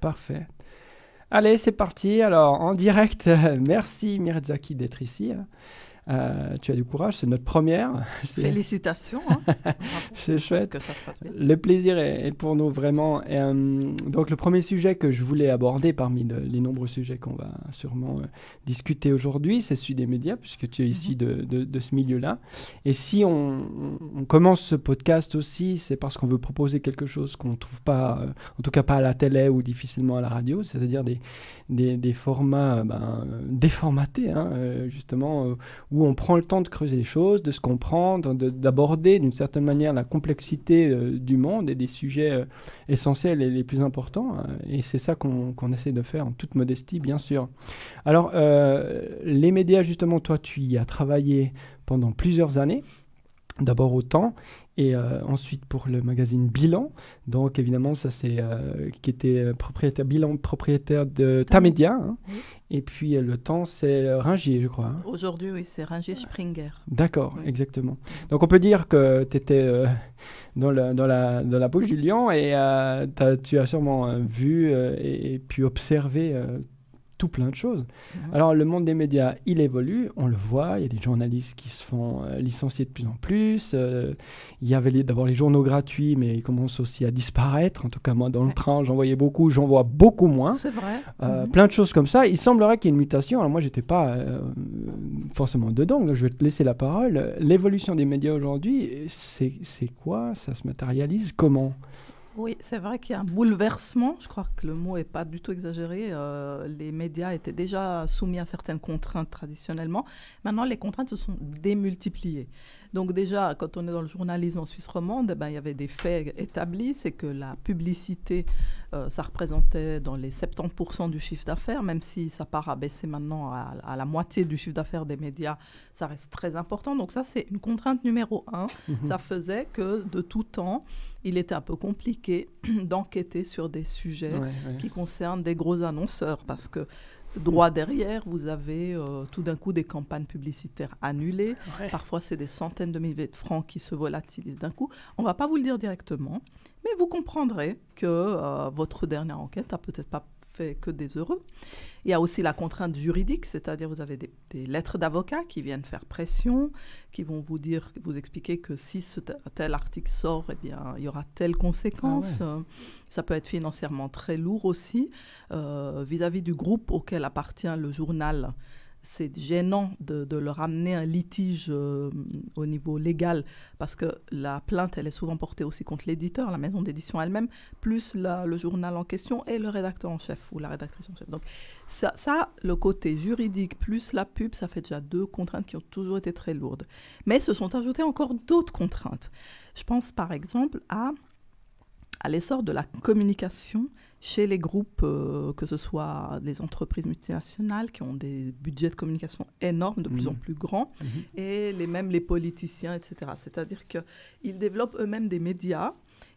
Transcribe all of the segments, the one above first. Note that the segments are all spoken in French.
Parfait. Allez, c'est parti. Alors, en direct, merci Mirzaki d'être ici. Hein. Euh, tu as du courage, c'est notre première. Félicitations. Hein. c'est chouette. Que ça se passe bien. Le plaisir est, pour nous vraiment. Euh, donc le premier sujet que je voulais aborder parmi les nombreux sujets qu'on va sûrement euh, discuter aujourd'hui, c'est celui des médias, puisque tu es mhm. ici de, ce milieu-là. Et si on, commence ce podcast aussi, c'est parce qu'on veut proposer quelque chose qu'on ne trouve pas, en tout cas pas à la télé ou difficilement à la radio, c'est-à-dire des, des, formats ben, déformatés, hein, justement où on prend le temps de creuser les choses, de se comprendre, d'aborder d'une certaine manière la complexité euh, du monde et des sujets euh, essentiels et les plus importants. Hein. et c'est ça qu'on essaie de faire en toute modestie, bien sûr. Alors, euh, les médias, justement, toi, tu y as travaillé pendant plusieurs années d'abord au temps et euh, ensuite pour le magazine Bilan, donc évidemment ça c'est euh, qui était euh, propriétaire Bilan propriétaire de Tamedia. Hein. Et puis le temps c'est Ringier je crois. Hein. Aujourd'hui oui c'est Ringier Springer. D'accord, exactement. Donc on peut dire que tu étais dans, la, dans, la, dans la bouche du lion et tu as sûrement vu et, et, pu observer tout plein de choses. Alors le monde des médias, il évolue, on le voit, il y a des journalistes qui se font euh, licencier de plus en plus, euh, il y avait d'abord les journaux gratuits, mais ils commencent aussi à disparaître, en tout cas moi dans le train j'en voyais beaucoup, j'en vois beaucoup moins. C'est vrai. Euh, mhm. Plein de choses comme ça, il semblerait qu'il y ait une mutation, alors moi j'étais pas forcément dedans, je vais te laisser la parole. L'évolution des médias aujourd'hui, c'est quoi Ça se matérialise comment oui, c'est vrai qu'il y a un bouleversement. Je crois que le mot n'est pas du tout exagéré. Euh, les médias étaient déjà soumis à certaines contraintes traditionnellement. Maintenant, les contraintes se sont démultipliées. Donc déjà, quand on est dans le journalisme en Suisse romande, eh ben, il y avait des faits établis. C'est que la publicité, euh, ça représentait dans les 70% du chiffre d'affaires, même si ça part à baisser maintenant à, la moitié du chiffre d'affaires des médias, ça reste très important. Donc ça, c'est une contrainte numéro un. Mhm. Ça faisait que de tout temps, il était un peu compliqué d'enquêter sur des sujets qui concernent des gros annonceurs parce que droit derrière, vous avez euh, tout d'un coup des campagnes publicitaires annulées. Parfois, c'est des centaines de milliers de francs qui se volatilisent d'un coup. On va pas vous le dire directement, mais vous comprendrez que euh, votre dernière enquête a peut-être pas que des heureux. Il y a aussi la contrainte juridique, c'est-à-dire vous avez des, lettres d'avocats qui viennent faire pression, qui vont vous dire, vous expliquer que si tel article sort, eh bien, il y aura telle conséquence. Ah euh, ça peut être financièrement très lourd aussi vis à -vis du groupe auquel appartient le journal c'est gênant de, de, leur amener un litige euh, au niveau légal parce que la plainte, elle est souvent portée aussi contre l'éditeur, la maison d'édition elle-même, plus le journal en question et le rédacteur en chef ou la rédactrice en chef. Donc ça, ça, le côté juridique plus la pub, ça fait déjà deux contraintes qui ont toujours été très lourdes. Mais se sont ajoutées encore d'autres contraintes. Je pense par exemple à, à l'essor de la communication chez les groupes, euh, que ce soit les entreprises multinationales qui ont des budgets de communication énormes, de plus en mhm. plus grands, mhm. et les, mêmes les politiciens, etc. C'est-à-dire qu'ils développent eux-mêmes des médias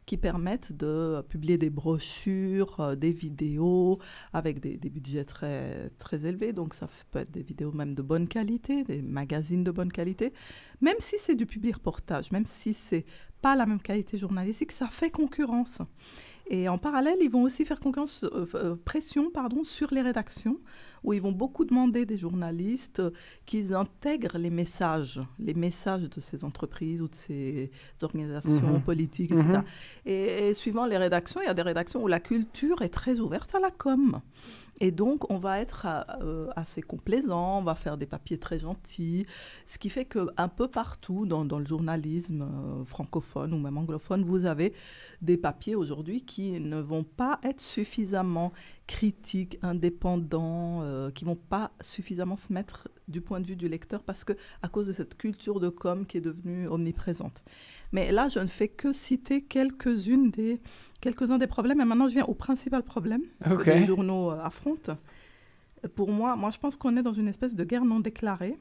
qui permettent de publier des brochures, euh, des vidéos avec des, budgets très, très élevés. Donc ça peut être des vidéos même de bonne qualité, des magazines de bonne qualité. Même si c'est du public reportage, même si c'est pas la même qualité journalistique, ça fait concurrence. Et en parallèle, ils vont aussi faire concurrence, euh, euh, pression pardon, sur les rédactions, où ils vont beaucoup demander des journalistes euh, qu'ils intègrent les messages, les messages de ces entreprises ou de ces organisations mm-hmm. politiques, etc. Mm-hmm. et, suivant les rédactions, il y a des rédactions où la culture est très ouverte à la com. Et donc, on va être euh, euh, assez complaisant, on va faire des papiers très gentils, ce qui fait qu'un peu partout dans, le journalisme euh, francophone ou même anglophone, vous avez des papiers aujourd'hui qui ne vont pas être suffisamment critiques, indépendants, qui qui vont pas suffisamment se mettre du point de vue du lecteur parce que à cause de cette culture de com qui est devenue omniprésente. Mais là, je ne fais que citer quelques-unes des, quelques-uns des problèmes. Et maintenant, je viens au principal problème que les journaux euh, affrontent. Pour moi, moi, je pense qu'on est dans une espèce de guerre non déclarée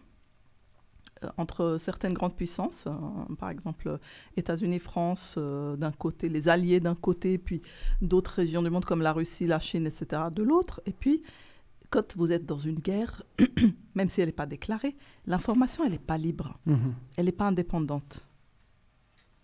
euh, entre certaines grandes puissances, euh, par exemple États-Unis, France d'un côté, les Alliés d'un côté, puis d'autres régions du monde comme la Russie, la Chine, etc. de l'autre. Et puis, quand vous êtes dans une guerre, même si elle n'est pas déclarée, l'information, elle n'est pas libre, mhm. elle n'est pas indépendante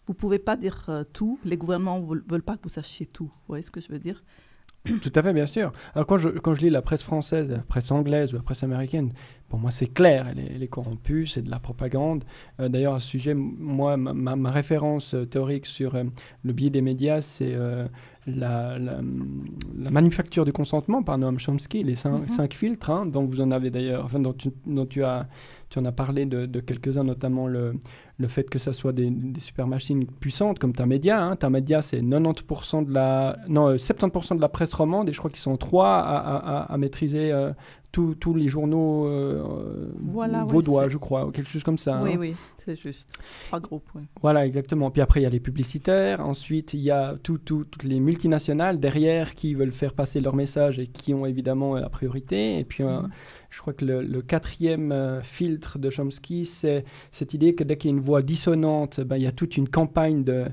vous ne pouvez pas dire euh, tout. Les gouvernements ne veulent, pas que vous sachiez tout. Vous voyez ce que je veux dire Tout à fait, bien sûr. Alors quand je, quand je lis la presse française, la presse anglaise ou la presse américaine, pour moi c'est clair, elle est, corrompue, c'est de la propagande. Euh, d'ailleurs à ce sujet, moi, ma, référence euh, théorique sur le biais des médias, c'est la, manufacture du consentement par Noam Chomsky, les cinq, mm-hmm. filtres, hein, dont vous en avez d'ailleurs, dont tu as tu en as parlé de, quelques-uns, notamment le, le, fait que ça soit des, super machines puissantes comme Tamedia. Hein. Tamedia, c'est 90% de la, non, 70% euh, de la presse romande et je crois qu'ils sont trois à, à, maîtriser euh, tous les journaux euh, vaudois, je crois, ou quelque chose comme ça. Oui, hein. oui, c'est juste. Trois groupes, Voilà, exactement. Puis après, il y a les publicitaires. Ensuite, il y a tout, toutes les multinationales derrière qui veulent faire passer leur message et qui ont évidemment la priorité. Et puis, mhm je crois que le, quatrième euh, filtre de Chomsky, c'est cette idée que dès qu'il y a une voix dissonante, ben, il y a toute une campagne de,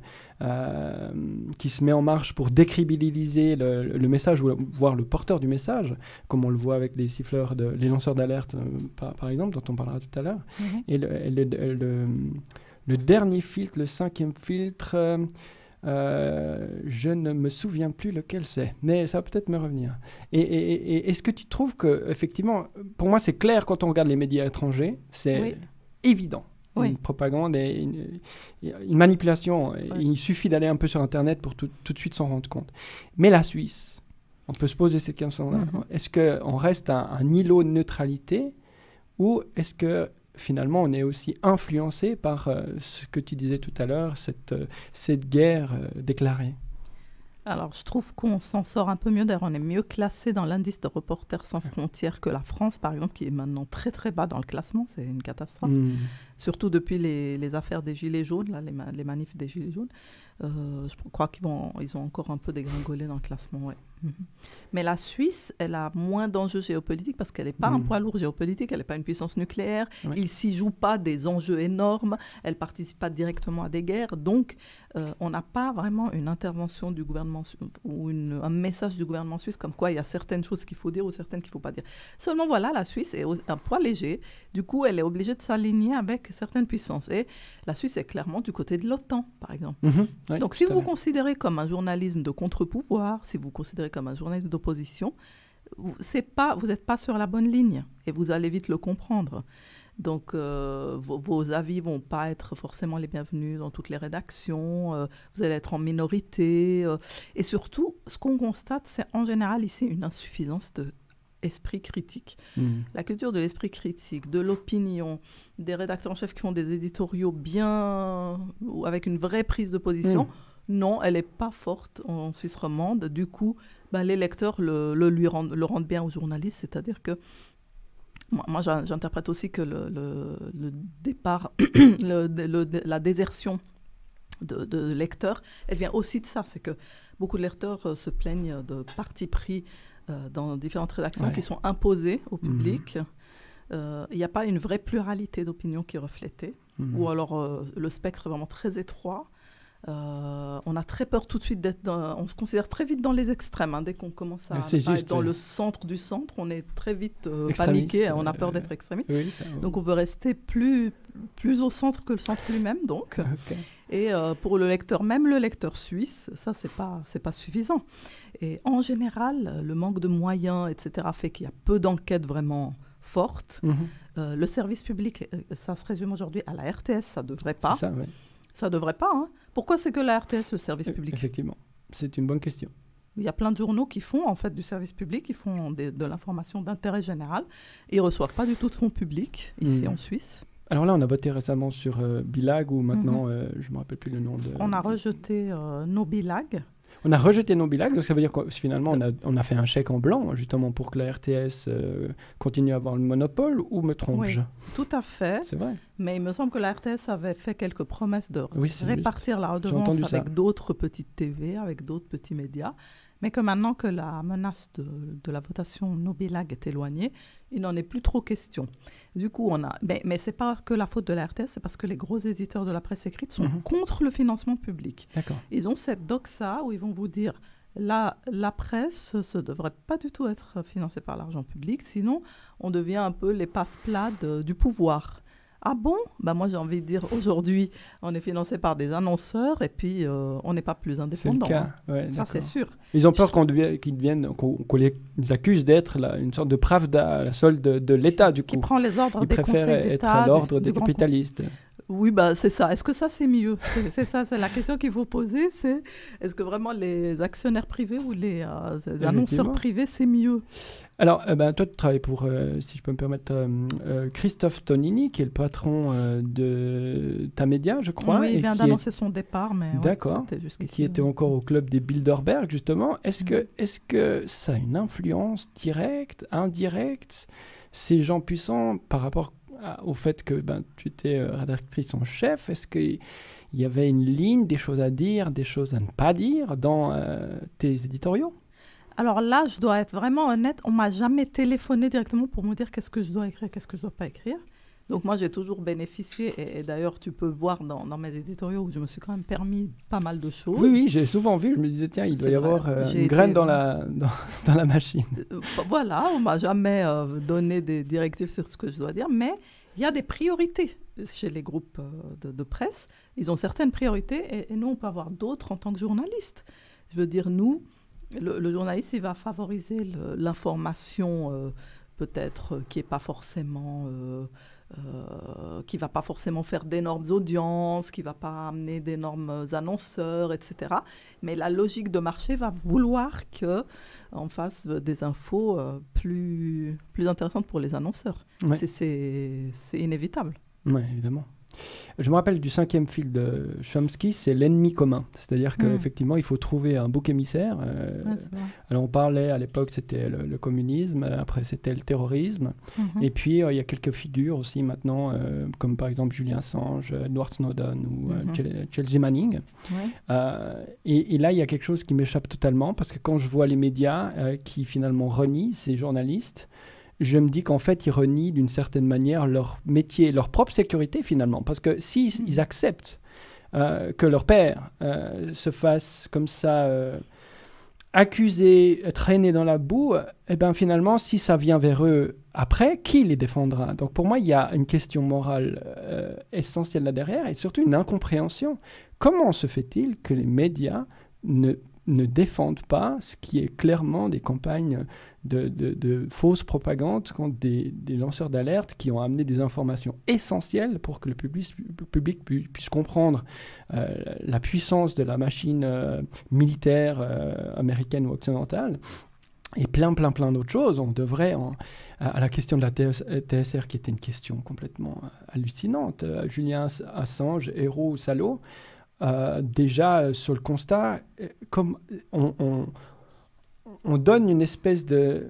euh, qui se met en marche pour décribiliser le, message, ou voire le porteur du message, comme on le voit avec les siffleurs, de, les lanceurs d'alerte, euh, par, exemple, dont on parlera tout à l'heure. Mhm. Et le, le, dernier filtre, le cinquième filtre euh, je ne me souviens plus lequel c'est, mais ça va peut-être me revenir. Et, est-ce que tu trouves que, effectivement, pour moi c'est clair quand on regarde les médias étrangers, c'est évident. Une propagande et une, manipulation. Il suffit d'aller un peu sur Internet pour tout, de suite s'en rendre compte. Mais la Suisse, on peut se poser cette question-là. Mhm. Est-ce qu'on reste un, un îlot de neutralité ou est-ce que finalement, on est aussi influencé par euh, ce que tu disais tout à l'heure, cette, euh, cette guerre euh, déclarée. Alors, je trouve qu'on s'en sort un peu mieux. D'ailleurs, on est mieux classé dans l'indice de Reporters sans frontières que la France, par exemple, qui est maintenant très très bas dans le classement. C'est une catastrophe. Mmh. Surtout depuis les, les, affaires des Gilets jaunes, là, les, les, manifs des Gilets jaunes. je crois qu'ils ils ont encore un peu dégringolé dans le classement. Ouais. Mhm. Mais la Suisse, elle a moins d'enjeux géopolitiques parce qu'elle n'est pas un mhm. poids lourd géopolitique, elle n'est pas une puissance nucléaire, il il s'y joue pas des enjeux énormes, elle participe pas directement à des guerres, donc euh, on n'a pas vraiment une intervention du gouvernement ou une, un message du gouvernement suisse comme quoi il y a certaines choses qu'il faut dire ou certaines qu'il ne faut pas dire. Seulement voilà, la Suisse est un poids léger, du coup elle est obligée de s'aligner avec certaines puissances et la Suisse est clairement du côté de l'OTAN, par exemple. Mhm. donc si vous vous considérez comme un journalisme de contre-pouvoir, si vous considérez comme un journaliste d'opposition, c'est pas, vous n'êtes pas sur la bonne ligne et vous allez vite le comprendre. Donc, euh, vos, avis avis vont pas être forcément les bienvenus dans toutes les rédactions. Euh, vous allez être en minorité. Euh, et surtout, ce qu'on constate, c'est en général ici une insuffisance de esprit critique. Hmm. La culture de l'esprit critique, de l'opinion, des rédacteurs en chef qui font des éditoriaux bien ou avec une vraie prise de position. Hmm. Non, elle n'est pas forte en Suisse romande. Du coup, ben, les lecteurs le, lui rendent, le rendent bien aux journalistes, c'est-à-dire que moi, j'interprète aussi que le, départ, la désertion de, lecteurs, elle vient aussi de ça. C'est que beaucoup de lecteurs euh, se plaignent de parti pris euh, dans différentes rédactions qui sont imposées au mhm. public. Euh, il n'y a pas une vraie pluralité d'opinions qui est reflétée, mhm. ou alors le spectre est vraiment très étroit. Euh, on a très peur tout de suite d'être. on se considère très vite dans les extrêmes. Hein, dès qu'on commence à, être dans le centre du centre, on est très vite euh, paniqué. Hein, on a euh, peur d'être extrémiste. Donc on veut rester plus, plus au centre que le centre lui-même. Donc. Et pour le lecteur, même le lecteur suisse, ça, c'est pas, c'est pas suffisant. Et en général, le manque de moyens, etc., fait qu'il y a peu d'enquêtes vraiment fortes. Mhm. le service public, ça se résume aujourd'hui à la RTS, ça devrait pas. Ça devrait pas. Hein. Pourquoi c'est que la RTS le service e, public Effectivement, c'est une bonne question. Il y a plein de journaux qui font en fait du service public, ils font de l'information d'intérêt général Ils ne reçoivent pas du tout de fonds publics ici mm. en Suisse. Alors là, on a voté récemment sur euh, Bilag ou mm-hmm. maintenant, euh, je ne me rappelle plus le nom de. On a rejeté euh, nos bilags. On a rejeté Nobilag, donc ça veut dire que finalement on a, on a fait un chèque en blanc, justement pour que la RTS euh, continue à avoir le monopole, ou me trompe-je oui, Tout à fait. C'est vrai. Mais il me semble que la RTS avait fait quelques promesses de répartir la redevance avec d'autres petites TV, avec d'autres petits médias. Mais que maintenant que la menace de, la votation Nobilag est éloignée, il n'en est plus trop question. Du coup, on a. Mais, c'est ce n'est pas que la faute de la RTS, c'est parce que les gros éditeurs de la presse écrite sont mhm. contre le financement public. Ils ont cette doxa où ils vont vous dire la, la presse ne devrait pas du tout être financée par l'argent public, sinon on devient un peu les passe-plats du pouvoir. Ah bon bah Moi, j'ai envie de dire, aujourd'hui, on est financé par des annonceurs et puis euh, on n'est pas plus indépendant. C'est le cas, ça c'est sûr. Ils ont peur qu'on devienne, qu'ils deviennent, les accuse d'être une sorte de pravda, la solde de, l'État du coup. Qui prend les ordres des conseils d'État, être à l'ordre des, capitalistes. Oui, bah, c'est ça. Est-ce que ça, c'est mieux C'est ça, c'est la question qu'il faut poser. C'est est-ce que vraiment les actionnaires privés ou les, euh, annonceurs privés, c'est mieux Alors, ben toi, tu travailles pour, euh, si je peux me permettre, Christophe Tonini, qui est le patron de ta média, je crois. Oui, il vient d'annoncer son départ, mais. D'accord. Ouais, qui était encore au club des Bilderberg, justement. Est-ce mm-hmm. que, est que ça a une influence directe, indirecte Ces gens puissants par rapport au fait que ben, tu étais euh, rédactrice en chef Est-ce qu'il y avait une ligne, des choses à dire, des choses à ne pas dire dans euh, tes éditoriaux alors là, je dois être vraiment honnête, on m'a jamais téléphoné directement pour me dire qu'est-ce que je dois écrire, qu'est-ce que je dois pas écrire. Donc moi, j'ai toujours bénéficié, et, d'ailleurs, tu peux voir dans, mes éditoriaux où je me suis quand même permis pas mal de choses. Oui, oui, j'ai souvent vu, je me disais, tiens, il doit y avoir euh, une graine dans la, euh, dans, la machine. Euh, bah, voilà, on ne m'a jamais donné des directives sur ce que je dois dire, mais il y a des priorités chez les groupes de, presse. Ils ont certaines priorités, et, nous, on peut avoir d'autres en tant que journaliste. Je veux dire, nous, le, journaliste, il va favoriser l'information, peut-être, qui n'est pas forcément qui euh, qui va pas forcément faire d'énormes audiences, qui va pas amener d'énormes annonceurs, etc. Mais la logique de marché va vouloir que fasse des infos euh, plus plus intéressantes pour les annonceurs. C'est inévitable. Oui, évidemment. Je me rappelle du cinquième fil de Chomsky, c'est l'ennemi commun. C'est-à-dire hmm. qu'effectivement, il faut trouver un bouc émissaire. Euh, alors, on parlait à l'époque, c'était le, communisme, après, c'était le terrorisme. Mhm. Et puis, euh, il y a quelques figures aussi maintenant, euh, comme par exemple Julien Assange, Edward Snowden ou mhm. Chelsea Manning. et, là, il y a quelque chose qui m'échappe totalement parce que quand je vois les médias qui finalement renient ces journalistes, je me dis qu'en fait, ils renient d'une certaine manière leur métier, leur propre sécurité finalement. Parce que s'ils mm. acceptent euh, que leur père euh, se fasse comme ça euh, accusé, traîné traîner dans la boue, et eh bien finalement, si ça vient vers eux après, qui les défendra Donc pour moi, il y a une question morale essentielle là derrière et surtout une incompréhension. Comment se fait-il que les médias ne, ne défendent pas ce qui est clairement des campagnes de, fausses propagandes contre des, lanceurs d'alerte qui ont amené des informations essentielles pour que le public, public puisse comprendre euh, la puissance de la machine euh, militaire euh, américaine ou occidentale et plein, plein, plein d'autres choses. On devrait, à la question de la TSR, qui était une question complètement hallucinante, Julien Assange, héros ou salaud, déjà sur le constat, comme on, on donne une espèce de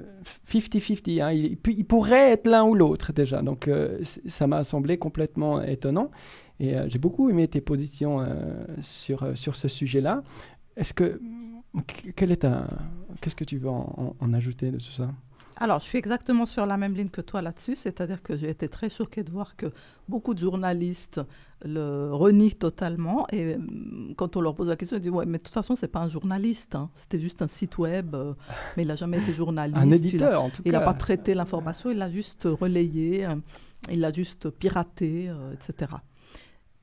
50-50. Hein. Il, pourrait être l'un ou l'autre déjà. Donc euh, ça m'a semblé complètement étonnant. Et euh, j'ai beaucoup aimé tes positions euh, sur, sur ce sujet-là. Est-ce que. est Qu'est-ce que tu veux en ajouter de tout ça alors, je suis exactement sur la même ligne que toi là-dessus, c'est-à-dire que j'ai été très choquée de voir que beaucoup de journalistes le renient totalement. Et hum, quand on leur pose la question, ils disent Ouais, mais de toute façon, c'est pas un journaliste, hein. c'était juste un site web, euh, mais il n'a jamais été journaliste. un éditeur, en tout cas. Il n'a pas traité l'information, il l'a juste relayé, hum, il l'a juste piraté, euh, etc.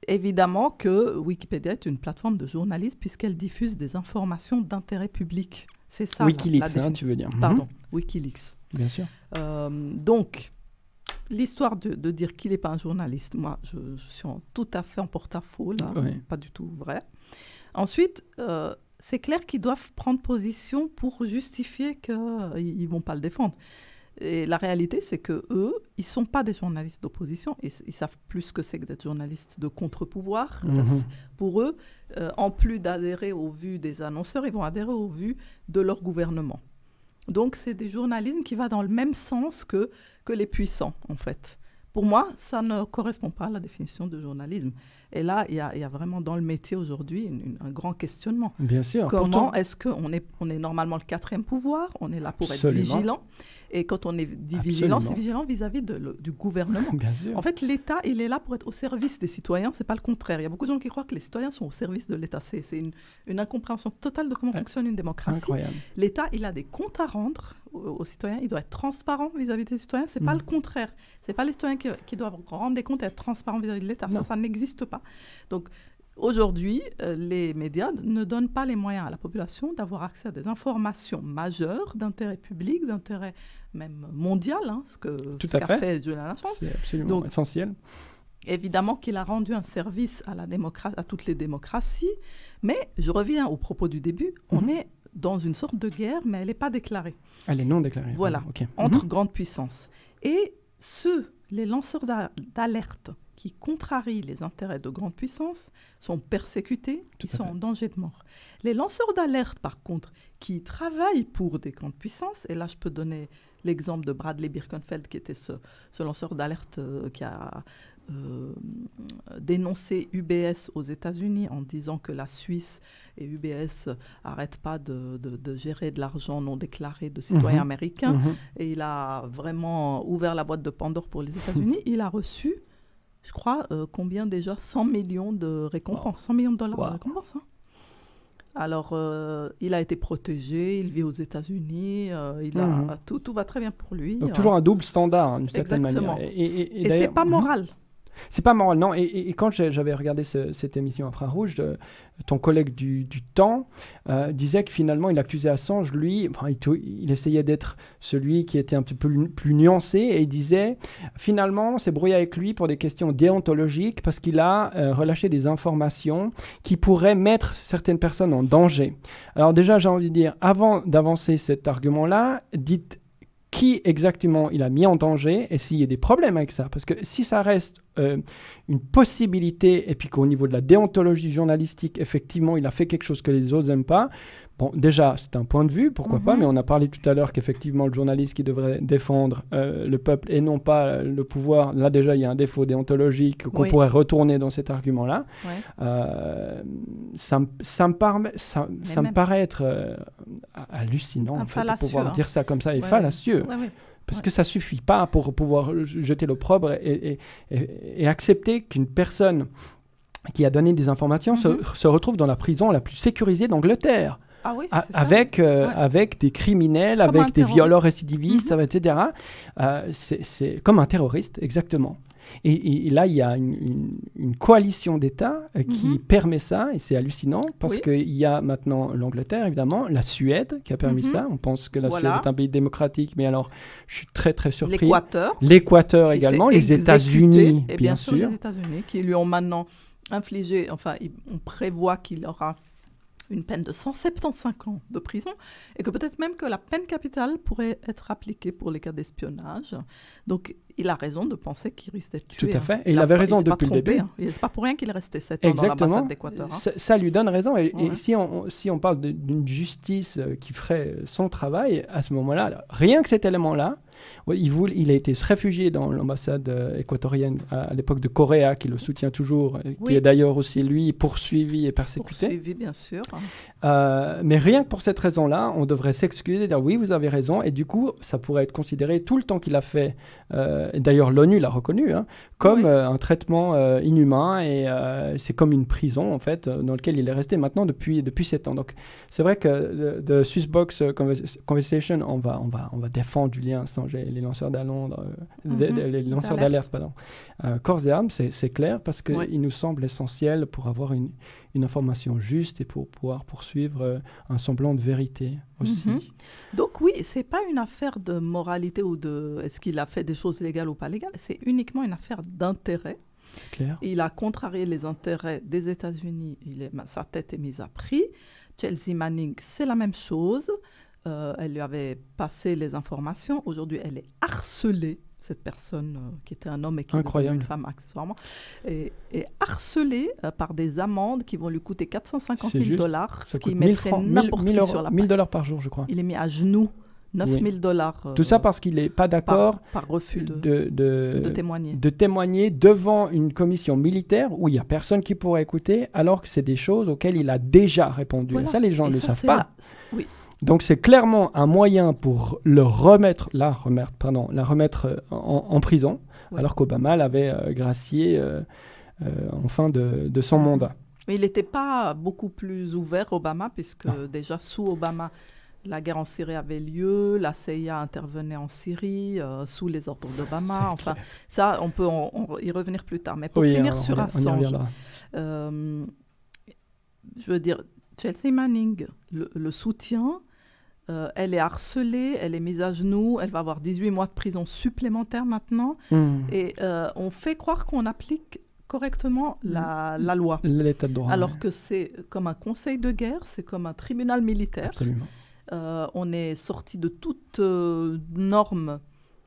Évidemment que Wikipédia est une plateforme de journalisme puisqu'elle diffuse des informations d'intérêt public. C'est ça. Wikileaks, hein, tu veux dire. Pardon, mhm. Wikileaks. Bien sûr. Euh, donc, l'histoire de, dire qu'il n'est pas un journaliste, moi, je, suis tout à fait en porte-à-faux, là, pas du tout vrai. Ensuite, euh, c'est clair qu'ils doivent prendre position pour justifier qu'ils euh, ne vont pas le défendre. Et la réalité, c'est que eux, ils sont pas des journalistes d'opposition. Ils, savent plus ce que c'est que d'être journalistes de contre-pouvoir. Mhm. Pour eux, en plus d'adhérer aux vues des annonceurs, ils vont adhérer aux vues de leur gouvernement. Donc c'est des journalismes qui va dans le même sens que, que les puissants, en fait. Pour moi, ça ne correspond pas à la définition de journalisme. Et là, il y a, y a vraiment dans le métier aujourd'hui un grand questionnement. Bien sûr. Comment est-ce qu'on est, on est normalement le quatrième pouvoir On est là pour être vigilant. Et quand on est dit vigilant, c'est vigilant vis-à-vis du gouvernement. En fait, l'État, il est là pour être au service des citoyens, c'est pas le contraire. Il y a beaucoup de gens qui croient que les citoyens sont au service de l'État. C'est une, une, incompréhension totale de comment fonctionne une démocratie. L'État, il a des comptes à rendre aux, citoyens, il doit être transparent vis-à-vis des citoyens, c'est n'est pas mm. le contraire. C'est pas les citoyens qui, doivent rendre des comptes et être transparents vis-à-vis de l'État. Ça, ça n'existe pas. Donc, Aujourd'hui, euh, les médias ne donnent pas les moyens à la population d'avoir accès à des informations majeures d'intérêt public, d'intérêt même mondial, hein, ce que fait. fait Dieu la C'est absolument Donc, essentiel. Évidemment qu'il a rendu un service à, la à toutes les démocraties, mais je reviens au propos du début, on mhm. est dans une sorte de guerre, mais elle n'est pas déclarée. Elle est non déclarée. Voilà, ah, entre mhm. grandes puissances. Et ceux, les lanceurs d'alerte qui contrarient les intérêts de grandes puissances sont persécutés, qui ils sont en danger de mort. Les lanceurs d'alerte, par contre, qui travaillent pour des grandes puissances, et là je peux donner l'exemple de Bradley Birkenfeld, qui était ce, lanceur d'alerte euh, qui a euh, dénoncé UBS aux États-Unis en disant que la Suisse et UBS n'arrêtent pas de, gérer de l'argent non déclaré de citoyens mhm. américains. Mhm. Et il a vraiment ouvert la boîte de Pandore pour les États-Unis. il a reçu, je crois, euh, combien déjà 100 millions de récompenses, 100 millions de dollars de récompenses. Hein. Alors, euh, il a été protégé, il vit aux États-Unis, euh, il a, mhm. tout, tout va très bien pour lui. Donc, toujours hein. un double standard, hein, d'une certaine manière. Et, et, c'est pas moral. C'est pas moral, non. Et, quand j'avais regardé cette émission Infrarouge, de, euh, ton collègue du, temps euh, disait que finalement, il accusait Assange, lui, il, essayait d'être celui qui était un petit peu plus, nuancé, et il disait, finalement, on s'est brouillé avec lui pour des questions déontologiques, parce qu'il a euh, relâché des informations qui pourraient mettre certaines personnes en danger. Alors déjà, j'ai envie de dire, avant d'avancer cet argument-là, dites qui exactement il a mis en danger et s'il y a des problèmes avec ça. Parce que si ça reste euh, une possibilité et puis qu'au niveau de la déontologie journalistique, effectivement, il a fait quelque chose que les autres n'aiment pas, Bon, déjà, c'est un point de vue, pourquoi pas, mhm. mais on a parlé tout à l'heure qu'effectivement, le journaliste qui devrait défendre euh, le peuple et non pas euh, le pouvoir, là déjà, il y a un défaut déontologique qu'on pourrait retourner dans cet argument-là. Euh, ça, me, paraît être hallucinant, en fait, de pouvoir hein. dire ça comme ça, et fallacieux. parce que ça suffit pas pour pouvoir jeter l'opprobre et, accepter qu'une personne qui a donné des informations se mhm. retrouve dans la prison la plus sécurisée d'Angleterre. Ah oui, avec, euh, avec des criminels, avec des violeurs récidivistes, mhm. etc. Euh, c'est comme un terroriste, exactement. Et, là, il y a une, coalition d'États euh, qui mhm. permet ça, et c'est hallucinant, parce qu'il y a maintenant l'Angleterre, évidemment, la Suède qui a permis mhm. ça. On pense que la Suède est un pays démocratique, mais alors, je suis très, très surpris. L'Équateur. L'Équateur également, les États-Unis, bien, bien, sûr. les États-Unis qui lui ont maintenant infligé, enfin, on prévoit qu'il aura une peine de 175 ans de prison et que peut-être même que la peine capitale pourrait être appliquée pour les cas d'espionnage. Donc il a raison de penser qu'il risquait de Tout à hein. fait. il, avait raison depuis le début. Hein. C'est pas pour rien qu'il restait 7 ans hein. Ça, lui donne raison. Et, on, si on parle d'une justice euh, qui ferait euh, son travail à ce moment-là, rien que cet élément-là, il, il a été se réfugier dans l'ambassade euh, équatorienne à, l'époque de Coréa, hein, qui le soutient toujours, euh, qui est d'ailleurs aussi, lui, poursuivi et persécuté. Poursuivi, bien sûr. Euh, mais rien que pour cette raison-là, on devrait s'excuser et dire oui, vous avez raison. Et du coup, ça pourrait être considéré tout le temps qu'il a fait, d'ailleurs l'ONU l'a reconnu, hein, comme un traitement inhumain et c'est comme une prison, en fait, dans laquelle il est resté maintenant depuis, depuis 7 ans. Donc, c'est vrai que de, Swiss Swissbox Conversation, on va, on, va, on va défendre Julien les lanceurs d'alerte, euh, mm-hmm. pardon. Euh, corps et armes, c'est clair parce qu'il nous semble essentiel pour avoir une, information juste et pour pouvoir poursuivre euh, un semblant de vérité aussi. Mm-hmm. Donc oui, c'est pas une affaire de moralité ou de est-ce qu'il a fait des choses légales ou pas légales. C'est uniquement une affaire d'intérêt. Il a contrarié les intérêts des États-Unis. Sa tête est mise à prix. Chelsea Manning, c'est la même chose. Euh, elle lui avait passé les informations. Aujourd'hui, elle est harcelée, cette personne euh, qui était un homme et qui était une femme accessoirement, et harcelée euh, par des amendes qui vont lui coûter 450 000 dollars, ce qui mettrait n'importe qui sur la 1000 dollars par jour, je crois. Il est mis à genoux. 9000 dollars. Tout ça parce qu'il n'est pas d'accord. Par, refus de, témoigner. De témoigner devant une commission militaire où il n'y a personne qui pourrait écouter, alors que c'est des choses auxquelles il a déjà répondu. ça, les gens ne le savent pas. Donc c'est clairement un moyen pour le remettre, la remettre, pardon, la remettre euh, en, prison, alors qu'Obama l'avait euh, gracié euh, en fin de, son mandat. Mais il n'était pas beaucoup plus ouvert, Obama, puisque déjà sous Obama, la guerre en Syrie avait lieu, la CIA intervenait en Syrie sous les ordres d'Obama. Enfin, ça, on peut y revenir plus tard. Mais pour finir sur Assange, je veux dire, Chelsea Manning, le, le soutien euh, elle est harcelée, elle est mise à genoux, elle va avoir 18 mois de prison supplémentaires maintenant. Hmm. Et euh, on fait croire qu'on applique correctement la, hmm. loi. L'état de droit. Alors que c'est comme un conseil de guerre, c'est comme un tribunal militaire. Euh, on est sorti de toute norme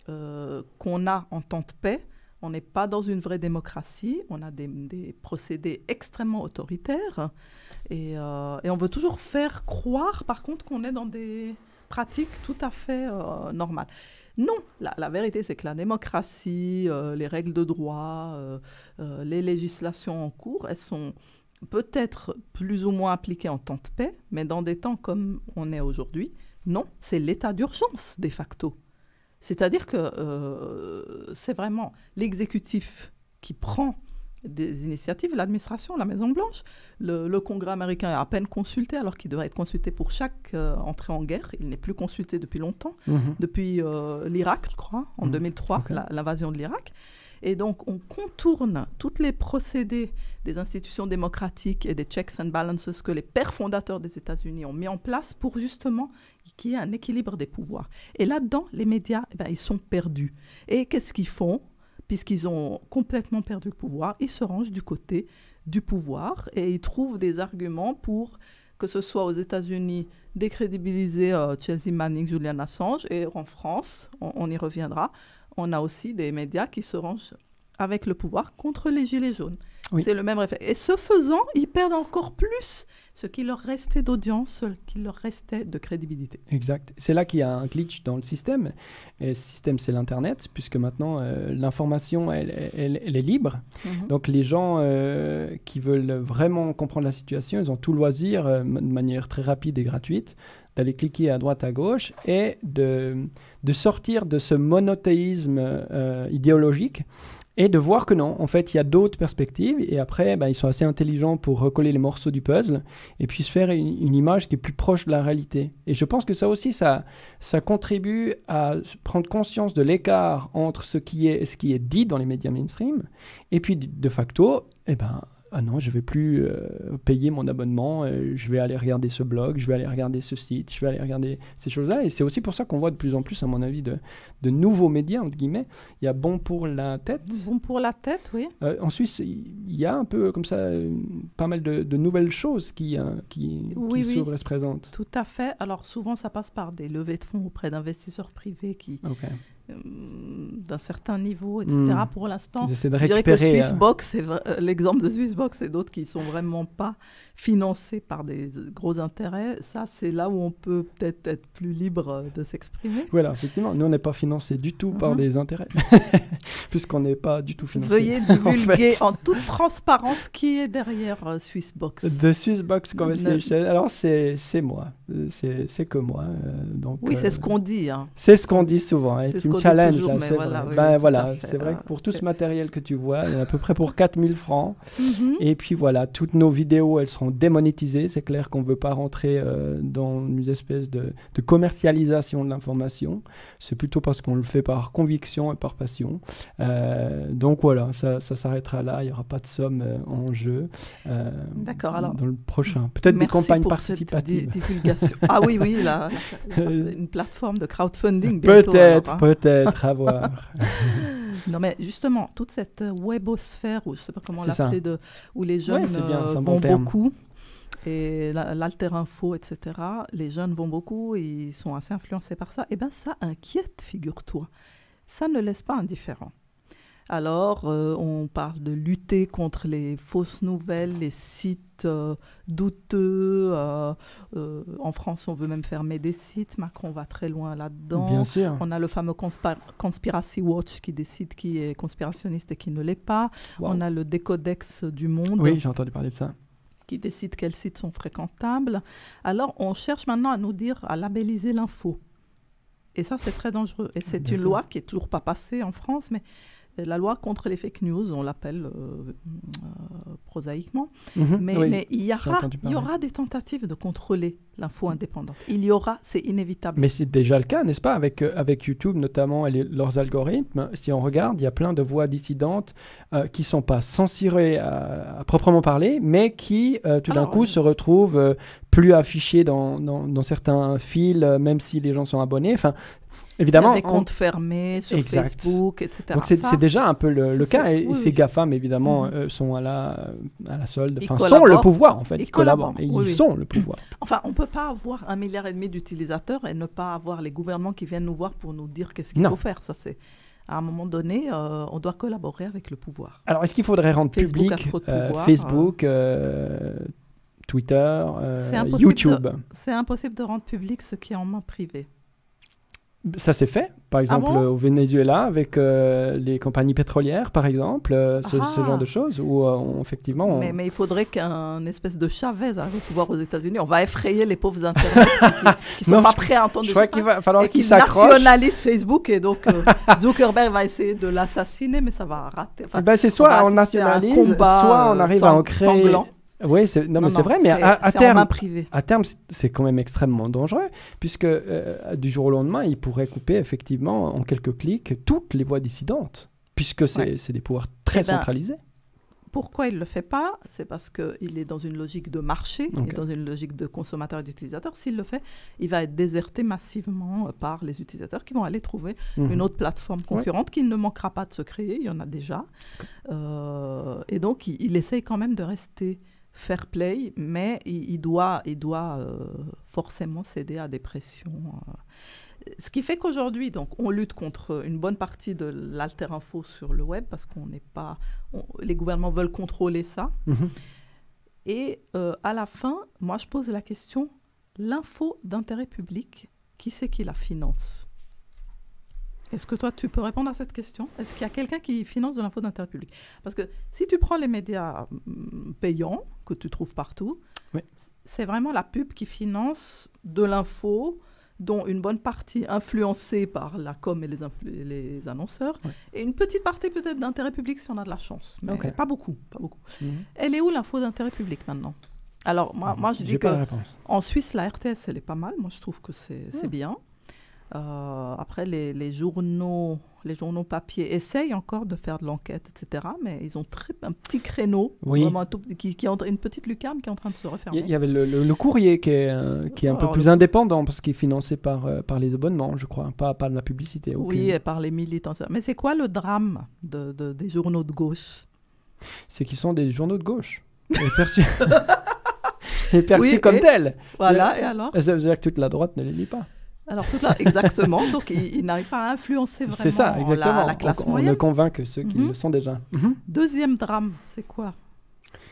qu'on a en temps de paix. On n'est pas dans une vraie démocratie, on a des, procédés extrêmement autoritaires euh, et, on veut toujours faire croire par contre qu'on est dans des pratiques tout à fait euh, normales. Non, la, vérité c'est que la démocratie, euh, les règles de droit, les législations en cours, elles sont peut-être plus ou moins appliquées en temps de paix, mais dans des temps comme on est aujourd'hui, non, c'est l'état d'urgence de facto. C'est-à-dire que euh, c'est vraiment l'exécutif qui prend des initiatives, l'administration, la Maison-Blanche. Le, Congrès américain est à peine consulté, alors qu'il devrait être consulté pour chaque euh, entrée en guerre. Il n'est plus consulté depuis longtemps, mhm. depuis euh, l'Irak, je crois, en 2003, mhm. l'invasion de l'Irak. Et donc, on contourne toutes les procédés des institutions démocratiques et des checks and balances que les pères fondateurs des États-Unis ont mis en place pour justement qu'il y ait un équilibre des pouvoirs. Et là-dedans, les médias, eh ben, ils sont perdus. Et qu'est-ce qu'ils font Puisqu'ils ont complètement perdu le pouvoir, ils se rangent du côté du pouvoir et ils trouvent des arguments pour que ce soit aux États-Unis, décrédibiliser euh, Chelsea Manning, Julian Assange, et en France, on y reviendra, on a aussi des médias qui se rangent avec le pouvoir contre les Gilets jaunes. C'est le même effet. Et ce faisant, ils perdent encore plus ce qui leur restait d'audience, ce qui leur restait de crédibilité. Exact. C'est là qu'il y a un glitch dans le système. Et système, c'est l'Internet, puisque maintenant, euh, l'information, elle, est libre. Mhm. Donc, les gens euh, qui veulent vraiment comprendre la situation, ils ont tout loisir, euh, de manière très rapide et gratuite, d'aller cliquer à droite à gauche et de, de sortir de ce monothéisme euh, idéologique et de voir que non, en fait, il y a d'autres perspectives et après, ben, ils sont assez intelligents pour recoller les morceaux du puzzle et puis se faire une, image qui est plus proche de la réalité. Et je pense que ça aussi, ça, ça contribue à prendre conscience de l'écart entre ce qui est ce qui est dit dans les médias mainstream et puis de facto, eh ben, ah non, je vais plus euh, payer mon abonnement, euh, je vais aller regarder ce blog, je vais aller regarder ce site, je vais aller regarder ces choses-là. Et c'est aussi pour ça qu'on voit de plus en plus, à mon avis, de, nouveaux médias, entre guillemets. Il y a Bon pour la tête. Bon pour la tête, oui. Euh, en Suisse, il y a un peu comme ça, pas mal de, nouvelles choses qui, qui, oui, oui. s'ouvrent se présentent. Tout à fait. Alors souvent, ça passe par des levées de fonds auprès d'investisseurs privés qui... Euh, d'un certain niveau, etc. Hmm. Pour l'instant, je dirais que euh, Swissbox, c'est euh, l'exemple de Swissbox et d'autres qui ne sont vraiment pas financés par des gros intérêts, ça, c'est là où on peut peut-être être plus libre de s'exprimer. Voilà, effectivement, nous, on n'est pas financés du tout par mhm. des intérêts, puisqu'on n'est pas du tout financés. Veuillez divulguer en, toute transparence qui est derrière Swissbox. de Swissbox comme ne... alors c'est moi, c'est que moi. donc, oui, c'est ce qu'on dit. Hein. C'est ce qu'on dit souvent. Hein, challenge. ben, voilà c'est vrai que pour tout ce matériel que tu vois, il y a à peu près pour 4000 francs. Mhm. Et puis voilà, toutes nos vidéos, elles seront démonétisées. C'est clair qu'on ne veut pas rentrer euh, dans une espèce de, commercialisation de l'information. C'est plutôt parce qu'on le fait par conviction et par passion. Euh, donc voilà, ça, s'arrêtera là. Il n'y aura pas de somme euh, en jeu. D'accord. Alors, dans le prochain, peut-être des campagnes participatives. ah oui, oui, là, une plateforme de crowdfunding. Peut-être, hein. peut-être peut-être voir. non, mais justement, toute cette euh, webosphère, ou je ne sais pas comment l'appeler, de, où les jeunes vont beaucoup, et l'alterinfo, etc., les jeunes vont beaucoup, ils sont assez influencés par ça, et eh bien ça inquiète, figure-toi. Ça ne laisse pas indifférent. Alors, euh, on parle de lutter contre les fausses nouvelles, les sites euh, douteux. Euh, en France, on veut même fermer des sites. Macron va très loin là-dedans. Bien sûr. On a le fameux Conspiracy Watch qui décide qui est conspirationniste et qui ne l'est pas. On a le décodex du monde. Oui, j'ai entendu parler de ça qui décide quels sites sont fréquentables. Alors, on cherche maintenant à nous dire, à labelliser l'info. Et ça, c'est très dangereux. Et c'est une loi qui n'est toujours pas passée en France, mais la loi contre les fake news, on l'appelle euh, euh, prosaïquement, mhm, mais, mais, il y, aura, il y aura des tentatives de contrôler l'info mm. indépendante. Il y aura, c'est inévitable. Mais c'est déjà le cas, n'est-ce pas, avec, euh, avec YouTube notamment et leurs algorithmes. Si on regarde, il y a plein de voix dissidentes qui ne sont pas censurées à, proprement parler, mais qui tout d'un coup se retrouvent plus affichées dans, dans certains fils, même si les gens sont abonnés. Enfin, Évidemment. Il des comptes fermés sur Facebook, etc. Donc c'est déjà un peu le, cas. Et, ces GAFAM, évidemment, mhm. euh, sont à la, à la solde. Ils sont le pouvoir, en fait. Ils, collaborent. ils sont le pouvoir. Enfin, on ne peut pas avoir un milliard et demi d'utilisateurs et ne pas avoir les gouvernements qui viennent nous voir pour nous dire qu'est-ce qu'il faut faire. Ça, c'est à un moment donné, euh, on doit collaborer avec le pouvoir. Alors, est-ce qu'il faudrait rendre public euh, Facebook, hein. Twitter, YouTube C'est impossible de rendre public ce qui est en main privée. Ça s'est fait, par ah exemple au Venezuela avec euh, les compagnies pétrolières, par exemple, euh, ce, ah. genre de choses où euh, effectivement. Mais, il faudrait qu'un espèce de Chavez arrive au pouvoir aux États-Unis. On va effrayer les pauvres internautes qui, ne sont pas prêts à entendre. Je crois qu'il hein, va falloir qu'ils s'accrochent. Facebook et donc Zuckerberg va essayer de l'assassiner, mais ça va rater. Eh ben c'est soit on, nationalise, soit on arrive à en créer. Sanglant oui, c'est vrai, mais à, terme, à terme c'est quand même extrêmement dangereux, puisque euh, du jour au lendemain, il pourrait couper effectivement en quelques clics toutes les voies dissidentes, puisque c'est des pouvoirs très eh ben, centralisés. Pourquoi il ne le fait pas C'est parce qu'il est dans une logique de marché, okay. et dans une logique de consommateur et d'utilisateur. S'il le fait, il va être déserté massivement euh, par les utilisateurs qui vont aller trouver mhm. une autre plateforme concurrente qui ne manquera pas de se créer, il y en a déjà. Euh, et donc, il, il, essaye quand même de rester fair play, mais il, doit, il doit euh, forcément céder à des pressions. Euh. Ce qui fait qu'aujourd'hui, donc, on lutte contre une bonne partie de l'alter-info sur le web parce qu'on n'est pas, les gouvernements veulent contrôler ça. Mhm. Et euh, à la fin, moi, je pose la question l'info d'intérêt public, qui c'est qui la finance est-ce que toi, tu peux répondre à cette question Est-ce qu'il y a quelqu'un qui finance de l'info d'intérêt public Parce que si tu prends les médias hum, payants, que tu trouves partout, c'est vraiment la pub qui finance de l'info dont une bonne partie influencée par la com et les, annonceurs, et une petite partie peut-être d'intérêt public si on a de la chance, mais pas beaucoup. Pas beaucoup. Mhm. Elle est où l'info d'intérêt public maintenant Alors moi, ah, moi je dis que en Suisse la RTS elle est pas mal, moi je trouve que c'est ah. bien. Euh, après, les, journaux, les journaux papier essayent encore de faire de l'enquête, etc. Mais ils ont très, un petit créneau, un tout, qui, une petite lucarne qui est en train de se refermer. Il y avait le, le, courrier qui est, euh, qui est un peu euh, plus indépendant parce qu'il est financé par, par les abonnements, je crois, pas par la publicité. Oui, et par les militants. Mais c'est quoi le drame de, des journaux de gauche C'est qu'ils sont des journaux de gauche. perçus... et perçus comme tels. Voilà, et alors Ça veut dire que toute la droite ne les lit pas. Alors, tout là, exactement. donc, ils, n'arrivent pas à influencer vraiment ça, euh, la, classe on, moyenne. On ne convainc que ceux qui mhm. le sont déjà. Mhm. Deuxième drame, c'est quoi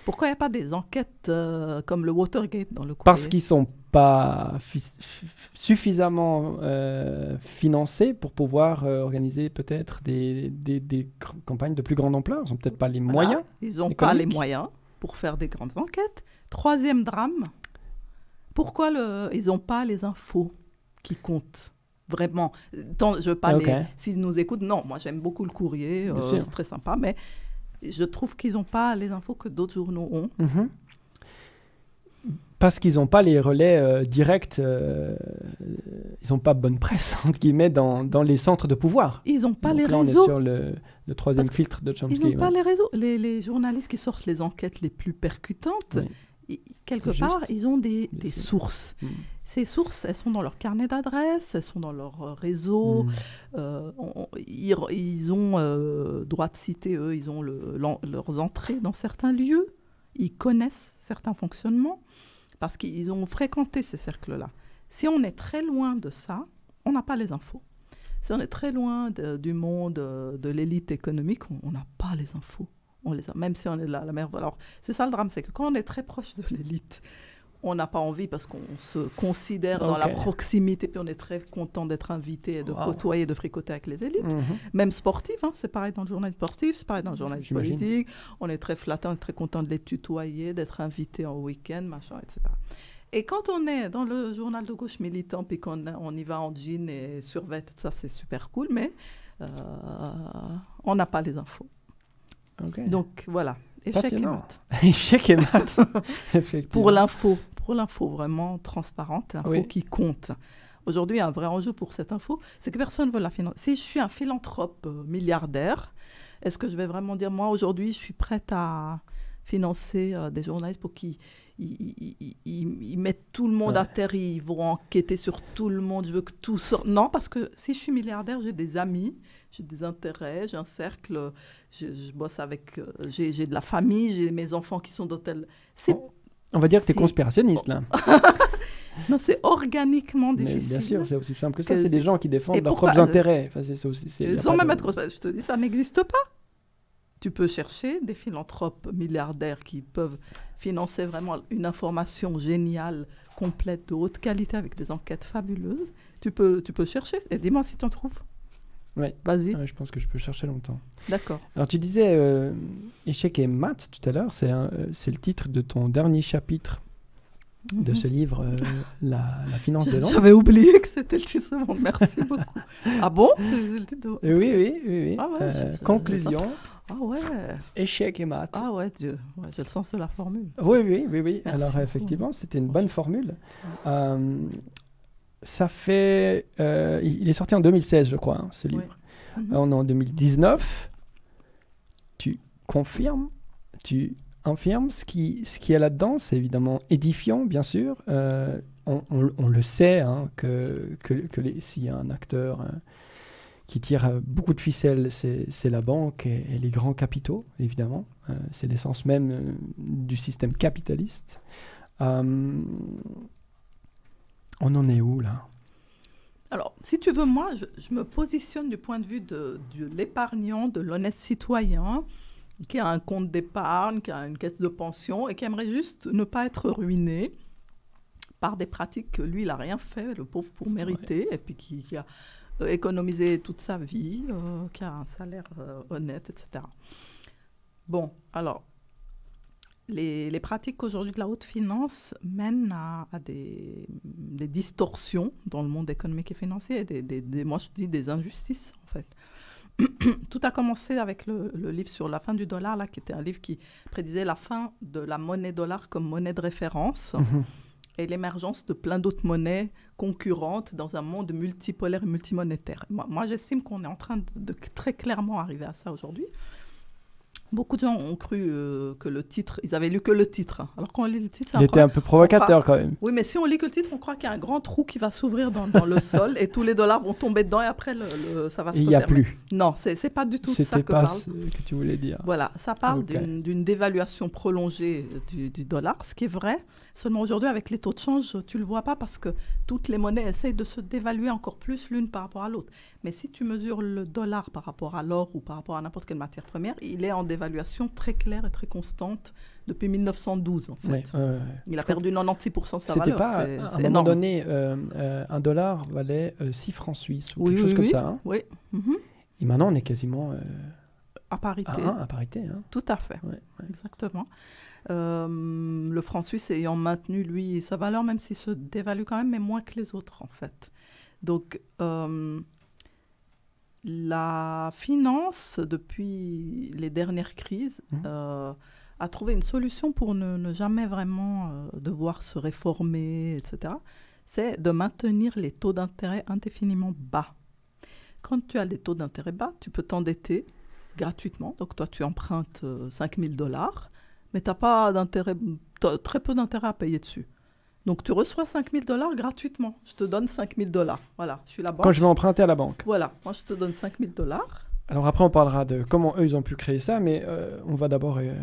Pourquoi il n'y a pas des enquêtes euh, comme le Watergate dans le courrier Parce qu'ils ne sont pas suffisamment euh, financés pour pouvoir organiser peut-être des, campagnes de plus grande ampleur. Ils n'ont peut-être pas les moyens. Ils n'ont pas les moyens pour faire des grandes enquêtes. Troisième drame, pourquoi le... ils n'ont pas les infos qui compte vraiment. Tant, je parle, s'ils nous écoutent, non, moi j'aime beaucoup le courrier, euh, c'est très sympa, mais je trouve qu'ils n'ont pas les infos que d'autres journaux ont. Mhm. Parce qu'ils n'ont pas les relais euh, directs, euh, ils n'ont pas bonne presse, entre guillemets, dans, dans les centres de pouvoir. Ils n'ont pas les là, réseaux. On est sur le, troisième filtre de Chomsky. Ils n'ont pas les réseaux. Les, journalistes qui sortent les enquêtes les plus percutantes, quelque part, ils ont des, sources. Mm. Ces sources, elles sont dans leur carnet d'adresses, elles sont dans leur euh, réseau. Mm. Euh, ils, ont euh, droit de citer, eux, ils ont le, leurs entrées dans certains lieux. Ils connaissent certains fonctionnements parce qu'ils ont fréquenté ces cercles-là. Si on est très loin de ça, on n'a pas les infos. Si on est très loin du monde de l'élite économique, on n'a pas les infos même si on est là, la mer. Alors, c'est ça le drame, c'est que quand on est très proche de l'élite, on n'a pas envie parce qu'on se considère dans la proximité, puis on est très content d'être invité et de côtoyer, de fricoter avec les élites. Mhm. Même sportif, hein, c'est pareil dans le journal sportif, c'est pareil dans le journal politique. On est très flattant, très content de les tutoyer, d'être invité en week-end, machin, etc. Et quand on est dans le journal de gauche militant, puis qu'on y va en jean et survêt, tout ça, c'est super cool, mais euh, on n'a pas les infos. Donc voilà, échec et mat. échec et mat. pour l'info, pour l'info vraiment transparente, l'info qui compte. Aujourd'hui, un vrai enjeu pour cette info, c'est que personne ne veut la financer. Si je suis un philanthrope euh, milliardaire, est-ce que je vais vraiment dire, moi, aujourd'hui, je suis prête à financer euh, des journalistes pour qu'ils mettent tout le monde à terre, ils vont enquêter sur tout le monde, je veux que tout sorte. Non, parce que si je suis milliardaire, j'ai des amis j'ai des intérêts, j'ai un cercle, je, bosse avec, euh, j'ai de la famille, j'ai mes enfants qui sont d'hôtels. On va dire que tu es conspirationniste là. non, c'est organiquement difficile. bien sûr, c'est aussi simple que ça. C'est des gens qui défendent leurs propres intérêts. Enfin, même être je te dis, ça n'existe pas. Tu peux chercher des philanthropes milliardaires qui peuvent financer vraiment une information géniale, complète, de haute qualité, avec des enquêtes fabuleuses. Tu peux, tu peux chercher. Et dis-moi si tu en trouves. Ouais. Vas-y. je pense que je peux chercher longtemps. D'accord. Alors tu disais euh, échec et maths tout à l'heure, euh, c'est le titre de ton dernier chapitre de ce mhm. livre, euh, la, finance de l'ombre ». J'avais oublié que c'était le titre, merci beaucoup. ah bon le titre Oui, oui, oui. oui. Ah ouais, conclusion. Ah ouais. Échec et maths. Ah ouais, Dieu. J'ai le sens de la formule. Oui, oui, oui, oui. Alors effectivement, c'était une bonne formule. Euh, ça fait. Euh, il est sorti en 2016, je crois, hein, ce livre. Mhm. Euh, on est en 2019. Tu confirmes, tu infirmes. Ce qui, ce qui est là-dedans, c'est évidemment édifiant, bien sûr. Euh, on, le sait hein, que, que, que s'il y a un acteur qui tire beaucoup de ficelles, c'est la banque et, les grands capitaux, évidemment. c'est l'essence même du système capitaliste. Euh, on en est où là alors, si tu veux, moi, je, me positionne du point de vue de, l'épargnant, de l'honnête citoyen qui a un compte d'épargne, qui a une caisse de pension et qui aimerait juste ne pas être ruiné par des pratiques que lui, il n'a rien fait, le pauvre, pour mériter, et puis qui, a euh, économisé toute sa vie, euh, qui a un salaire euh, honnête, etc. Bon, alors, les, pratiques aujourd'hui de la haute finance mènent à, des, distorsions dans le monde économique et financier, des, des, moi je dis des injustices en fait. Tout a commencé avec le, livre sur la fin du dollar, là, qui était un livre qui prédisait la fin de la monnaie dollar comme monnaie de référence. Mhm. et l'émergence de plein d'autres monnaies concurrentes dans un monde multipolaire et multimonétaire. Moi, j'estime qu'on est en train de, très clairement arriver à ça aujourd'hui. Beaucoup de gens ont cru euh, que le titre, ils avaient lu que le titre. Alors quand on lit le titre, il était un peu provocateur quand même. Oui, mais si on lit que le titre, on croit qu'il y a un grand trou qui va s'ouvrir dans, le sol et tous les dollars vont tomber dedans et après le, ça va se. Il n'y a plus. Non, c'est pas du tout ça que Ce que tu voulais dire. Voilà, ça parle d'une dévaluation prolongée du, dollar, ce qui est vrai. Seulement aujourd'hui, avec les taux de change, tu le vois pas parce que toutes les monnaies essayent de se dévaluer encore plus l'une par rapport à l'autre. Mais si tu mesures le dollar par rapport à l'or ou par rapport à n'importe quelle matière première, il est en dévaluation évaluation très claire et très constante depuis 1912, en fait. il a perdu 96% de sa valeur. Pas, à un moment donné, euh, euh, un dollar valait 6 euh, francs suisses ou oui, quelque chose comme ça. Hein. Oui, Oui. Mhm. Et maintenant, on est quasiment... à parité. À, à parité hein. Tout à fait. Exactement. le franc suisse ayant maintenu, lui, sa valeur, même s'il se dévalue quand même, mais moins que les autres, en fait. Donc, la finance, depuis les dernières crises, mmh. euh, a trouvé une solution pour ne, jamais vraiment euh, devoir se réformer, etc. C'est de maintenir les taux d'intérêt indéfiniment bas. Quand tu as des taux d'intérêt bas, tu peux t'endetter gratuitement. Donc toi, tu empruntes 5 euh, 5000 dollars, mais tu n'as pas d'intérêt, très peu d'intérêt à payer dessus. Donc tu reçois 5000 dollars gratuitement. Je te donne 5000 dollars. Voilà, je suis la banque. Quand je vais emprunter à la banque. Voilà, moi je te donne 5000 dollars. Alors après, on parlera de comment eux, ils ont pu créer ça, mais euh, on va d'abord euh,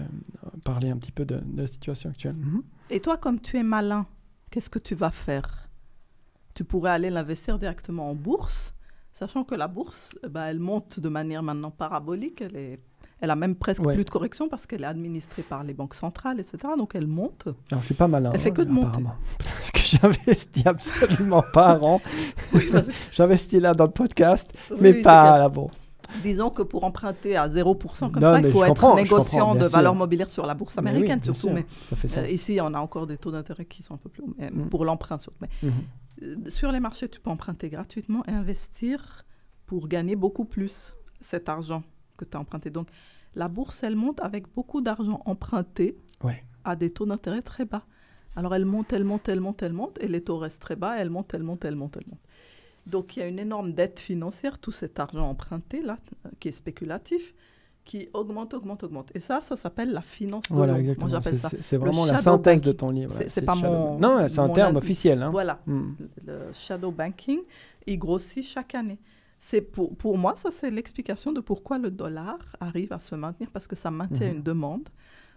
parler un petit peu de, la situation actuelle. Mhm. Et toi, comme tu es malin, qu'est-ce que tu vas faire Tu pourrais aller l'investir directement en bourse, sachant que la bourse, bah, elle monte de manière maintenant parabolique, elle est elle a même presque plus de correction parce qu'elle est administrée par les banques centrales, etc. Donc elle monte. Alors, je suis pas malin. Elle fait hein, que de monter. Parce que j'investis absolument pas avant. Oui, J'investis là dans le podcast, mais pas à la bourse. Disons que pour emprunter à 0% comme ça, il faut être négociant de valeur mobilière sur la bourse américaine, surtout. Mais euh, ici, on a encore des taux d'intérêt qui sont un peu plus hauts, mm. pour l'emprunt surtout. Mais mm-hmm. euh, sur les marchés, tu peux emprunter gratuitement et investir pour gagner beaucoup plus cet argent que tu as emprunté. Donc, la bourse, elle monte avec beaucoup d'argent emprunté à des taux d'intérêt très bas. Alors, elle monte, elle monte, elle monte, elle monte, et les taux restent très bas, elle monte, elle monte, elle monte, elle monte. Donc, il y a une énorme dette financière, tout cet argent emprunté, là, qui est spéculatif, qui augmente, augmente, augmente. Et ça, ça s'appelle la finance voilà, exactement. C'est vraiment la synthèse de ton livre. C'est pas Non, c'est un terme officiel. Hein. Voilà. Mm. Le shadow banking, il grossit chaque année. C'est pour, pour moi, ça c'est l'explication de pourquoi le dollar arrive à se maintenir, parce que ça maintient mhm. une demande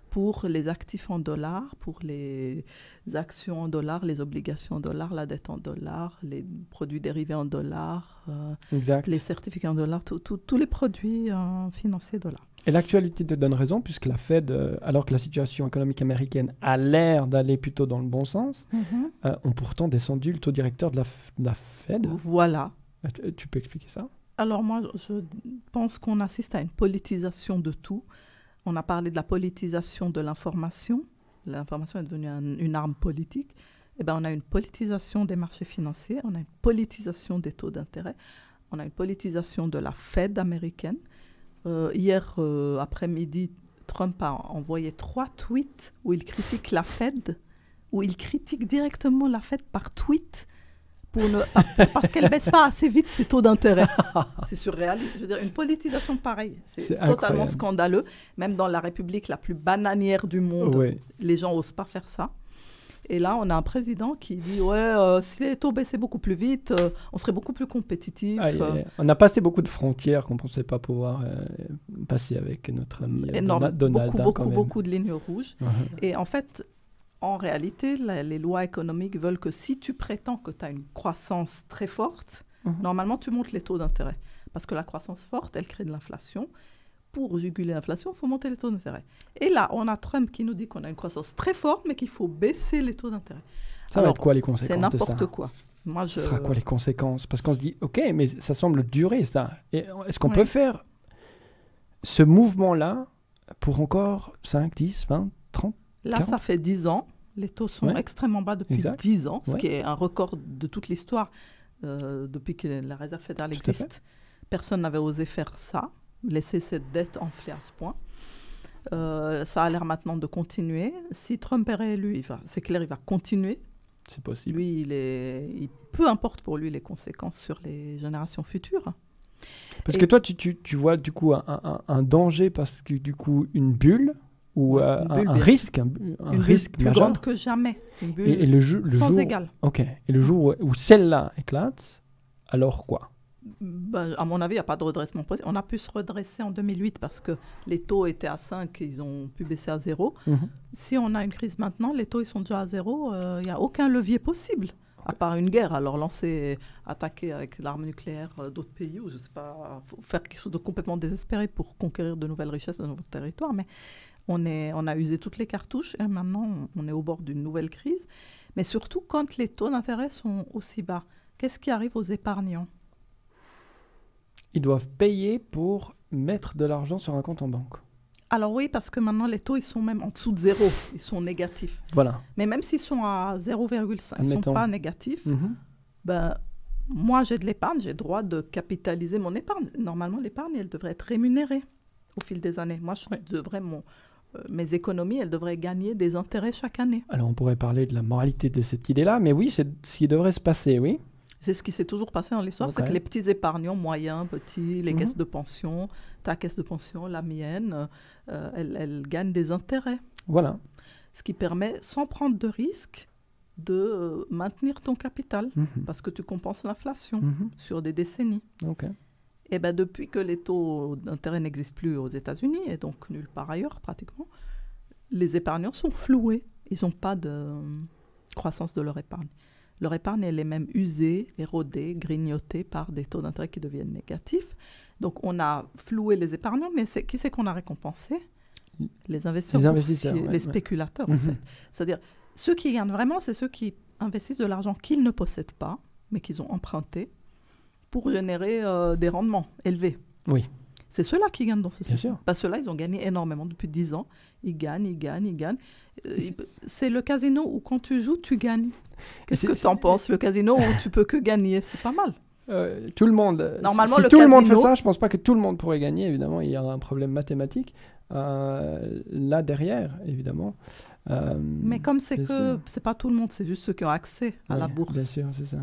pour les actifs en dollars, pour les actions en dollars, les obligations en dollars, la dette en dollars, les produits dérivés en dollars, euh, les certificats en dollars, tous les produits euh, financés en dollars. Et l'actualité te donne raison, puisque la Fed, euh, alors que la situation économique américaine a l'air d'aller plutôt dans le bon sens, mhm. ont pourtant descendu le taux directeur de la Fed. Voilà, ah, tu peux expliquer ça Alors moi, je pense qu'on assiste à une politisation de tout. On a parlé de la politisation de l'information. L'information est devenue une arme politique. Eh ben, on a une politisation des marchés financiers, on a une politisation des taux d'intérêt, on a une politisation de la Fed américaine. Euh, hier euh, après-midi, Trump a envoyé trois tweets où il critique la Fed, où il critique directement la Fed par tweet parce qu'elle ne baisse pas assez vite ses taux d'intérêt. c'est surréaliste. Je veux dire, une politisation pareille, c'est totalement scandaleux. Même dans la République la plus bananière du monde, les gens n'osent pas faire ça. Et là, on a un président qui dit Ouais, euh, si les taux baissaient beaucoup plus vite, euh, on serait beaucoup plus compétitif. On a passé beaucoup de frontières qu'on ne pensait pas pouvoir euh, passer avec notre ami Donald, Beaucoup, beaucoup, beaucoup de lignes rouges. Et en fait, en réalité, les lois économiques veulent que si tu prétends que tu as une croissance très forte, mhm. normalement, tu montes les taux d'intérêt. Parce que la croissance forte, elle crée de l'inflation. Pour juguler l'inflation, il faut monter les taux d'intérêt. Et là, on a Trump qui nous dit qu'on a une croissance très forte, mais qu'il faut baisser les taux d'intérêt. Ça va être quoi les conséquences C'est n'importe quoi. Moi, Ça sera quoi les conséquences Parce qu'on se dit, OK, mais ça semble durer, ça. Est-ce qu'on peut faire ce mouvement-là pour encore 5, 10, 20, 30, Là, ça fait 10 ans. Les taux sont extrêmement bas depuis dix 10 ans, ce qui est un record de toute l'histoire euh, depuis que la Réserve fédérale existe. Personne n'avait osé faire ça, laisser cette dette enfler à ce point. Euh, ça a l'air maintenant de continuer. Si Trump est réélu, c'est clair, il va continuer. C'est possible. Lui, il est, il, peu importe pour lui les conséquences sur les générations futures. Parce que toi, tu, vois du coup un, un danger parce que du coup, une bulle, ou euh, un, risque, un, risque plus grande que jamais. le, sans égal. Ok. Et le jour où, celle-là éclate, alors quoi bah, à mon avis, il n'y a pas de redressement possible. On a pu se redresser en 2008 parce que les taux étaient à 5 ils ont pu baisser à 0. Mhm. Si on a une crise maintenant, les taux ils sont déjà à 0, euh, il y n'y a aucun levier possible, à part une guerre. Alors lancer, attaquer avec l'arme nucléaire euh, d'autres pays, ou je sais pas, faire quelque chose de complètement désespéré pour conquérir de nouvelles richesses, de nouveaux territoires. Mais on, a usé toutes les cartouches et hein, maintenant on est au bord d'une nouvelle crise. Mais surtout quand les taux d'intérêt sont aussi bas, qu'est-ce qui arrive aux épargnants Ils doivent payer pour mettre de l'argent sur un compte en banque. Alors oui, parce que maintenant les taux, ils sont même en dessous de zéro, ils sont négatifs. Voilà. Mais même s'ils sont à 0,5, ils ne sont pas négatifs. Mhm. Ben, moi, j'ai de l'épargne, j'ai le droit de capitaliser mon épargne. Normalement, l'épargne, elle devrait être rémunérée au fil des années. Moi, je devrais mon, euh, mes économies, elles devraient gagner des intérêts chaque année. Alors on pourrait parler de la moralité de cette idée-là, mais oui, c'est ce qui devrait se passer, oui. C'est ce qui s'est toujours passé dans l'histoire, c'est que les petits épargnants moyens, petits, les mhm. caisses de pension, ta caisse de pension, la mienne, euh, elles, gagnent des intérêts. Voilà. Ce qui permet, sans prendre de risque, de euh, maintenir ton capital, mhm. parce que tu compenses l'inflation mhm. sur des décennies. OK. Et eh ben depuis que les taux d'intérêt n'existent plus aux États-Unis et donc nulle part ailleurs pratiquement, les épargnants sont floués. Ils n'ont pas de croissance de leur épargne. Leur épargne, elle est même usée, érodée, grignotée par des taux d'intérêt qui deviennent négatifs. Donc on a floué les épargnants, mais qui c'est qu'on a récompensé Les investisseurs, les, spéculateurs en mhm. fait. C'est-à-dire, ceux qui gagnent vraiment, c'est ceux qui investissent de l'argent qu'ils ne possèdent pas, mais qu'ils ont emprunté pour générer euh, des rendements élevés. Oui. C'est ceux-là qui gagnent dans ce Bien Sûr. Parce que là, ils ont gagné énormément depuis 10 ans. Ils gagnent, ils gagnent, ils gagnent. Euh, c'est le casino où quand tu joues, tu gagnes. Qu'est-ce que tu en penses Le casino où tu peux que gagner, c'est pas mal. Euh, tout le monde. Normalement, si, tout le monde fait ça, je pense pas que tout le monde pourrait gagner. Évidemment, il y aura un problème mathématique là derrière, évidemment. Mais comme c'est que c'est pas tout le monde, c'est juste ceux qui ont accès à la bourse. Bien sûr, c'est ça.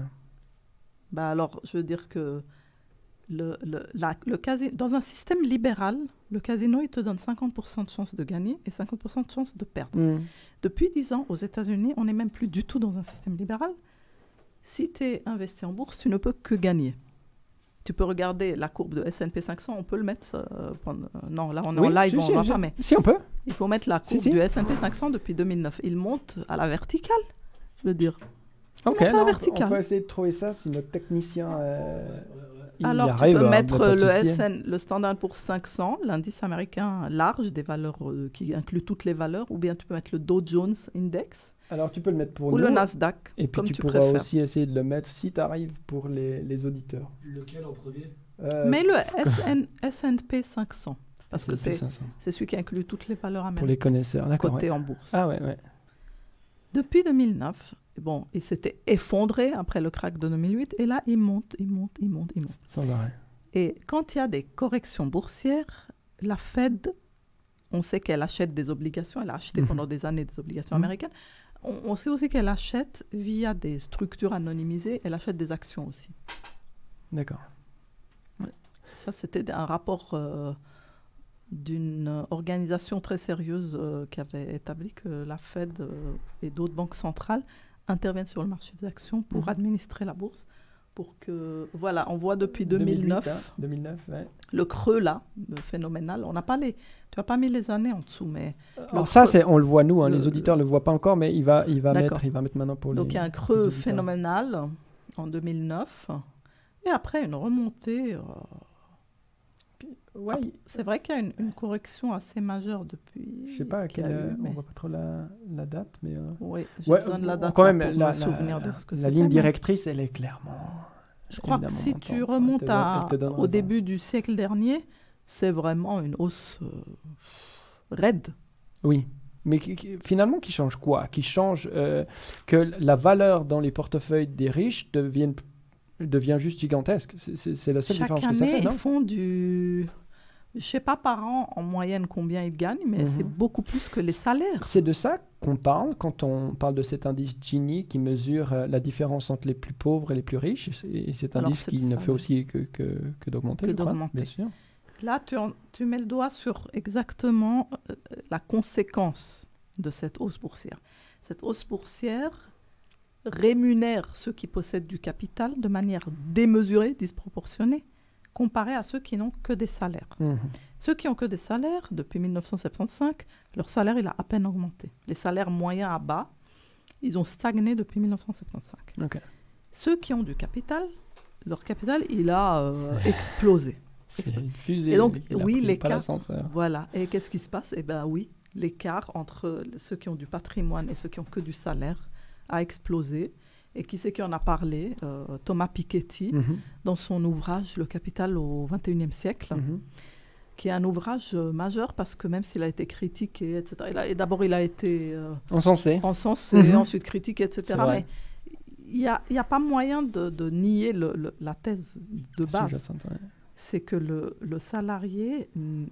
Bah, alors, je veux dire que le, le, le casino, dans un système libéral, le casino, il te donne 50% de chances de gagner et 50% de chances de perdre. Mm. Depuis 10 ans, aux États-Unis, on n'est même plus du tout dans un système libéral. Si tu es investi en bourse, tu ne peux que gagner. Tu peux regarder la courbe de S&P 500, on peut le mettre. Euh, euh, non, là, on est en live, on ne va pas, mais... Si, on peut. Il faut mettre la courbe du S&P 500 depuis 2009. Il monte à la verticale, je veux dire on peut essayer de trouver ça si notre technicien. Euh, il Alors, tu peux mettre le, SN, le standard pour 500, l'indice américain large, des valeurs euh, qui inclut toutes les valeurs, ou bien tu peux mettre le Dow Jones Index. Alors, tu peux le mettre pour Ou le Nasdaq. Et puis, comme tu, tu pourras aussi essayer de le mettre si tu arrives pour les, les, auditeurs. Lequel en premier euh, Mais le SP 500. Parce que c'est celui qui inclut toutes les valeurs américaines. Pour les connaisseurs, d'accord. Côté en bourse. Ah ouais, ouais. Depuis 2009, bon, il s'était effondré après le crack de 2008 et là, il monte, il monte, il monte, il monte. Sans arrêt. Et quand il y a des corrections boursières, la Fed, on sait qu'elle achète des obligations, elle a acheté mhm. pendant des années des obligations mhm. américaines. On, sait aussi qu'elle achète via des structures anonymisées, elle achète des actions aussi. D'accord. Ça, c'était un rapport euh, d'une organisation très sérieuse euh, qui avait établi que la Fed euh, et d'autres banques centrales interviennent sur le marché des actions pour mhm. administrer la bourse. Pour que, voilà, on voit depuis 2009, hein, le creux là, phénoménal. On n'a pas les, tu n'as pas mis les années en dessous, mais euh, Alors ça, c'est, on le voit nous, hein, les auditeurs ne le voient pas encore, mais il va, il va mettre, il va mettre maintenant pour Donc il y a un creux phénoménal en 2009 et après une remontée. Euh, ah, ouais, c'est vrai qu'il y a une, correction assez majeure depuis. Je sais pas à quelle. On On voit pas trop la, date, mais. Euh, oui, j'ai besoin de la date quand même, la, souvenir de ce que La ligne directrice, elle est clairement. Je crois que si tu remontes au début du siècle dernier, c'est vraiment une hausse euh, raide. Oui. Mais finalement, qui change quoi Qui change euh, que la valeur dans les portefeuilles des riches devienne devient juste gigantesque. C'est la seule différence que ça fait, non ils font du... Je sais pas par an en moyenne combien ils gagnent, mais c'est mhm. beaucoup plus que les salaires. C'est de ça qu'on parle quand on parle de cet indice Gini qui mesure euh, la différence entre les plus pauvres et les plus riches. Et un indice qui ne fait aussi que, que, d'augmenter. les Là, tu, mets le doigt sur exactement euh, la conséquence de cette hausse boursière. Cette hausse boursière, rémunèrent ceux qui possèdent du capital de manière démesurée, disproportionnée, comparée à ceux qui n'ont que des salaires. Mmh. Ceux qui ont que des salaires, depuis 1975, leur salaire il a à peine augmenté. Les salaires moyens à bas, ils ont stagné depuis 1975. Ceux qui ont du capital, leur capital il a euh, explosé. explosé. Une fusée, et donc, oui, l'écart. Voilà. Et qu'est-ce qui se passe Eh bien, oui, l'écart entre ceux qui ont du patrimoine et ceux qui ont que du salaire, a explosé. Et qui c'est qui en a parlé euh, Thomas Piketty, mhm. dans son ouvrage Le Capital au XXIe siècle, mhm. qui est un ouvrage majeur parce que même s'il a été critiqué, etc., et d'abord il a été en euh, encensé, mhm. ensuite critiqué, etc. Mais il n'y a, y a, pas moyen de, nier la thèse de base c'est que le, le salarié mm,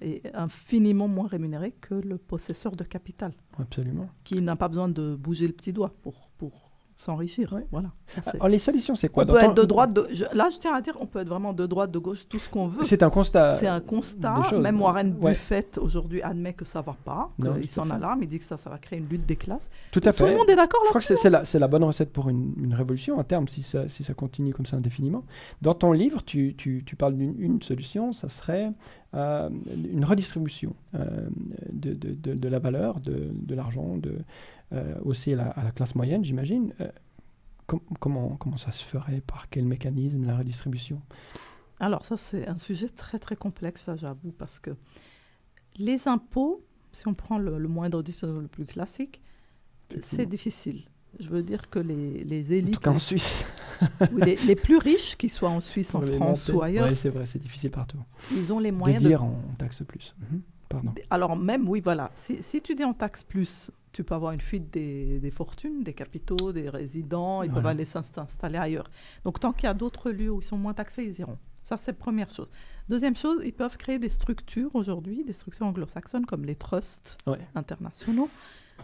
est infiniment moins rémunéré que le possesseur de capital. Absolument. Qui n'a pas besoin de bouger le petit doigt pour s'enrichir. Voilà. Ah, les solutions, c'est quoi On peut être de droite, de... là je tiens à dire, on peut être vraiment de droite, de gauche, tout ce qu'on veut. C'est un constat. C'est un constat. Même Warren Buffett aujourd'hui admet que ça ne va pas, qu'il s'en alarme, il dit que ça, va créer une lutte des classes. Tout à fait. le monde est d'accord là. Je crois que hein. c'est la, bonne recette pour une, révolution à terme si ça, continue comme ça indéfiniment. Dans ton livre, tu, parles d'une solution, ça serait euh, une redistribution euh, de, de, la valeur, de, l'argent, de, euh, aussi à la, classe moyenne, j'imagine. Euh, comment, comment ça se ferait Par quel mécanisme la redistribution Alors ça, c'est un sujet très très complexe, j'avoue, parce que les impôts, si on prend le, moindre dispositif le plus classique, c'est difficile. Je veux dire que les, élites... En, tout en Suisse. les, les, plus riches, qu'ils soient en Suisse, en France ou ailleurs... Oui, c'est vrai, c'est difficile partout. Ils ont les moyens... De dire, en on taxe plus. Mhm. Alors même, oui, voilà. Si, tu dis en taxe plus, tu peux avoir une fuite des, fortunes, des capitaux, des résidents, ils vont peuvent aller s'installer ailleurs. Donc tant qu'il y a d'autres lieux où ils sont moins taxés, ils iront. Ça, c'est première chose. Deuxième chose, ils peuvent créer des structures aujourd'hui, des structures anglo-saxonnes comme les trusts internationaux,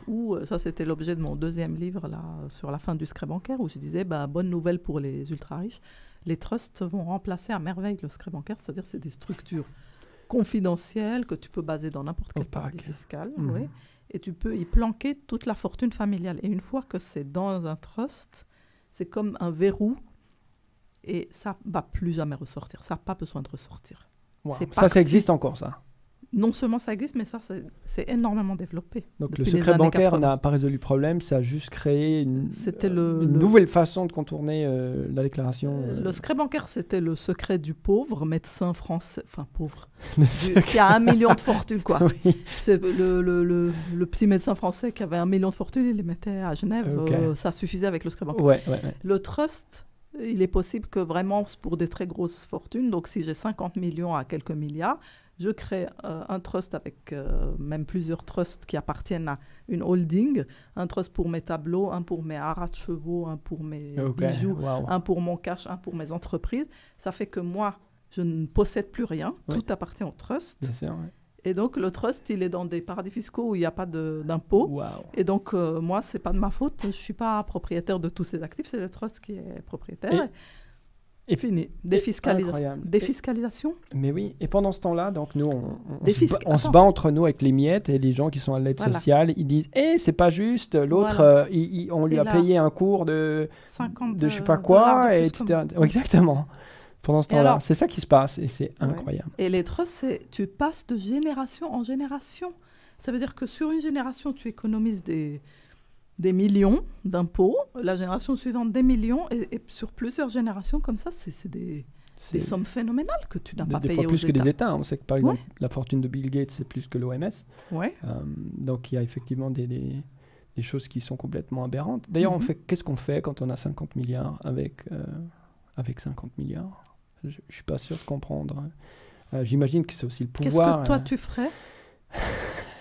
où, euh, ça c'était l'objet de mon deuxième livre là, sur la fin du secret bancaire, où je disais, bah, bonne nouvelle pour les ultra-riches, les trusts vont remplacer à merveille le secret bancaire, c'est-à-dire c'est des structures confidentiel que tu peux baser dans n'importe quel paradis fiscal. Mmh. et tu peux y planquer toute la fortune familiale. Et une fois que c'est dans un trust, c'est comme un verrou et ça va plus jamais ressortir. Ça n'a pas besoin de ressortir. Ça, ça existe encore, ça non seulement ça existe, mais ça, c'est énormément développé. Donc le secret bancaire n'a pas résolu le problème, ça a juste créé une, euh, une nouvelle façon de contourner euh, la déclaration. Euh, le secret bancaire, c'était le secret du pauvre médecin français, enfin pauvre, qui a un million de fortune, quoi. C'est le, le, petit médecin français qui avait un million de fortune, il les mettait à Genève, ça suffisait avec le secret bancaire. Le trust, il est possible que vraiment pour des très grosses fortunes, donc si j'ai 50 millions à quelques milliards, je crée euh, un trust avec euh, même plusieurs trusts qui appartiennent à une holding, un trust pour mes tableaux, un pour mes haras de chevaux, un pour mes bijoux, un pour mon cash, un pour mes entreprises. Ça fait que moi, je ne possède plus rien, tout appartient au trust. Et donc, le trust, il est dans des paradis fiscaux où il n'y a pas d'impôts. Et donc, euh, moi, ce n'est pas de ma faute. Je ne suis pas propriétaire de tous ces actifs. C'est le trust qui est propriétaire. Et fini. Défiscalisation. Défiscalisation Mais oui. Et pendant ce temps-là, donc nous, on, se, bat entre nous avec les miettes et les gens qui sont à l'aide sociale, ils disent Eh, c'est pas juste, l'autre, euh, on lui a payé un cours de. 50 de je sais euh, pas quoi, et etc. exactement. Pendant ce temps-là. C'est ça qui se passe et c'est incroyable. Et l'être, c'est tu passes de génération en génération. Ça veut dire que sur une génération, tu économises des, des millions d'impôts, la génération suivante des millions, et, sur plusieurs générations comme ça, c'est des, sommes phénoménales que tu n'as pas payées. Des plus que des États. On sait que par exemple, la fortune de Bill Gates, c'est plus que l'OMS. Ouais. Euh, donc il y a effectivement des, choses qui sont complètement aberrantes. D'ailleurs, on mm-hmm. fait, qu'est-ce qu'on fait quand on a 50 milliards avec, euh, avec 50 milliards Je ne suis pas sûr de comprendre. Euh, j'imagine que c'est aussi le pouvoir. Qu'est-ce que toi tu ferais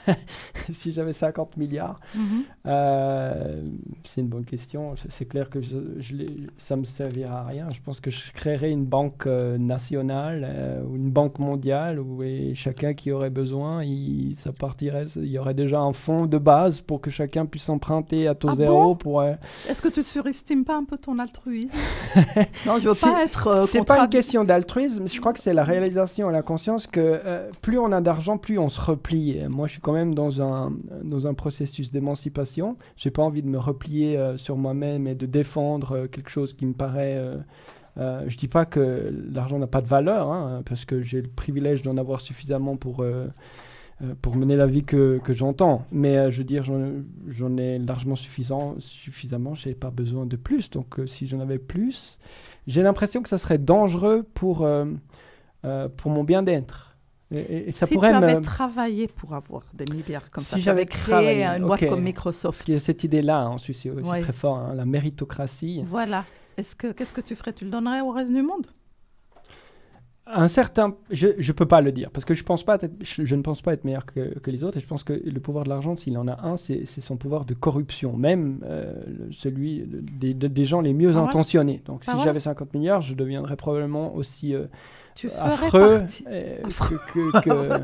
si j'avais 50 milliards mhm. euh, C'est une bonne question. C'est clair que je, ça ne me servira à rien. Je pense que je créerais une banque euh, nationale euh, ou une banque mondiale où chacun qui aurait besoin, il, ça partirait. Il y aurait déjà un fonds de base pour que chacun puisse emprunter à taux ah zéro. pour, Est-ce que tu surestimes pas un peu ton altruisme Non, je veux pas être. c'est pas une question d'altruisme. Je crois que c'est la réalisation, la conscience que plus on a d'argent, plus on se replie. Moi, je suis quand même dans un, dans un processus d'émancipation. J'ai pas envie de me replier euh, sur moi-même et de défendre euh, quelque chose qui me paraît. Euh, euh, je dis pas que l'argent n'a pas de valeur, hein, parce que j'ai le privilège d'en avoir suffisamment pour, pour mener la vie que, que j'entends. Mais je veux dire, j'en ai largement suffisant, suffisamment, je n'ai pas besoin de plus. Donc si j'en avais plus, j'ai l'impression que ça serait dangereux pour, pour mon bien-être. Et, ça si pourrait tu avais travaillé pour avoir des milliards comme ça, si j'avais créé une boîte comme Microsoft. Qui cette idée-là hein, en Suisse très fort, hein, la méritocratie. Voilà. Est-ce que qu'est-ce que tu ferais Tu le donnerais au reste du monde un certain, je ne peux pas le dire parce que je, pense pas je, ne pense pas être meilleur que, que, les autres et je pense que le pouvoir de l'argent, s'il en a un, c'est son pouvoir de corruption, même euh, celui des, des, gens les mieux ah, intentionnés. Donc ah, si j'avais 50 milliards, je deviendrais probablement aussi euh, tu affreux euh, que,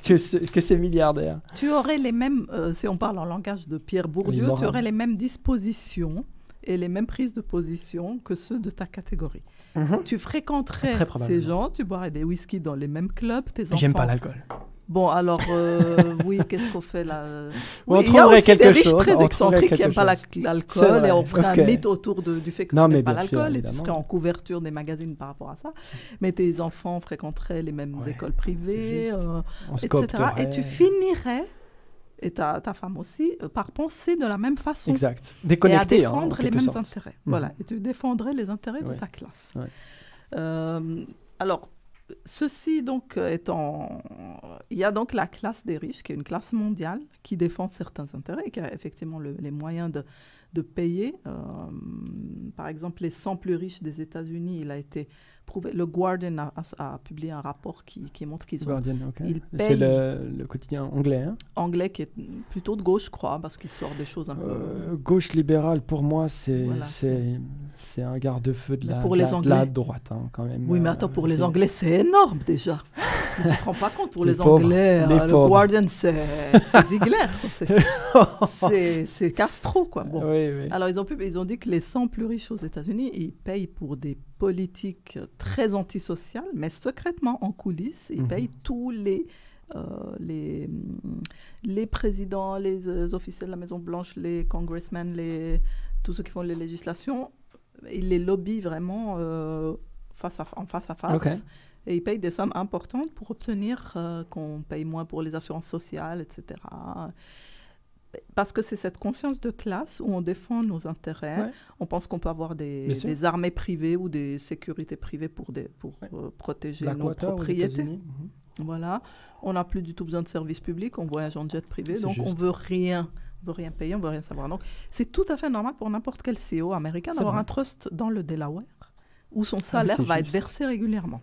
que, que, ces milliardaires. Tu aurais les mêmes, euh, si on parle en langage de Pierre Bourdieu, tu aurais les mêmes dispositions et les mêmes prises de position que ceux de ta catégorie. Mhm. Tu fréquenterais ces gens, tu boirais des whisky dans les mêmes clubs, tes enfants. J'aime pas l'alcool. Bon, alors, euh, oui, qu'est-ce qu'on fait là euh? On trouverait quelque chose. Il y très excentrique qui n'aiment pas l'alcool et on ferait un mythe autour du fait que tu n'aimes pas l'alcool et tu serais en couverture des magazines par rapport à ça. Mais tes enfants fréquenteraient les mêmes écoles privées, euh, etc. Et tu finirais et ta, ta, femme aussi, par penser de la même façon. Exact. Déconnecter. Et à hein, défendre les mêmes intérêts. Mmh. Voilà. Et tu défendrais les intérêts de ta classe. alors, ceci donc il y a donc la classe des riches, qui est une classe mondiale, qui défend certains intérêts, et qui a effectivement les moyens de, payer. Euh, par exemple, les 100 plus riches des États-Unis, il a été le Guardian a, publié un rapport qui, montre qu'ils ont. ok. C'est le, quotidien anglais. Hein. Anglais qui est plutôt de gauche, je crois, parce qu'il sort des choses un peu. Euh, gauche libérale, pour moi, c'est c'est un garde-feu de, la, droite, hein, quand même. Oui, mais attends, pour les Anglais, c'est énorme déjà. tu te rends pas compte, pour les, Anglais, euh, le Guardian, c'est Ziegler. c'est Castro, quoi. Bon. Alors, ils ont, ils ont dit que les 100 plus riches aux États-Unis, ils payent pour des politique très antisociale, mais secrètement en coulisses. Il mhm. paye tous les, euh, les, les, présidents, les euh, officiers de la Maison-Blanche, les congressmen, les, tous ceux qui font les législations. Il les lobby vraiment euh, face à, en face à face. Et il paye des sommes importantes pour obtenir qu'on paye moins pour les assurances sociales, etc parce que c'est cette conscience de classe où on défend nos intérêts. On pense qu'on peut avoir des, armées privées ou des sécurités privées pour, pour euh, protéger nos propriétés. Mhm. Voilà. On n'a plus du tout besoin de services publics. On voyage en jet privé. Donc, on veut rien. veut rien payer. On veut rien savoir. Donc, c'est tout à fait normal pour n'importe quel CEO américain d'avoir un trust dans le Delaware où son ah, salaire va être versé régulièrement.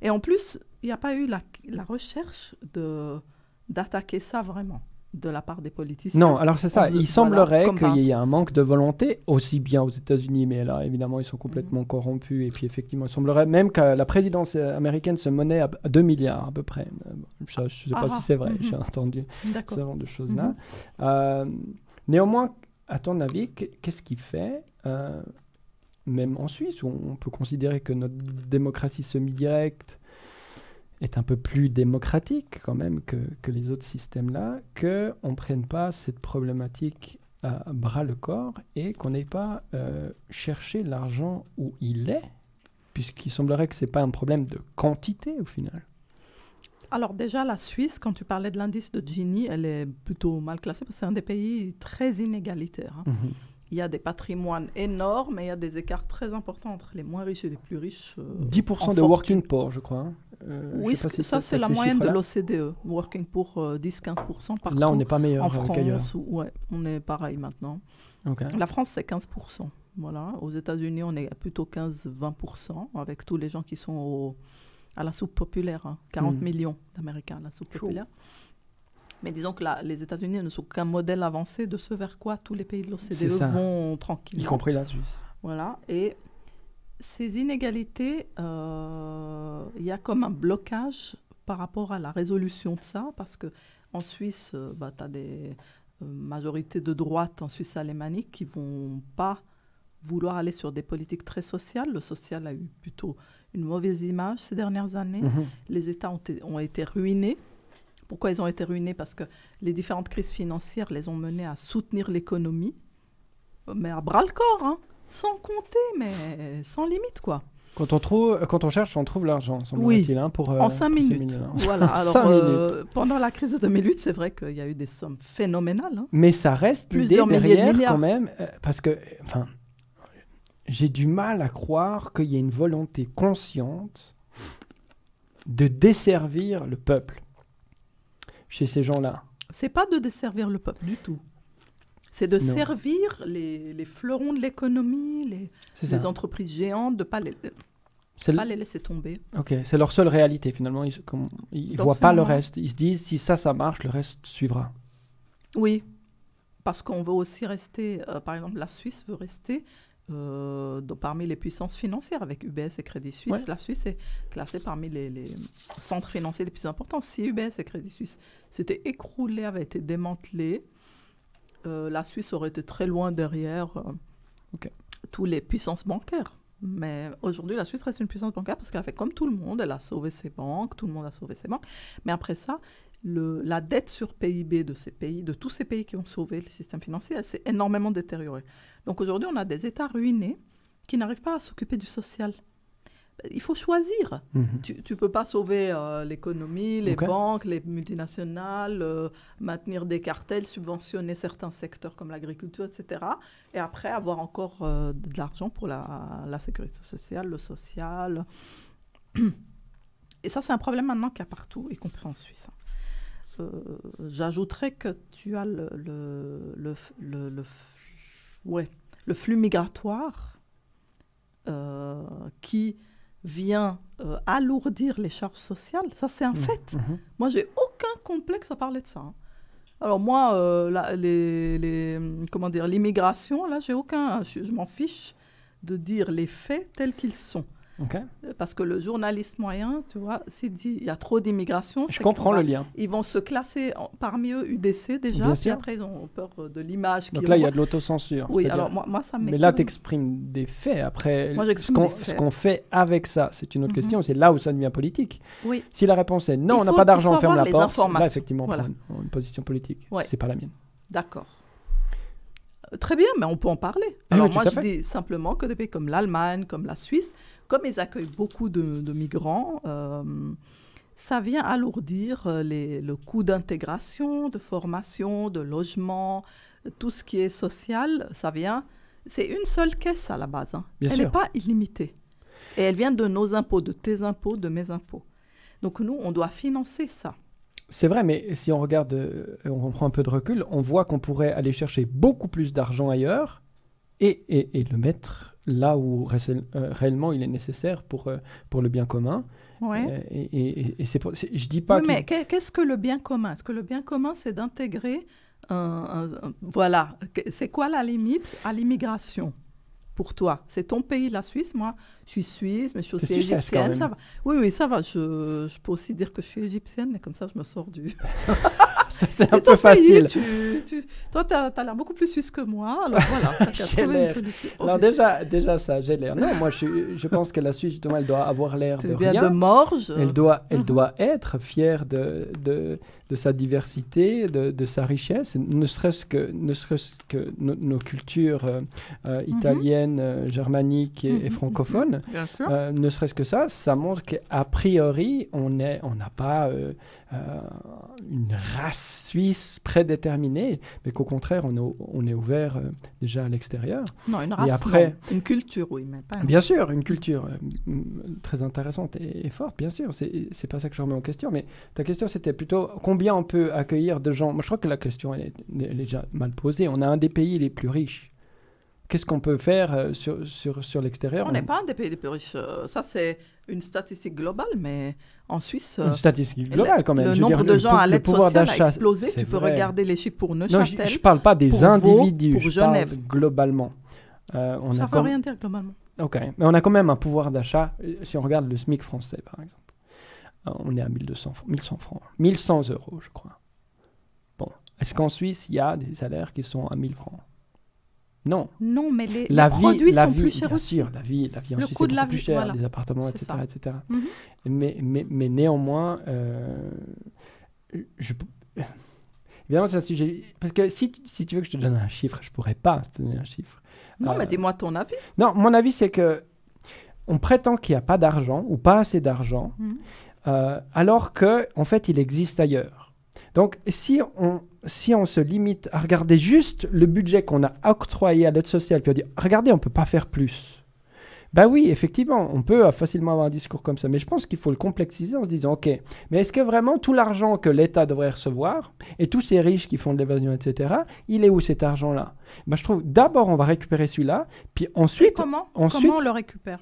Et en plus, il n'y a pas eu la, la recherche de d'attaquer ça vraiment de la part des politiciens. Non, alors c'est ça. Il semblerait qu'il y ait un manque de volonté, aussi bien aux États-Unis, mais là, évidemment, ils sont complètement mhm. corrompus. Et puis, effectivement, il semblerait même que la présidence américaine se monnaie à 2 milliards à peu près. Euh, je ne sais pas si ah, c'est vrai, ah. j'ai entendu ce genre de choses-là. Mhm. Euh, néanmoins, à ton avis, qu'est-ce qui fait euh, même en Suisse, où on peut considérer que notre démocratie semi-directe est un peu plus démocratique quand même que, les autres systèmes-là, qu'on ne prenne pas cette problématique à bras le corps et qu'on n'ait pas euh, cherché l'argent où il est, puisqu'il semblerait que ce n'est pas un problème de quantité au final. Alors déjà, la Suisse, quand tu parlais de l'indice de Gini, elle est plutôt mal classée parce que c'est un des pays très inégalitaires. Hein. Mhm. Il y a des patrimoines énormes et il y a des écarts très importants entre les moins riches et les plus riches. 10% euh, de fortune. working poor, je crois. Hein. Euh, oui, ça, c'est la moyenne de l'OCDE, working pour 10-15% euh, partout. Là, on n'est pas meilleur qu'ailleurs. Hein. Ouais, on est pareil maintenant. La France, c'est 15%. Voilà. Aux États-Unis, on est plutôt 15-20% avec tous les gens qui sont à la soupe populaire. 40 hein. hmm. millions d'Américains à la soupe populaire. Mais disons que les États-Unis ne sont qu'un modèle avancé de ce vers quoi tous les pays de l'OCDE vont tranquillement. Y compris la Suisse. Voilà. Et ces inégalités, euh, il y a comme un blocage par rapport à la résolution de ça, parce que en Suisse, euh, bah, tu as des euh, majorités de droite en Suisse alémanique qui vont pas vouloir aller sur des politiques très sociales. Le social a eu plutôt une mauvaise image ces dernières années. Mhm. Les États ont, été ruinés pourquoi ils ont été ruinés Parce que les différentes crises financières les ont menés à soutenir l'économie, mais à bras le corps. Hein sans compter, mais sans limite, quoi. Quand on, trouve, quand on cherche, on trouve l'argent, semble oui. Hein, pour, euh, en 5 minutes. Voilà, euh, minutes. pendant la crise de 2008, c'est vrai qu'il y a eu des sommes phénoménales. Hein. Mais ça reste plusieurs derrière milliards. quand même, euh, parce que, enfin, j'ai du mal à croire qu'il y ait une volonté consciente de desservir le peuple chez ces gens-là. C'est pas de desservir le peuple du tout c'est de servir les, les, fleurons de l'économie, les, les entreprises géantes, de ne pas les, pas les laisser tomber. Ok, c'est leur seule réalité finalement. Ils ne voient pas le reste. Ils se disent si ça, ça marche, le reste suivra. Oui, parce qu'on veut aussi rester, euh, par exemple, la Suisse veut rester euh, parmi les puissances financières avec UBS et Crédit Suisse. La Suisse est classée parmi les, les, centres financiers les plus importants. Si UBS et Crédit Suisse s'étaient écroulés, avaient été démantelés, euh, la Suisse aurait été très loin derrière toutes euh, tous les puissances bancaires. Mais aujourd'hui, la Suisse reste une puissance bancaire parce qu'elle a fait comme tout le monde. Elle a sauvé ses banques, tout le monde a sauvé ses banques. Mais après ça, la dette sur PIB de ces pays, de tous ces pays qui ont sauvé le système financier, elle s'est énormément détériorée. Donc aujourd'hui, on a des États ruinés qui n'arrivent pas à s'occuper du social il faut choisir. Mhm. Tu ne peux pas sauver euh, l'économie, les banques, les multinationales, euh, maintenir des cartels, subventionner certains secteurs comme l'agriculture, etc. Et après, avoir encore euh, de l'argent pour la, sécurité sociale, le social. Et ça, c'est un problème maintenant qu'il y a partout, y compris en Suisse. Hein. J'ajouterais que tu as le, le, le, flux migratoire qui vient euh, alourdir les charges sociales, ça c'est un mmh. fait. Mmh. Moi, j'ai aucun complexe à parler de ça. Hein. Alors moi, euh, la, les, comment dire, l'immigration, là, j'ai aucun, je m'en fiche de dire les faits tels qu'ils sont. Euh, parce que le journaliste moyen, tu vois, s'est dit, il y a trop d'immigration. Je comprends le lien. Ils vont se classer parmi eux UDC déjà, puis après ils ont peur de l'image. Donc là, il y a de l'autocensure. Oui, alors moi, ça Mais là, tu exprimes des faits. Après, moi, ce qu'on fait avec ça, c'est une autre mhm. question. C'est là où ça devient politique. Oui. Si la réponse est non, on n'a pas d'argent, on ferme la porte. Là, effectivement, on prend une, position politique. C'est pas la mienne. D'accord. Très bien, mais on peut en parler. Ah alors moi, je dis simplement que des pays comme l'Allemagne, comme la Suisse, comme ils accueillent beaucoup de, migrants, euh, ça vient alourdir euh, les, le coût d'intégration, de formation, de logement, tout ce qui est social, ça vient. C'est une seule caisse à la base. Hein. Elle n'est pas illimitée. Et elle vient de nos impôts, de tes impôts, de mes impôts. Donc nous, on doit financer ça. C'est vrai, mais si on regarde, euh, on prend un peu de recul, on voit qu'on pourrait aller chercher beaucoup plus d'argent ailleurs et le mettre là où euh, réellement il est nécessaire pour, euh, pour le bien commun. Ouais. Euh, et, et, et c'est, je dis pas. mais qu'est-ce que le bien commun Est-ce que le bien commun, c'est d'intégrer. voilà. C'est quoi la limite à l'immigration pour toi C'est ton pays, la Suisse. Moi, je suis suisse, mais je suis aussi égyptienne. Oui, oui, ça va. je peux aussi dire que je suis égyptienne, mais comme ça, je me sors du. c'est un peu facile. Toi, tu as, l'air beaucoup plus suisse que moi. Alors voilà, j'ai l'air. déjà, déjà ça, j'ai l'air. Non, moi, je, pense que la Suisse, justement, elle doit avoir l'air de Elle vient de morges. Elle doit, elle ah. doit être fière de, de, de sa diversité, de, de sa richesse, ne serait-ce que, ne serait que nos cultures euh, euh, mhm. italiennes, euh, germaniques et, mhm. francophones. Mhm. ne serait-ce que ça, ça montre qu'a priori, on n'a on pas une race suisse prédéterminée, mais qu'au contraire, on, on, est ouvert déjà à l'extérieur. Non, une et après, une culture, oui, Bien sûr, une culture très intéressante et, forte, bien sûr. C'est pas ça que je remets en question, mais ta question, c'était plutôt combien on peut accueillir de gens Moi, je crois que la question est, déjà mal posée. On est un des pays les plus riches. Qu'est-ce qu'on peut faire euh, sur, sur, l'extérieur On n'est pas un des pays les plus riches. Euh, ça, c'est une statistique globale, mais en Suisse. Une euh, statistique globale, le, quand même. nombre de gens à l'aide sociale a explosé. Tu peux regarder les chiffres pour Neuchâtel. je ne parle pas des individus, pour je Genève. globalement. on ça ne veut rien dire globalement. Ok, mais on a quand même un pouvoir d'achat si on regarde le SMIC français, par exemple. Ah, on est à 1200, 1100 francs, 1100 euros, je crois. Bon, est-ce qu'en Suisse, il y a des salaires qui sont à 1000 francs Non. Non, mais les, la vie, produits la sont plus chers bien Sûr, la vie, la vie en Le Suisse coût de la plus chère, les appartements, etc. etc. Mhm. mais, mais, néanmoins, euh, je... Évidemment, c'est un sujet... Parce que si, tu veux que je te donne un chiffre, je pourrais pas te donner un chiffre. Non, mais euh, dis-moi ton avis. Non, mon avis, c'est que on prétend qu'il n'y a pas d'argent ou pas assez d'argent. Mhm. Euh, alors que en fait il existe ailleurs. Donc si on, si on se limite à regarder juste le budget qu'on a octroyé à l'aide sociale, puis on dit regardez, on ne peut pas faire plus. Ben oui, effectivement, on peut euh, facilement avoir un discours comme ça, mais je pense qu'il faut le complexiser en se disant, ok, mais est-ce que vraiment tout l'argent que l'État devrait recevoir, et tous ces riches qui font de l'évasion, etc., il est où cet argent-là ben, Je trouve d'abord on va récupérer celui-là, puis ensuite... comment, ensuite, comment on le récupère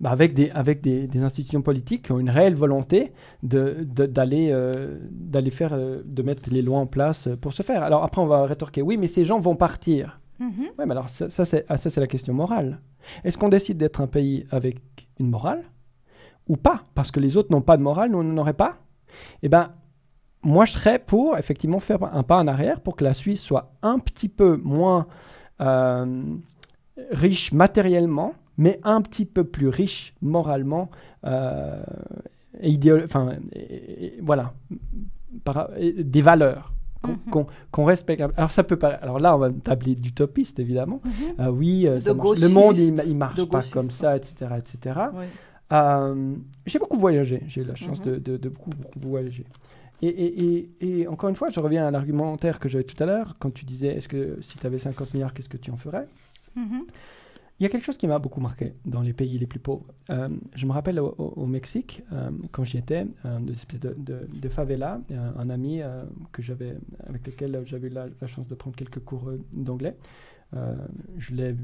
bah, avec, des, avec des, des, institutions politiques qui ont une réelle volonté d'aller euh, de, faire, euh, de mettre les lois en place euh, pour ce faire. Alors après, on va rétorquer, oui, mais ces gens vont partir. Mm-hmm. Oui, mais alors ça, ah, ça c'est la question morale. Est-ce qu'on décide d'être un pays avec une morale ou pas Parce que les autres n'ont pas de morale, nous, on n'en aurait pas. Eh bien, moi, je serais pour, effectivement, faire un pas en arrière pour que la Suisse soit un petit peu moins riche matériellement mais un petit peu plus riche moralement euh, et enfin, voilà, par, des valeurs mm-hmm. qu'on respecte. Alors ça peut pas. Alors là, on va tabler d'utopiste évidemment. Mm-hmm. Euh, oui, euh, le monde il, marche pas comme ça, etc., etc. j'ai beaucoup voyagé. J'ai eu la chance mm-hmm. de, beaucoup, voyager. Et, encore une fois, je reviens à l'argumentaire que j'avais tout à l'heure quand tu disais est-ce que si tu avais 50 milliards, qu'est-ce que tu en ferais il y a quelque chose qui m'a beaucoup marqué dans les pays les plus pauvres. Euh, je me rappelle au, Mexique, euh, quand j'y étais, euh, de, de, favela, un ami que j'avais, avec lequel j'avais eu la, chance de prendre quelques cours d'anglais, je l'ai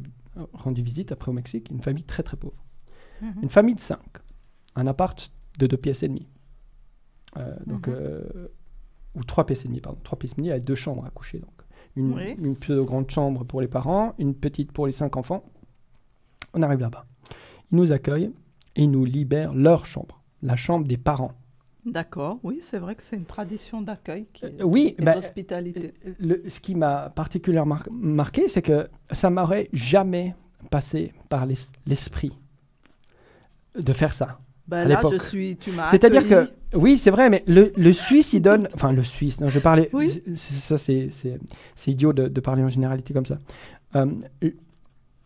rendu visite après au Mexique, une famille très très pauvre. Mhm. Une famille de cinq, un appart de deux pièces et demie. donc, mhm. ou trois pièces et demie, pardon, trois pièces et demie avec deux chambres à coucher. Donc. Une, une grande chambre pour les parents, une petite pour les cinq enfants on arrive là-bas. Ils nous accueillent et nous libèrent leur chambre, la chambre des parents. D'accord, oui, c'est vrai que c'est une tradition d'accueil et euh, bah, d'hospitalité. Euh, euh, ce qui m'a particulièrement marqué, c'est que ça m'aurait jamais passé par l'esprit de faire ça. Bah à là, tu m'as. C'est-à-dire que, oui, c'est vrai, mais le, Suisse, il donne. Enfin, le Suisse, non, je parlais. Oui. Ça, c'est idiot de, parler en généralité comme ça.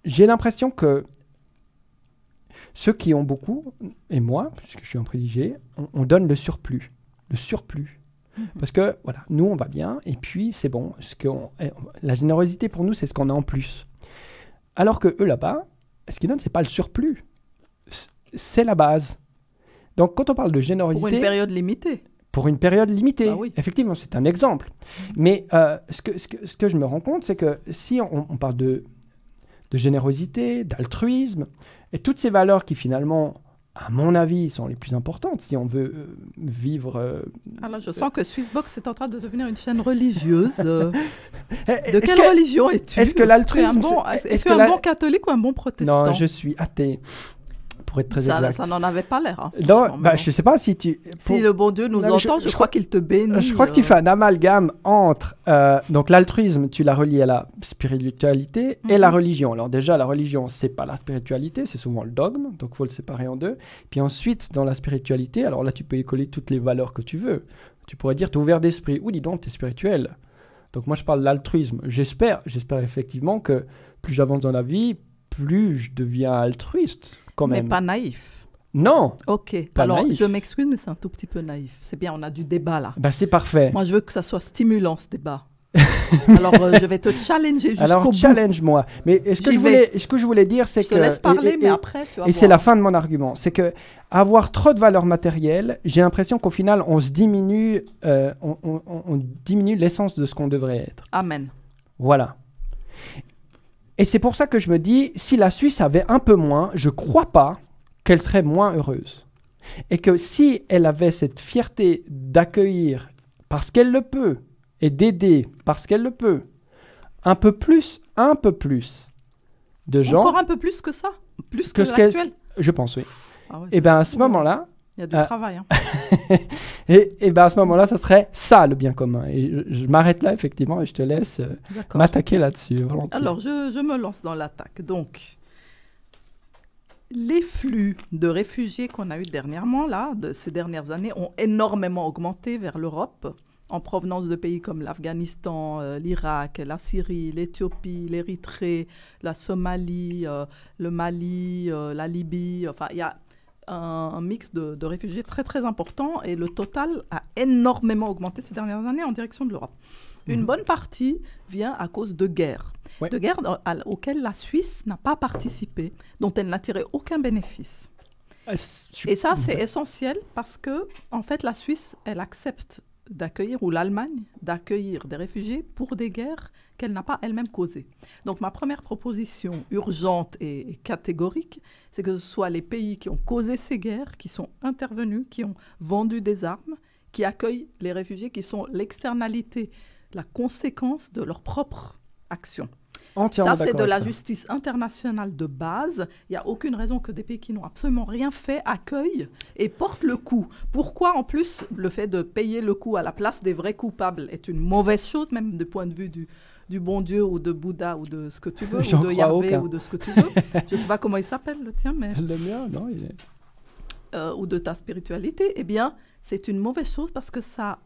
J'ai l'impression que ceux qui ont beaucoup, et moi, puisque je suis un privilégié, on, donne le surplus. Le surplus. Mhm. Parce que, voilà, nous, on va bien, et puis c'est bon. Ce que eh, la générosité, pour nous, c'est ce qu'on a en plus. Alors que eux, là-bas, ce qu'ils donnent, c'est pas le surplus. C'est la base. Donc, quand on parle de générosité... Pour une période limitée pour une période limitée. Bah Effectivement, c'est un exemple. Mhm. Mais euh, ce, que, ce, que, ce, que, je me rends compte, c'est que si on, on parle de, de générosité, d'altruisme, et toutes ces valeurs qui finalement à mon avis, sont les plus importantes si on veut euh, vivre. Euh, Alors, je euh, sens que Swissbox est en train de devenir une chaîne religieuse. Eh, de quelle religion es-tu Est-ce que l'altruisme. est bon, est, un bon catholique ou un bon protestant Non, je suis athée ça, n'en avait pas l'air. Hein, bah, je ne sais pas si tu... Si le bon Dieu nous entend, je, crois qu'il te bénit. Je crois que tu fais un amalgame entre... Euh, donc l'altruisme, tu la relié à la spiritualité et mhm. la religion. Alors déjà, la religion, c'est pas la spiritualité, c'est souvent le dogme, donc il faut le séparer en deux. Puis ensuite, dans la spiritualité, alors là, tu peux y coller toutes les valeurs que tu veux. Tu pourrais dire, es ouvert d'esprit. Ou dis donc, es spirituel. Donc moi, je parle l'altruisme. J'espère, j'espère effectivement que plus j'avance dans la vie, plus je deviens altruiste. Mais pas naïf. Non. Ok. Pas Alors, naïf. je m'excuse, mais c'est un tout petit peu naïf. C'est bien, on a du débat là. Bah, c'est parfait. Moi, je veux que ça soit stimulant ce débat. Alors, euh, je vais te challenger jusqu'au Alors, challenge-moi. Mais ce que, je voulais, ce que je voulais dire, c'est que. Je te laisse parler, mais après, tu vas Et c'est la fin de mon argument. C'est que avoir trop de valeurs matérielles, j'ai l'impression qu'au final, on se diminue, euh, on, on diminue l'essence de ce qu'on devrait être. Amen. Voilà. Et c'est pour ça que je me dis, si la Suisse avait un peu moins, je crois pas qu'elle serait moins heureuse. Et que si elle avait cette fierté d'accueillir, parce qu'elle le peut, et d'aider, parce qu'elle le peut, un peu plus, un peu plus de gens. Encore un peu plus que ça Plus que, ce qu'elle. Je pense, oui. Ah et bien à ce moment-là, il y a du ah. travail. Hein. et, et ben à ce moment-là, ce serait ça le bien commun. Et je, m'arrête là, effectivement, et je te laisse euh, m'attaquer là-dessus. Alors, je, je, me lance dans l'attaque. Donc, les flux de réfugiés qu'on a eu dernièrement, là, de ces dernières années, ont énormément augmenté vers l'Europe, en provenance de pays comme l'Afghanistan, euh, l'Irak, la Syrie, l'Éthiopie, l'Érythrée, la Somalie, euh, le Mali, la Libye. Enfin, il y a un, mix de, réfugiés très très important et le total a énormément augmenté ces dernières années en direction de l'Europe. Mhm. Une bonne partie vient à cause de guerres, de guerres auxquelles la Suisse n'a pas participé, dont elle n'a tiré aucun bénéfice. Ah, et ça, c'est essentiel parce que, en fait, la Suisse, elle accepte d'accueillir, ou l'Allemagne, d'accueillir des réfugiés pour des guerres qu'elle n'a pas elle-même causée. Donc ma première proposition urgente et, catégorique, c'est que ce soit les pays qui ont causé ces guerres, qui sont intervenus, qui ont vendu des armes, qui accueillent les réfugiés, qui sont l'externalité, la conséquence de leur propre action. Ça, c'est de la justice internationale de base. Il n'y a aucune raison que des pays qui n'ont absolument rien fait accueillent et portent le coup. Pourquoi, en plus, le fait de payer le coup à la place des vrais coupables est une mauvaise chose, même du point de vue du, du bon Dieu ou de Bouddha ou de ce que tu veux, ou de Yahvé ou de ce que tu veux. je ne sais pas comment il s'appelle le tien, mais... Le mien, non, euh, ou de ta spiritualité, eh bien, c'est une mauvaise chose parce que ça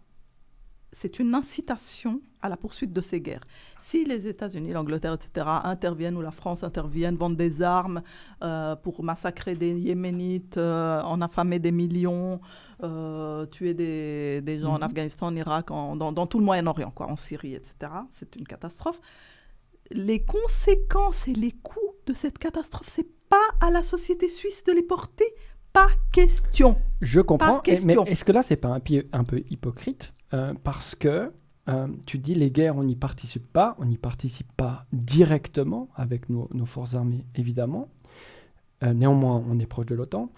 c'est une incitation à la poursuite de ces guerres. Si les États-Unis, l'Angleterre, etc., interviennent ou la France intervienne, vendent des armes euh, pour massacrer des Yéménites, euh, en affamer des millions, euh, tuer des, gens en mhm. Afghanistan, en Irak, dans, tout le Moyen-Orient, en Syrie, etc. C'est une catastrophe. Les conséquences et les coûts de cette catastrophe, c'est pas à la société suisse de les porter. Pas question. Je comprends, mais est-ce que là, c'est pas un, un, peu hypocrite euh, Parce que euh, tu dis les guerres, on n'y participe pas, on n'y participe pas directement avec nos, forces armées, évidemment. néanmoins, on est proche de l'OTAN.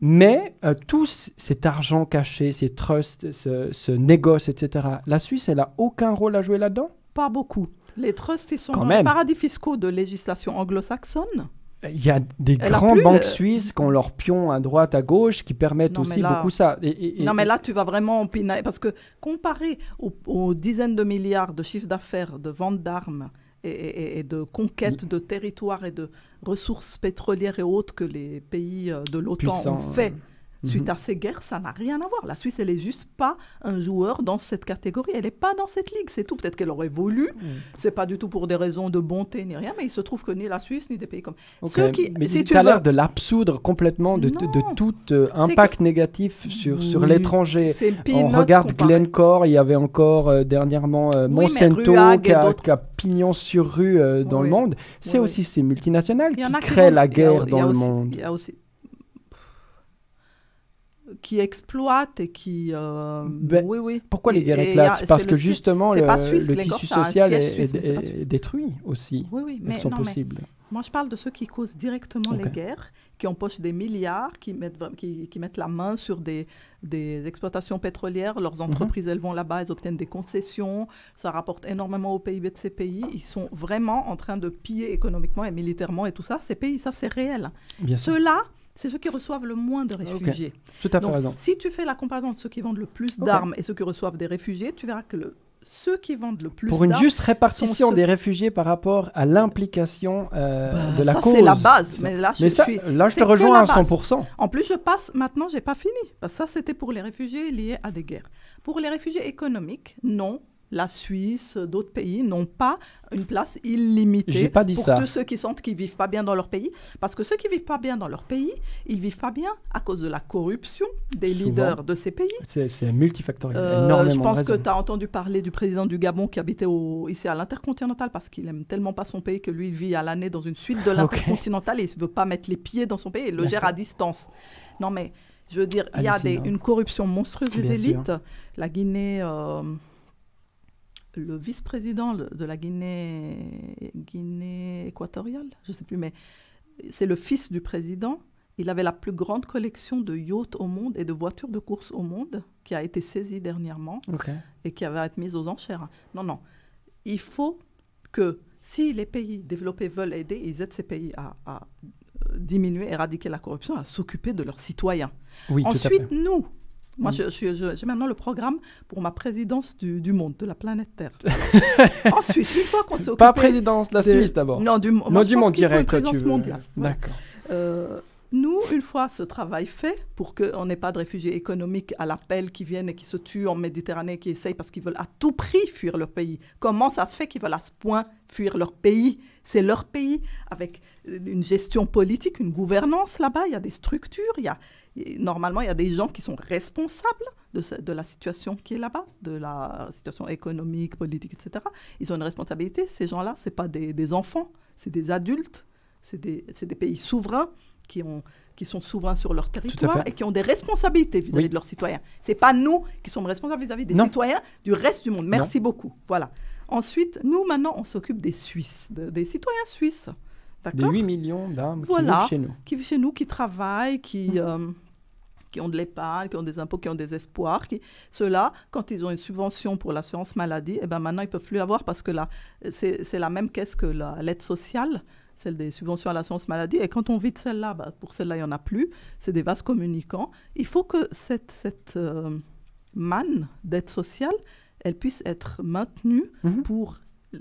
Mais euh, tout cet argent caché, ces trusts, ce, négoce, etc., la Suisse, elle n'a aucun rôle à jouer là-dedans Pas beaucoup. Les trusts, ils sont paradis fiscaux de législation anglo-saxonne. Il y a des grandes banques suisses qui ont leurs pions à droite, à gauche, qui permettent aussi beaucoup ça. non, mais là, tu vas vraiment pinailler. Parce que comparé aux, dizaines de milliards de chiffres d'affaires, de ventes d'armes et, de conquêtes de territoires et de, ressources pétrolières et autres que les pays euh, de l'OTAN ont fait euh, Suite mhm. à ces guerres, ça n'a rien à voir. La Suisse, elle n'est juste pas un joueur dans cette catégorie. Elle n'est pas dans cette ligue, c'est tout. Peut-être qu'elle aurait voulu. Mhm. C'est pas du tout pour des raisons de bonté ni rien, mais il se trouve que ni la Suisse, ni des pays comme. qui, si tu as l'air de l'absoudre complètement de, de tout euh, impact négatif sur, sur l'étranger. On regarde Glencore, il y avait encore euh, dernièrement euh, Monsanto qui a, pignon sur rue dans le monde. C'est aussi ces multinationales qui créent la guerre dans le monde. Il y a aussi qui exploitent et qui. Euh, ben, oui, oui. Pourquoi les guerres éclatent euh, Parce que justement, le, tissu social est, détruit aussi. Oui, oui, mais, sont non, possibles. Mais, moi, je parle de ceux qui causent directement les guerres, qui empochent des milliards, qui mettent, qui, mettent la main sur des, des exploitations pétrolières. Leurs mhm. entreprises, elles vont là-bas, elles obtiennent des concessions. Ça rapporte énormément au PIB de ces pays. Ils sont vraiment en train de piller économiquement et militairement et tout ça. Ces pays, ça, c'est réel. Ceux-là, c'est ceux qui reçoivent le moins de réfugiés. Si tu fais la comparaison de ceux qui vendent le plus d'armes et ceux qui reçoivent des réfugiés, tu verras que ceux qui vendent le plus Pour une juste répartition des réfugiés par rapport à l'implication euh, bah, de la ça, c'est la base. Mais là, je, là, je te rejoins à 100%. En plus, je passe... Maintenant, je n'ai pas fini. Parce ça, c'était pour les réfugiés liés à des guerres. Pour les réfugiés économiques, non, la Suisse, d'autres pays n'ont pas une place illimitée pour tous ceux qui sont qui vivent pas bien dans leur pays, parce que ceux qui vivent pas bien dans leur pays, ils vivent pas bien à cause de la corruption des leaders de ces pays. C'est multifactoriel. Euh, je pense que tu as entendu parler du président du Gabon qui habitait au, ici à l'intercontinental parce qu'il aime tellement pas son pays que lui il vit à l'année dans une suite de l'intercontinental et il veut pas mettre les pieds dans son pays, il le gère à distance. Non mais je veux dire, il y a une corruption monstrueuse des élites. La Guinée. Euh, le vice-président de la Guinée, Guinée équatoriale, je ne sais plus, mais c'est le fils du président. Il avait la plus grande collection de yachts au monde et de voitures de course au monde qui a été saisie dernièrement et qui avait être mise aux enchères. Non, non. Il faut que si les pays développés veulent aider, ils aident ces pays à, à euh, diminuer, éradiquer la corruption, à s'occuper de leurs citoyens. Oui, Ensuite, nous, moi, j'ai mm. je, je, J'ai maintenant le programme pour ma présidence du, monde, de la planète Terre. ensuite, une fois qu'on s'est occupé... Pas présidence de la Suisse d'abord. Non, du, non, du monde direct. Une présidence mondiale. D'accord. Euh, nous, une fois ce travail fait, pour qu'on n'ait pas de réfugiés économiques à l'appel qui viennent et qui se tuent en Méditerranée, qui essayent parce qu'ils veulent à tout prix fuir leur pays. Comment ça se fait qu'ils veulent à ce point fuir leur pays c'est leur pays avec une gestion politique, une gouvernance là-bas. Il y a des structures. Il y a, normalement, il y a des gens qui sont responsables de, la situation qui est là-bas, de la situation économique, politique, etc. Ils ont une responsabilité. Ces gens-là, ce pas des, enfants, c'est des adultes. C'est des, des pays souverains qui, sont souverains sur leur territoire et qui ont des responsabilités vis-à-vis de leurs citoyens. Ce n'est pas nous qui sommes responsables vis-à-vis des citoyens du reste du monde. Merci beaucoup. Voilà. Ensuite, nous, maintenant, on s'occupe des Suisses, des citoyens suisses. Des 8 millions d'âmes qui vivent chez nous. qui vivent chez nous, qui travaillent, qui, mhm. euh, qui ont de l'épargne, qui ont des impôts, qui ont des espoirs. Qui... Ceux-là, quand ils ont une subvention pour l'assurance maladie, eh ben maintenant, ils ne peuvent plus l'avoir parce que là, c'est la même caisse que l'aide sociale celle des subventions à l'assurance maladie. Et quand on vide celle-là, bah, pour celle-là, il n'y en a plus. C'est des vases communicants. Il faut que cette, cette euh, manne d'aide sociale, elle puisse être maintenue mhm. pour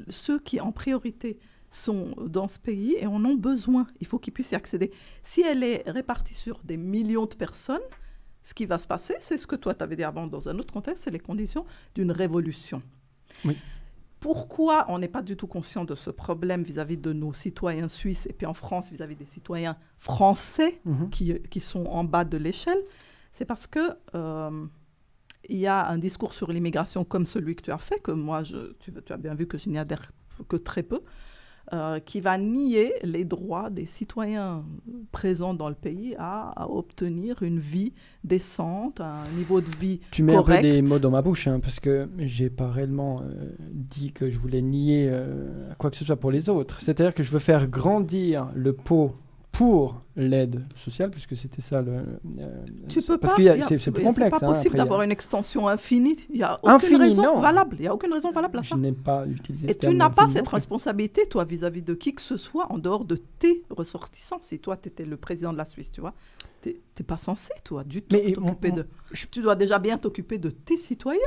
ceux qui en priorité sont dans ce pays et en ont besoin. Il faut qu'ils puissent y accéder. Si elle est répartie sur des millions de personnes, ce qui va se passer, c'est ce que toi tu avais dit avant dans un autre contexte, c'est les conditions d'une révolution. Pourquoi on n'est pas du tout conscient de ce problème vis-à-vis de nos citoyens suisses et puis en France vis-à-vis des citoyens français mhm. qui, sont en bas de l'échelle C'est parce que euh, il y a un discours sur l'immigration comme celui que tu as fait, que moi, je, tu, as bien vu que je n'y adhère que très peu, euh, qui va nier les droits des citoyens présents dans le pays à, obtenir une vie décente, un niveau de vie Tu mets un peu des mots dans ma bouche, hein, parce que j'ai pas réellement euh, dit que je voulais nier euh, quoi que ce soit pour les autres. C'est-à-dire que je veux faire grandir le pot pour l'aide sociale, puisque c'était ça le. Euh, tu peux parce pas. c'est plus complexe. C'est pas hein, possible d'avoir euh, une extension infinie. Il n'y a aucune raison valable. Il y a aucune raison valable à ça. Je n'ai pas utilisé. Et tu n'as pas cette responsabilité, toi, vis-à-vis de qui que ce soit, en dehors de tes ressortissants. Si toi, tu étais le président de la Suisse, tu vois, tu n'es pas censé, toi, du tout t'occuper de. Tu dois déjà bien t'occuper de tes citoyens.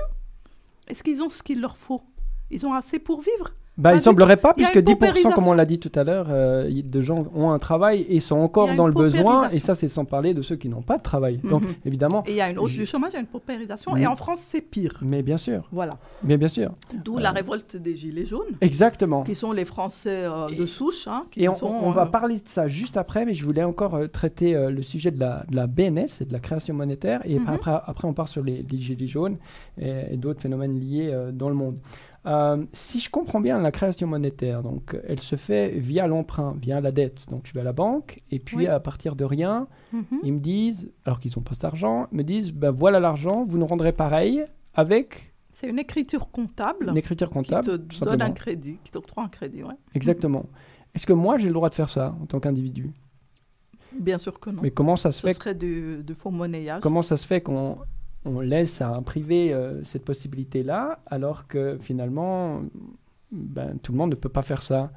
Est-ce qu'ils ont ce qu'il leur faut Ils ont assez pour vivre bah, il ah, semblerait pas, puisque 10%, comme on l'a dit tout à l'heure, euh, de gens ont un travail et sont encore dans le besoin, et ça, c'est sans parler de ceux qui n'ont pas de travail. Mhm. Donc, évidemment. Et il y a une hausse du chômage, il y a une paupérisation, et en France, c'est pire. Mais bien sûr. Voilà. Mais bien sûr. D'où euh, la révolte des Gilets jaunes. Exactement. Qui sont les Français euh, de souche. Hein, et on, va parler de ça juste après, mais je voulais encore traiter le sujet de la, BNS et de la création monétaire, et mhm. après, après, on part sur les, Gilets jaunes et d'autres phénomènes liés dans le monde. Euh, si je comprends bien la création monétaire, donc elle se fait via l'emprunt, via la dette. Donc je vais à la banque et puis à partir de rien, mhm. ils me disent, alors qu'ils n'ont pas d'argent, argent, me disent ben voilà l'argent, vous nous rendrez pareil avec. C'est une écriture comptable. Une écriture comptable. Qui te donne un crédit, qui t'octroie un crédit, ouais. Exactement. Est-ce que moi j'ai le droit de faire ça en tant qu'individu Bien sûr que non. Mais comment ça se Ce fait serait du, faux monnayage. Comment ça se fait qu'on on laisse à un privé euh, cette possibilité-là, alors que finalement, ben, tout le monde ne peut pas faire ça.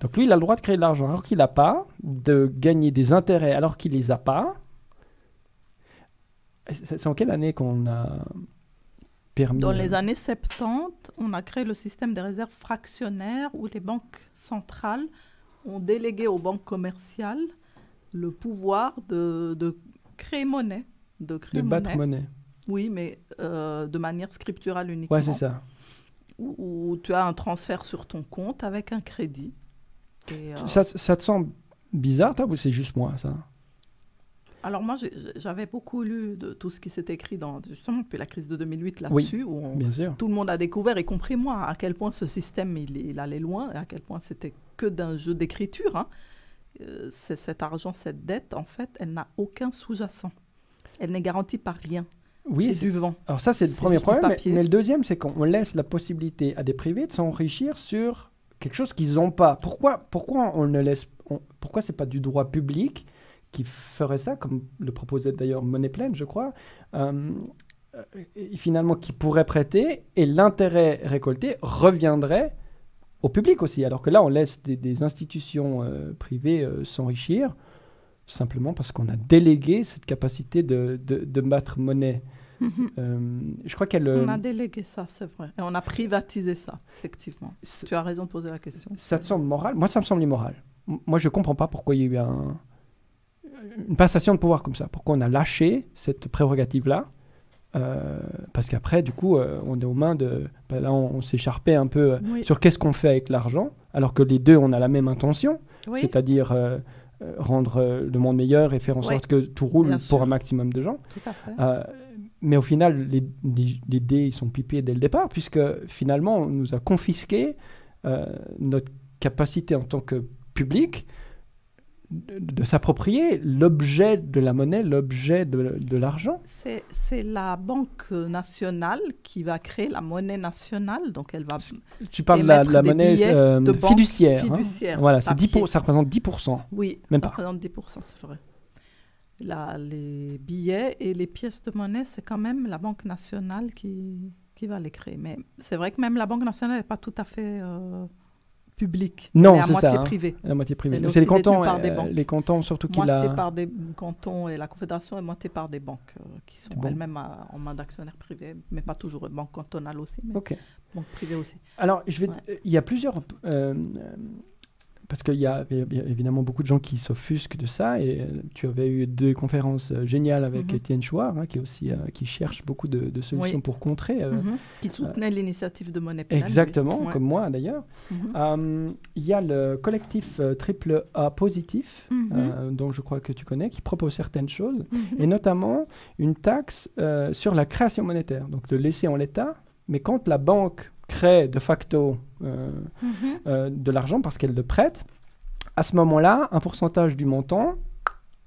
Donc lui, il a le droit de créer de l'argent alors qu'il n'a pas, de gagner des intérêts alors qu'il les a pas. C'est en quelle année qu'on a permis Dans euh, les années 70, on a créé le système des réserves fractionnaires où les banques centrales ont délégué aux banques commerciales le pouvoir de, créer monnaie. De, créer de battre monnaie. Oui, mais euh, de manière scripturale uniquement. Oui, c'est ça. Où, tu as un transfert sur ton compte avec un crédit. Euh ça, te semble bizarre, toi, ou c'est juste moi, ça alors moi, j'avais beaucoup lu de tout ce qui s'est écrit dans justement depuis la crise de 2008 là-dessus, où bien sûr. tout le monde a découvert, y compris moi, à quel point ce système il, il allait loin, et à quel point c'était que d'un jeu d'écriture. Hein. Euh, cet argent, cette dette, en fait, elle n'a aucun sous-jacent. Elle n'est garantie par rien. Oui, c'est du vent. Alors ça, c'est le premier problème. Mais, le deuxième, c'est qu'on laisse la possibilité à des privés de s'enrichir sur quelque chose qu'ils n'ont pas. Pourquoi, pourquoi on ne laisse, pourquoi c'est pas du droit public qui ferait ça, comme le proposait d'ailleurs Monnaie Pleine, je crois, et euh, euh, finalement qui pourrait prêter et l'intérêt récolté reviendrait au public aussi. Alors que là, on laisse des, institutions euh, privées s'enrichir simplement parce qu'on a délégué cette capacité de, de, de battre monnaie. Mhm. Euh, je crois qu'elle. On euh, a délégué ça, c'est vrai. Et on a privatisé ça, effectivement. Tu as raison de poser la question. Ça te semble moral Moi, ça me semble immoral. moi, je ne comprends pas pourquoi il y a eu un... une passation de pouvoir comme ça. Pourquoi on a lâché cette prérogative-là euh, parce qu'après, du coup, on est aux mains de. Bah, là, on, s'écharpait un peu sur qu'est-ce qu'on fait avec l'argent, alors que les deux, on a la même intention, c'est-à-dire rendre le monde meilleur et faire en sorte que tout roule pour un maximum de gens. Tout à fait mais au final, les, dés ils sont pipés dès le départ, puisque finalement, on nous a confisqué euh, notre capacité en tant que public de, s'approprier l'objet de la monnaie, l'objet de, l'argent. C'est, la Banque nationale qui va créer la monnaie nationale, donc elle va... Tu parles de la, monnaie euh, hein. fiduciaire. Voilà, ça représente 10%. Oui, même ça pas. représente 10%, c'est vrai les billets et les pièces de monnaie, c'est quand même la Banque nationale qui, qui va les créer. Mais c'est vrai que même la Banque nationale n'est pas tout à fait euh, publique. Non, c'est ça. Hein. La moitié privée. C'est les cantons, euh, les cantons surtout qui Moitié par des cantons et la Confédération est moitié par des banques euh, qui sont elles-mêmes en main d'actionnaires privés, mais pas toujours banque cantonale aussi, mais banque privée aussi. Alors, je vais. Il y a plusieurs parce qu'il y, a évidemment beaucoup de gens qui s'offusquent de ça, et euh, tu avais eu deux conférences euh, géniales avec mhm. Étienne Chouard, hein, qui, aussi, euh, qui cherche beaucoup de, solutions pour contrer. Mhm. Qui soutenait l'initiative de monnaie Exactement, comme moi d'ailleurs. Mhm. Il y a le collectif Triple A Positif, dont je crois que tu connais, qui propose certaines choses, et notamment une taxe sur la création monétaire, donc de laisser en l'état, mais quand la banque crée de facto euh, mhm. euh, de l'argent parce qu'elle le prête. À ce moment-là, un pourcentage du montant,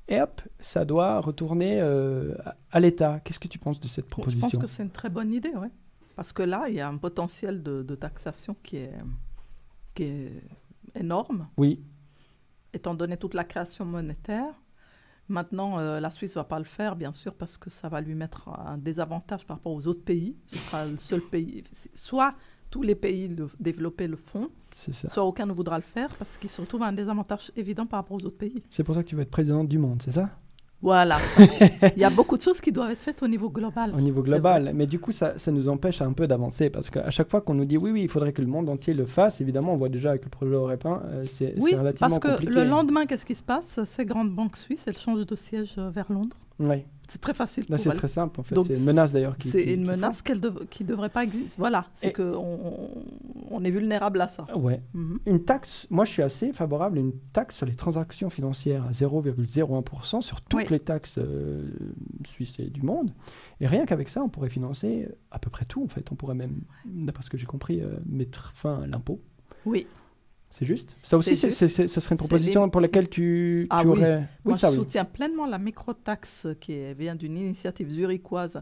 et hop, ça doit retourner euh, à l'État. Qu'est-ce que tu penses de cette proposition Je pense que c'est une très bonne idée, oui. Parce que là, il y a un potentiel de, taxation qui est, énorme. Oui. Étant donné toute la création monétaire, Maintenant, la Suisse ne va pas le faire, bien sûr, parce que ça va lui mettre un désavantage par rapport aux autres pays. Ce sera le seul pays. Soit tous les pays développés développer le font. Soit aucun ne voudra le faire parce qu'il se retrouve à un désavantage évident par rapport aux autres pays. C'est pour ça que tu veux être présidente du monde, c'est ça Voilà. Il y a beaucoup de choses qui doivent être faites au niveau global. Au niveau global. Mais du coup, ça, nous empêche un peu d'avancer parce qu'à chaque fois qu'on nous dit oui, oui, il faudrait que le monde entier le fasse, évidemment, on voit déjà avec le projet européen, euh, c'est relativement compliqué. Oui, parce que le lendemain, qu'est-ce qui se passe Ces grandes banques suisses, elles changent de siège euh, vers Londres. Oui. C'est très facile. c'est très simple, en fait. C'est une menace, d'ailleurs. C'est une menace qui ne devrait pas exister. Voilà, c'est qu'on on est vulnérable à ça. Ouais. Mhm. Une taxe, moi, je suis assez favorable à une taxe sur les transactions financières à 0,01% sur toutes les taxes euh, suisses et du monde. Et rien qu'avec ça, on pourrait financer à peu près tout, en fait. On pourrait même, d'après ce que j'ai compris, euh, mettre fin à l'impôt. Oui. C'est juste Ça aussi, ce serait une proposition pour laquelle tu, ah, aurais... Moi, je soutiens pleinement la microtaxe qui vient d'une initiative zurichoise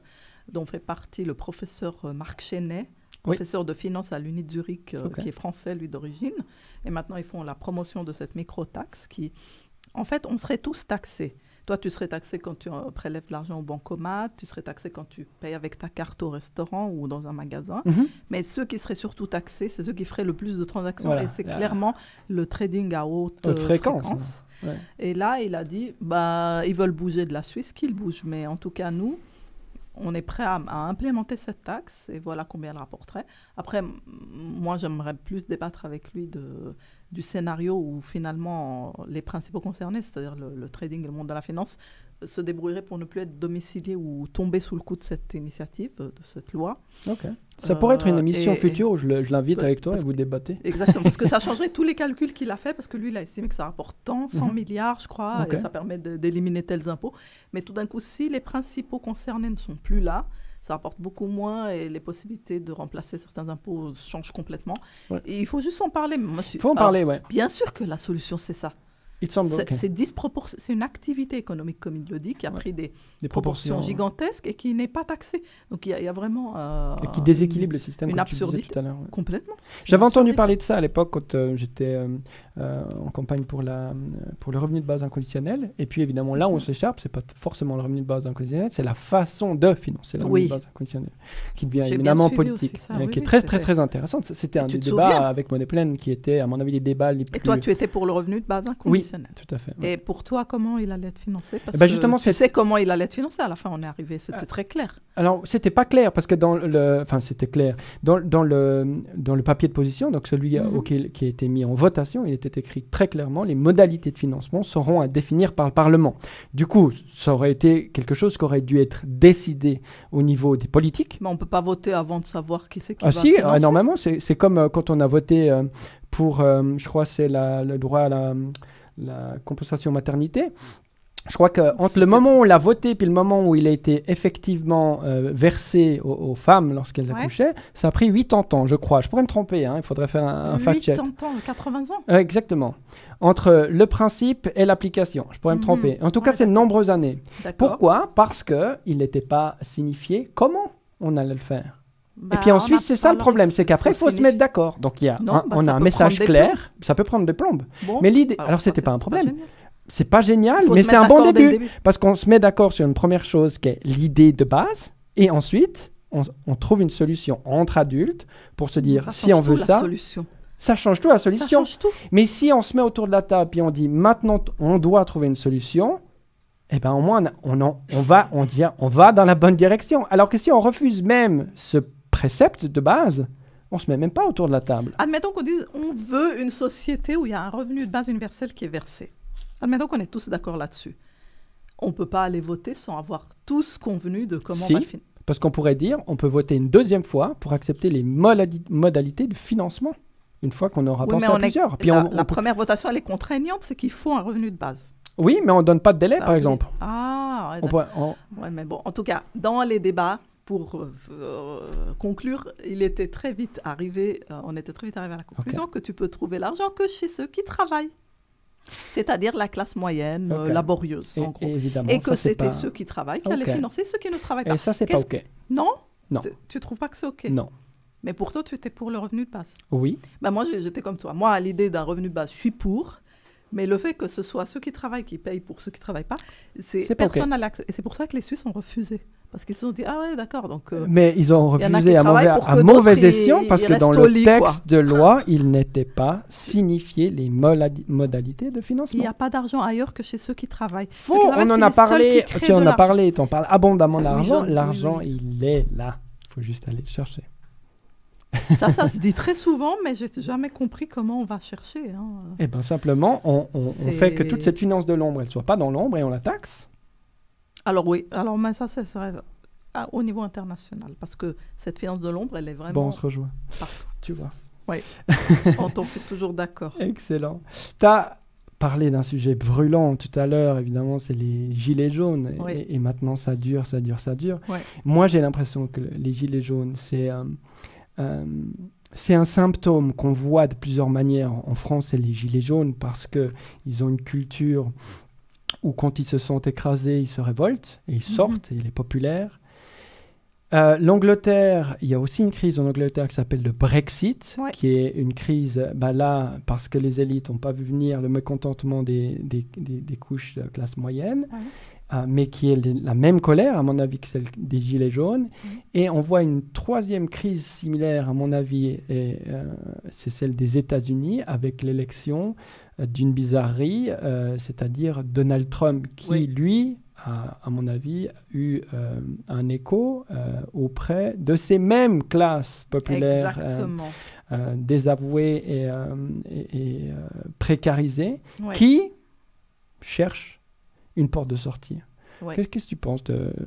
dont fait partie le professeur euh, Marc Chenet, professeur de finance à l'UNI de Zurich, euh, qui est français, lui, d'origine. Et maintenant, ils font la promotion de cette microtaxe qui... En fait, on serait tous taxés. Toi, tu serais taxé quand tu euh, prélèves de l'argent au bancomat, tu serais taxé quand tu payes avec ta carte au restaurant ou dans un magasin. Mhm. Mais ceux qui seraient surtout taxés, c'est ceux qui feraient le plus de transactions. et c'est euh, clairement le trading à haute, euh, fréquence. Et là, il a dit, bah, ils veulent bouger de la Suisse, qu'ils bougent. Mais en tout cas, nous, on est prêt à, implémenter cette taxe et voilà combien elle rapporterait. Après, moi, j'aimerais plus débattre avec lui de du scénario où finalement les principaux concernés, c'est-à-dire le, trading et le monde de la finance, se débrouilleraient pour ne plus être domiciliés ou tomber sous le coup de cette initiative, euh, de cette loi. Ça pourrait être une euh, émission future où je l'invite bah, avec toi et vous débattez. Exactement, parce que ça changerait tous les calculs qu'il a fait, parce que lui, il a estimé que ça rapporte tant, 100 mhm. milliards, je crois, que et ça permet d'éliminer tels impôts. Mais tout d'un coup, si les principaux concernés ne sont plus là, ça rapporte beaucoup moins et les possibilités de remplacer certains impôts changent complètement. il faut juste en parler. Il faut en parler, oui. Bien sûr que la solution, c'est ça. C'est une activité économique, comme il le dit, qui a pris des, proportions, gigantesques et qui n'est pas taxée. Donc il y, a vraiment. Euh, qui déséquilibre le système. Une absurdité. Complètement. J'avais entendu parler de ça à l'époque quand euh, j'étais euh, en campagne pour, la, pour le revenu de base inconditionnel. Et puis évidemment, là où on s'écharpe, c'est pas forcément le revenu de base inconditionnel, c'est la façon de financer le revenu de base inconditionnel, qui devient évidemment politique, hein, qui est très, très, très intéressante. C'était un des débats avec Monnaie Pleine qui était, à mon avis, les débats les plus. Et toi, tu étais pour le revenu de base inconditionnel tout à fait. Et pour toi, comment il allait être financé Parce eh ben, justement, que tu sais comment il allait être financé. À la fin, on est arrivé, c'était ah. très clair. Alors, c'était pas clair parce que dans le, enfin, c'était clair dans, dans, le dans le papier de position, donc celui mhm. qui a été mis en votation, il était écrit très clairement les modalités de financement seront à définir par le Parlement. Du coup, ça aurait été quelque chose qui aurait dû être décidé au niveau des politiques. Mais on peut pas voter avant de savoir qui c'est qui ah, va si, Ah si, normalement, c'est comme euh, quand on a voté euh, pour, euh, je crois, c'est le droit à la la compensation maternité. Je crois que entre le moment où il a voté puis le moment où il a été effectivement euh, versé aux, femmes lorsqu'elles accouchaient, ça a pris 80 ans, je crois. Je pourrais me tromper, hein, il faudrait faire un, fact-check. 80 ans, 80 ans Exactement. Entre le principe et l'application, je pourrais me mhm. tromper. En tout cas, c'est de nombreuses années. Pourquoi Parce qu'il n'était pas signifié comment on allait le faire et bah, puis ensuite, c'est ça le problème, c'est qu'après, il faut se mettre d'accord. Donc il y a bah, on a un message clair, ça peut prendre des plombes. mais l'idée, alors, ce c'était pas un problème. C'est pas génial, mais c'est un bon début, Parce qu'on se met d'accord sur une première chose qui est l'idée de base, et ensuite, on, trouve une solution entre adultes pour se dire si on veut ça. Ça change tout la solution. Ça change tout. Mais si on se met autour de la table et on dit maintenant on doit trouver une solution, eh ben au moins on, on, on va on on va dans la bonne direction. Alors que si on refuse même ce préceptes de base, on ne se met même pas autour de la table. Admettons qu'on dise on veut une société où il y a un revenu de base universel qui est versé. Admettons qu'on est tous d'accord là-dessus. On ne peut pas aller voter sans avoir tous convenu de comment on va Parce qu'on pourrait dire on peut voter une deuxième fois pour accepter les modalités de financement, une fois qu'on aura pensé à plusieurs. Puis la, première votation, elle est contraignante c'est qu'il faut un revenu de base. Oui, mais on ne donne pas de délai, par exemple. Ah, mais bon, en tout cas, dans les débats, pour euh, euh, conclure, il était très vite arrivé, euh, on était très vite arrivé à la conclusion que tu peux trouver l'argent que chez ceux qui travaillent. C'est-à-dire la classe moyenne, laborieuse, et, en gros. que c'était ceux qui travaillent qui allaient financer ceux qui ne travaillent pas. Et ça, c'est pas OK. Non Non. Tu, trouves pas que c'est OK Non. Mais pour toi, tu étais pour le revenu de base. Oui. Ben moi, j'étais comme toi. Moi, à l'idée d'un revenu de base, je suis pour. Mais le fait que ce soit ceux qui travaillent qui payent pour ceux qui ne travaillent pas, c'est personne à l'accès. Et c'est pour ça que les Suisses ont refusé. Parce qu'ils se sont dit, ah ouais, d'accord. Donc, euh, Mais ils ont refusé à mauvais, escient parce que dans le texte de loi, il n'était pas signifié les modalités de financement. Il n'y a pas d'argent ailleurs que chez ceux qui travaillent. on en a parlé, tu en a parlé, on parle abondamment d'argent. L'argent, il est là. Il faut juste aller le chercher. ça, ça se dit très souvent, mais j'ai jamais compris comment on va chercher. Hein. Eh bien, simplement, on, fait que toute cette finance de l'ombre, elle ne soit pas dans l'ombre et on la taxe. Alors oui, alors mais ça, c'est serait ah, au niveau international, parce que cette finance de l'ombre, elle est vraiment... Bon, on se rejoint. Partout. tu vois. Oui, on t'en fait toujours d'accord. Excellent. Tu as parlé d'un sujet brûlant tout à l'heure, évidemment, c'est les gilets jaunes. Et, maintenant, ça dure, ça dure, ça dure. Moi, j'ai l'impression que les gilets jaunes, euh, euh, c'est... un symptôme qu'on voit de plusieurs manières en France c'est les Gilets jaunes parce qu'ils ont une culture ou quand ils se sentent écrasés, ils se révoltent et ils mhm. sortent, et il est populaire. Euh, L'Angleterre, il y a aussi une crise en Angleterre qui s'appelle le Brexit, qui est une crise, bah là, parce que les élites n'ont pas vu venir le mécontentement des, couches de classe moyenne, euh, mais qui est la même colère, à mon avis, que celle des Gilets jaunes. Mhm. Et on voit une troisième crise similaire, à mon avis, et euh, c'est celle des États-Unis, avec l'élection euh, d'une bizarrerie, euh, c'est-à-dire Donald Trump qui, lui, a, à mon avis, eu euh, un écho auprès de ces mêmes classes populaires désavouées et, précarisées qui cherchent une porte de sortie. Qu'est-ce que tu penses de, de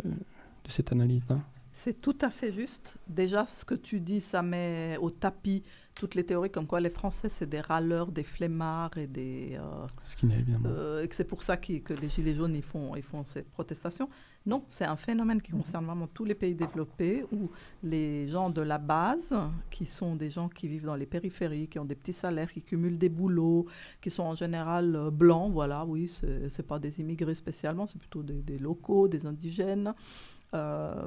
cette analyse-là C'est tout à fait juste. Déjà, ce que tu dis, ça met au tapis toutes les théories comme quoi les Français, c'est des râleurs, des flemmards et des... Euh, Ce qui bien euh, et que c'est pour ça que les Gilets jaunes, ils font, ils font ces protestations. Non, c'est un phénomène qui concerne vraiment tous les pays développés où les gens de la base, qui sont des gens qui vivent dans les périphéries, qui ont des petits salaires, qui cumulent des boulots, qui sont en général euh, blancs, voilà, oui, c'est pas des immigrés spécialement, c'est plutôt des, des locaux, des indigènes, euh,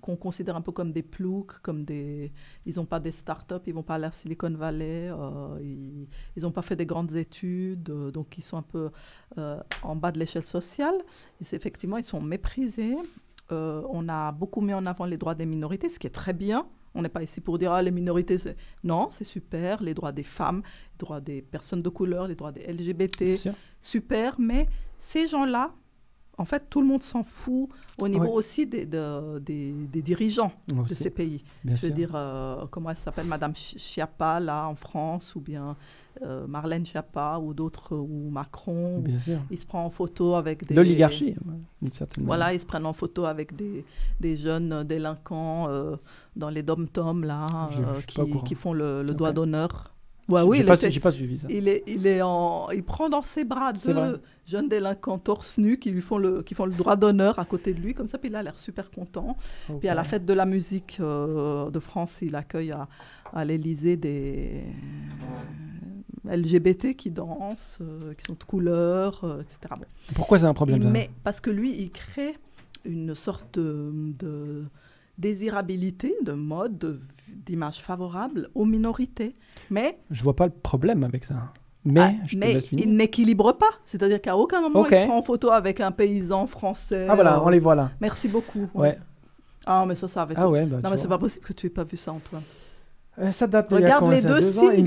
qu'on considère un peu comme des ploucs, comme des... Ils n'ont pas des startups, ils vont pas à la Silicon Valley, euh, ils n'ont pas fait des grandes études, euh, donc ils sont un peu en bas de l'échelle sociale. Et effectivement, ils sont méprisés. on a beaucoup mis en avant les droits des minorités, ce qui est très bien. On n'est pas ici pour dire ah, les minorités. C'est... Non, c'est super, les droits des femmes, les droits des personnes de couleur, les droits des LGBT, super, mais ces gens-là, en fait, tout le monde s'en fout au niveau aussi des, des, dirigeants de ces pays. Je veux dire, euh, comment elle s'appelle, Madame Chiappa, là, en France, ou bien euh, Marlène Chiappa, ou d'autres, ou Macron. Bien sûr. Il se prend en photo avec des... L'oligarchie, hein, d'une certaine Voilà, ils se prennent en photo avec des, des jeunes euh, délinquants dans les dom-toms, là, qui, qui, font le, doigt d'honneur Ouais, oui, j'ai pas, suivi ça. Il, est, il, est en... il prend dans ses bras deux jeunes délinquants torse nus qui lui font le, qui font le droit d'honneur à côté de lui, comme ça, puis il a l'air super content. Puis à la fête de la musique euh, de France, il accueille à, l'Élysée des euh, LGBT qui dansent, euh, qui sont de couleur, etc. Pourquoi c'est un problème Mais Parce que lui, il crée une sorte de désirabilité, de mode, de d'image favorable aux minorités. Mais je vois pas le problème avec ça. Mais, ah, je mais il n'équilibre pas. C'est-à-dire qu'à aucun moment il prend en photo avec un paysan français. Ah voilà, on les voit là. Merci beaucoup. Ouais. Ah mais ça, ça avait. Ah ouais. Bah, non mais c'est pas possible que tu aies pas vu ça, Antoine. Euh, ça date Regarde y a les deux, de Il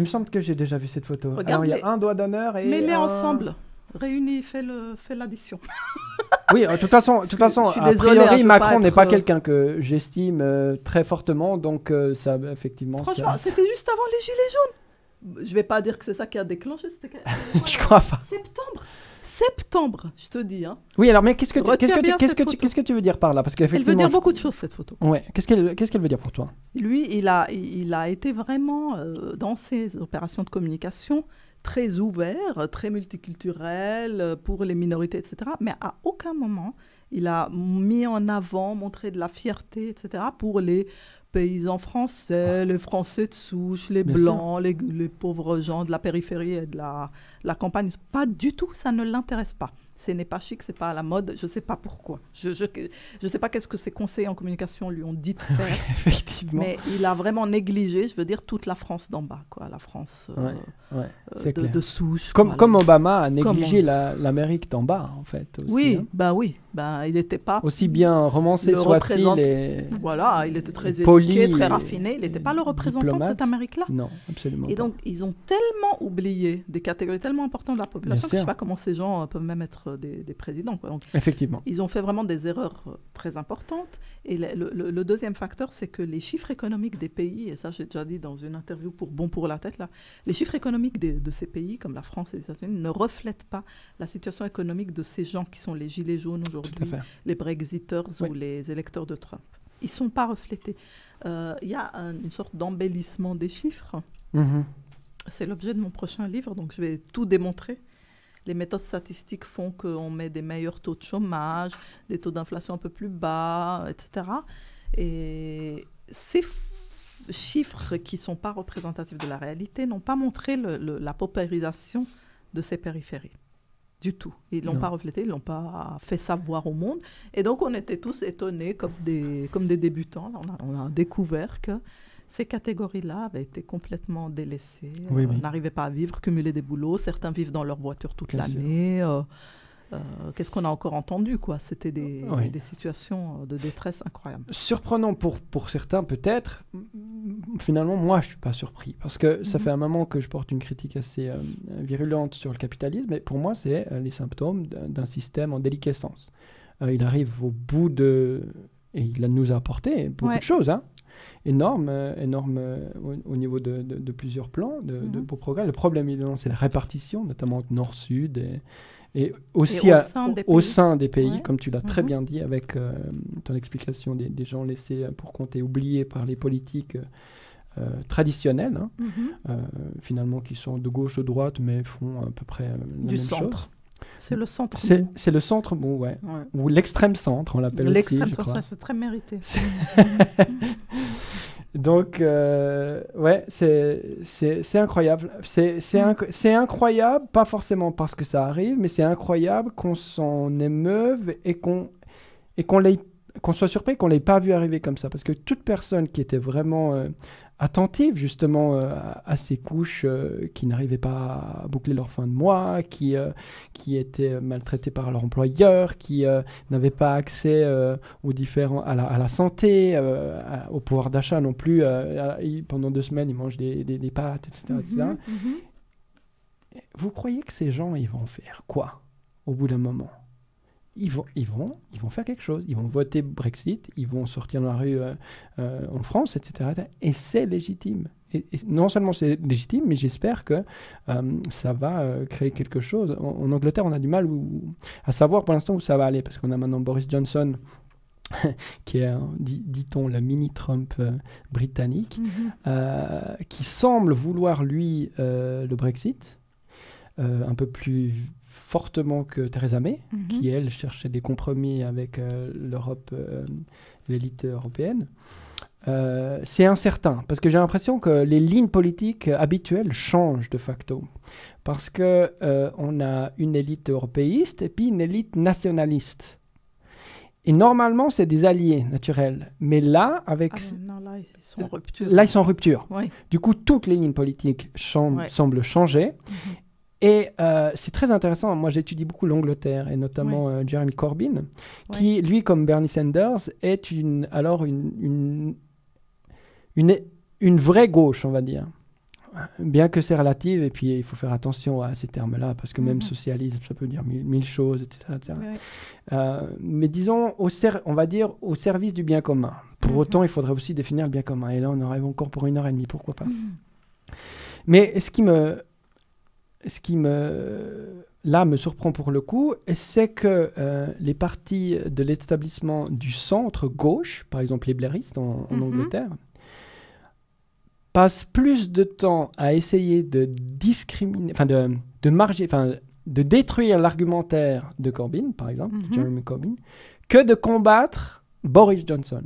me semble que j'ai déjà vu cette photo. Regarde il y a un doigt d'honneur et. les ensemble. Réunis, fais, le, l'addition. oui, euh, de toute façon, toute façon a priori, hein, Macron n'est pas euh, quelqu'un que j'estime euh, très fortement, donc ça, effectivement... Franchement, c'était juste avant les Gilets jaunes. Je vais pas dire que c'est ça qui a déclenché, c'était... je crois pas. Septembre septembre, je te dis. Hein. Oui, alors, mais qu'est-ce que, tu, veux dire par là Parce veut dire beaucoup de choses, cette photo. Ouais. Qu'est-ce, qu'elle, veut dire pour toi Lui, il a, été vraiment, dans ses opérations de communication, très ouvert, très multiculturel euh, pour les minorités, etc. Mais à aucun moment, il a mis en avant, montré de la fierté, etc. pour les paysans français, ah. les Français de souche, les Blancs, les, pauvres gens de la périphérie et de la campagne. Pas du tout, ça ne l'intéresse pas ce n'est pas chic, c'est pas à la mode, je ne sais pas pourquoi. Je ne je, je sais pas qu'est-ce que ses conseils en communication lui ont dit de faire. effectivement. Mais il a vraiment négligé, je veux dire, toute la France d'en bas, quoi, la France euh, euh, de, souche. Comme, comme Obama a négligé l'Amérique d'en bas, en fait. oui, hein. bah oui, bah, il n'était pas... Aussi bien romancé soit-il. Et... Voilà, il était très éduqué, très raffiné, il n'était pas le représentant de cette Amérique-là. Non, absolument. Et donc, ils ont tellement oublié des catégories tellement importantes de la population que je ne sais pas comment ces gens euh, peuvent même être des, présidents. Effectivement. Ils ont fait vraiment des erreurs euh, très importantes. Et le, deuxième facteur, c'est que les chiffres économiques des pays, et ça j'ai déjà dit dans une interview pour Bon pour la tête, là, les chiffres économiques de ces pays, comme la France et les États-Unis, ne reflètent pas la situation économique de ces gens qui sont les gilets jaunes aujourd'hui, les Brexiteurs ou les électeurs de Trump. Ils ne sont pas reflétés. Euh, il y a une sorte d'embellissement des chiffres. Mhm. C'est l'objet de mon prochain livre, donc je vais tout démontrer les méthodes statistiques font qu'on met des meilleurs taux de chômage, des taux d'inflation un peu plus bas, etc. Et ces chiffres qui ne sont pas représentatifs de la réalité n'ont pas montré la paupérisation de ces périphéries. Du tout. Ils ne l'ont pas reflété, ils ne l'ont pas fait savoir au monde. Et donc, on était tous étonnés comme des, comme des débutants. on, a, on a découvert que ces catégories-là avaient été complètement délaissées. On euh, n'arrivait pas à vivre, cumuler des boulots. Certains vivent dans leur voiture toute l'année. Euh, euh, qu'est-ce qu'on a encore entendu quoi C'était des, ah, des, situations de détresse incroyables. Surprenant pour, pour certains peut-être. Finalement, moi, je ne suis pas surpris parce que ça mhm. fait un moment que je porte une critique assez virulente sur le capitalisme. Mais pour moi, c'est les symptômes d'un système en déliquescence. il arrive au bout de et il nous a apporté beaucoup de choses. Hein. Énorme, euh, énorme euh, au, niveau de, plusieurs plans, de, mhm. progrès. Le problème, évidemment, c'est la répartition, notamment nord-sud et, aussi au, sein des pays, comme tu l'as très mhm. bien dit avec euh, ton explication des, gens laissés pour compter, oubliés par les politiques. traditionnelles, hein. mhm. finalement qui sont de gauche ou de droite, mais font à peu près la du centre. C'est le centre. C'est le centre, bon, ouais. Ou l'extrême centre, on l'appelle aussi. L'extrême centre, c'est très mérité. Donc, euh, ouais, c'est incroyable. C'est incroyable, pas forcément parce que ça arrive, mais c'est incroyable qu'on s'en émeuve et qu'on qu'on soit surpris qu'on ne l'ait pas vu arriver comme ça. Parce que toute personne qui était vraiment euh, attentives justement euh, à ces couches euh, qui n'arrivaient pas à boucler leur fin de mois, qui, euh, qui étaient maltraitées par leur employeur, qui n'avaient pas accès aux différents, à, la, santé, au pouvoir d'achat non plus. pendant deux semaines, ils mangent des, des, pâtes, etc. Mhm, mhm. Vous croyez que ces gens, ils vont faire quoi au bout d'un moment ils vont, ils, vont, ils vont faire quelque chose. Ils vont voter Brexit, ils vont sortir dans la rue euh, euh, en France, etc. Et c'est légitime. Et, non seulement c'est légitime, mais j'espère que euh, ça va créer quelque chose. En, Angleterre, on a du mal à savoir pour l'instant où ça va aller, parce qu'on a maintenant Boris Johnson. qui est, dit-on, la mini-Trump britannique, mm-hmm. qui semble vouloir, lui, le Brexit, euh, un peu plus fortement que Theresa May, mhm. qui elle cherchait des compromis avec euh, l'Europe, euh, l'élite européenne. c'est incertain, parce que j'ai l'impression que les lignes politiques habituelles changent de facto, parce que on a une élite européiste et puis une élite nationaliste. Et normalement, c'est des alliés naturels. Mais là, avec. Ah, là, ils sont en rupture. Du coup, toutes les lignes politiques semblent changer. Mhm. Et euh, c'est très intéressant. Moi, j'étudie beaucoup l'Angleterre et notamment euh, Jeremy Corbyn, qui, lui, comme Bernie Sanders, est une, alors une, une, une, vraie gauche, on va dire. Bien que c'est relative, et puis il faut faire attention à ces termes-là, parce que même mm-hmm. socialisme, ça peut dire mille, choses, etc. Euh, mais disons, au on va dire au service du bien commun. Pour mm-hmm. autant, il faudrait aussi définir le bien commun. Et là, on en rêve encore pour une heure et demie, pourquoi pas. Mm-hmm. Mais ce qui me ce qui me là me surprend pour le coup, c'est que euh, les partis de l'établissement du centre gauche, par exemple les blairistes en, mhm. Angleterre, passent plus de temps à essayer de discriminer, enfin de, marger, enfin de détruire l'argumentaire de Corbyn, par exemple, mhm. Jeremy Corbyn, que de combattre Boris Johnson.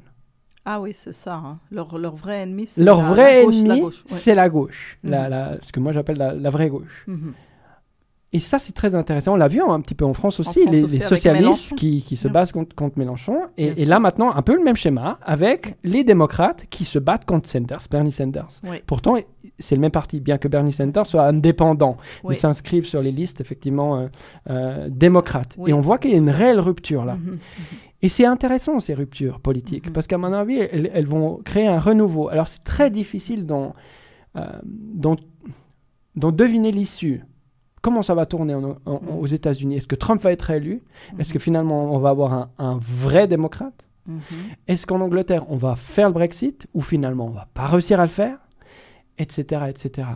Ah oui, c'est ça. Hein. Leur, vrai ennemi, c'est la, vrai Leur gauche. Ennemi, C'est la gauche, mhm. ce que moi j'appelle la, vraie gauche. Mhm. Et ça, c'est très intéressant. On l'a vu hein, un petit peu en France aussi, les, socialistes qui, qui, se battent contre, Mélenchon. Et, là, maintenant, un peu le même schéma avec les démocrates qui se battent contre Sanders, Bernie Sanders. Pourtant, c'est le même parti, bien que Bernie Sanders soit indépendant. mais s'inscrivent sur les listes, effectivement, euh, euh, démocrates. Et on voit qu'il y a une réelle rupture là. Mhm. Et c'est intéressant ces ruptures politiques, mhm. parce qu'à mon avis, elles, vont créer un renouveau. Alors c'est très difficile d'en euh, deviner l'issue. Comment ça va tourner mhm. aux États-Unis Est-ce que Trump va être élu Est-ce mhm. que finalement on va avoir un, vrai démocrate Est-ce qu'en Angleterre, on va faire le Brexit ou finalement on va pas réussir à le faire etc. etc.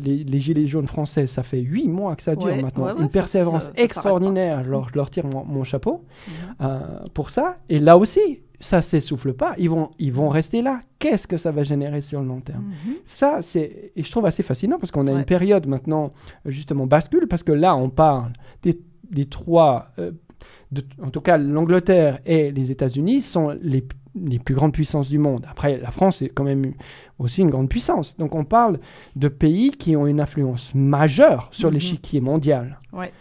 les, Gilets jaunes français, ça fait huit mois que ça dure maintenant. Une persévérance extraordinaire, je leur, tire mon, chapeau mhm. euh, pour ça. Et là aussi, ça ne s'essouffle pas, ils vont, ils vont rester là. Qu'est-ce que ça va générer sur le long terme mhm. Ça, c'est, et je trouve assez fascinant parce qu'on a une période maintenant, justement, bascule, parce que là, on parle des, trois, euh, en tout cas, l'Angleterre et les États-Unis sont les les plus grandes puissances du monde. Après, la France est quand même aussi une grande puissance. Donc on parle de pays qui ont une influence majeure sur mhm. l'échiquier mondial. Ouais.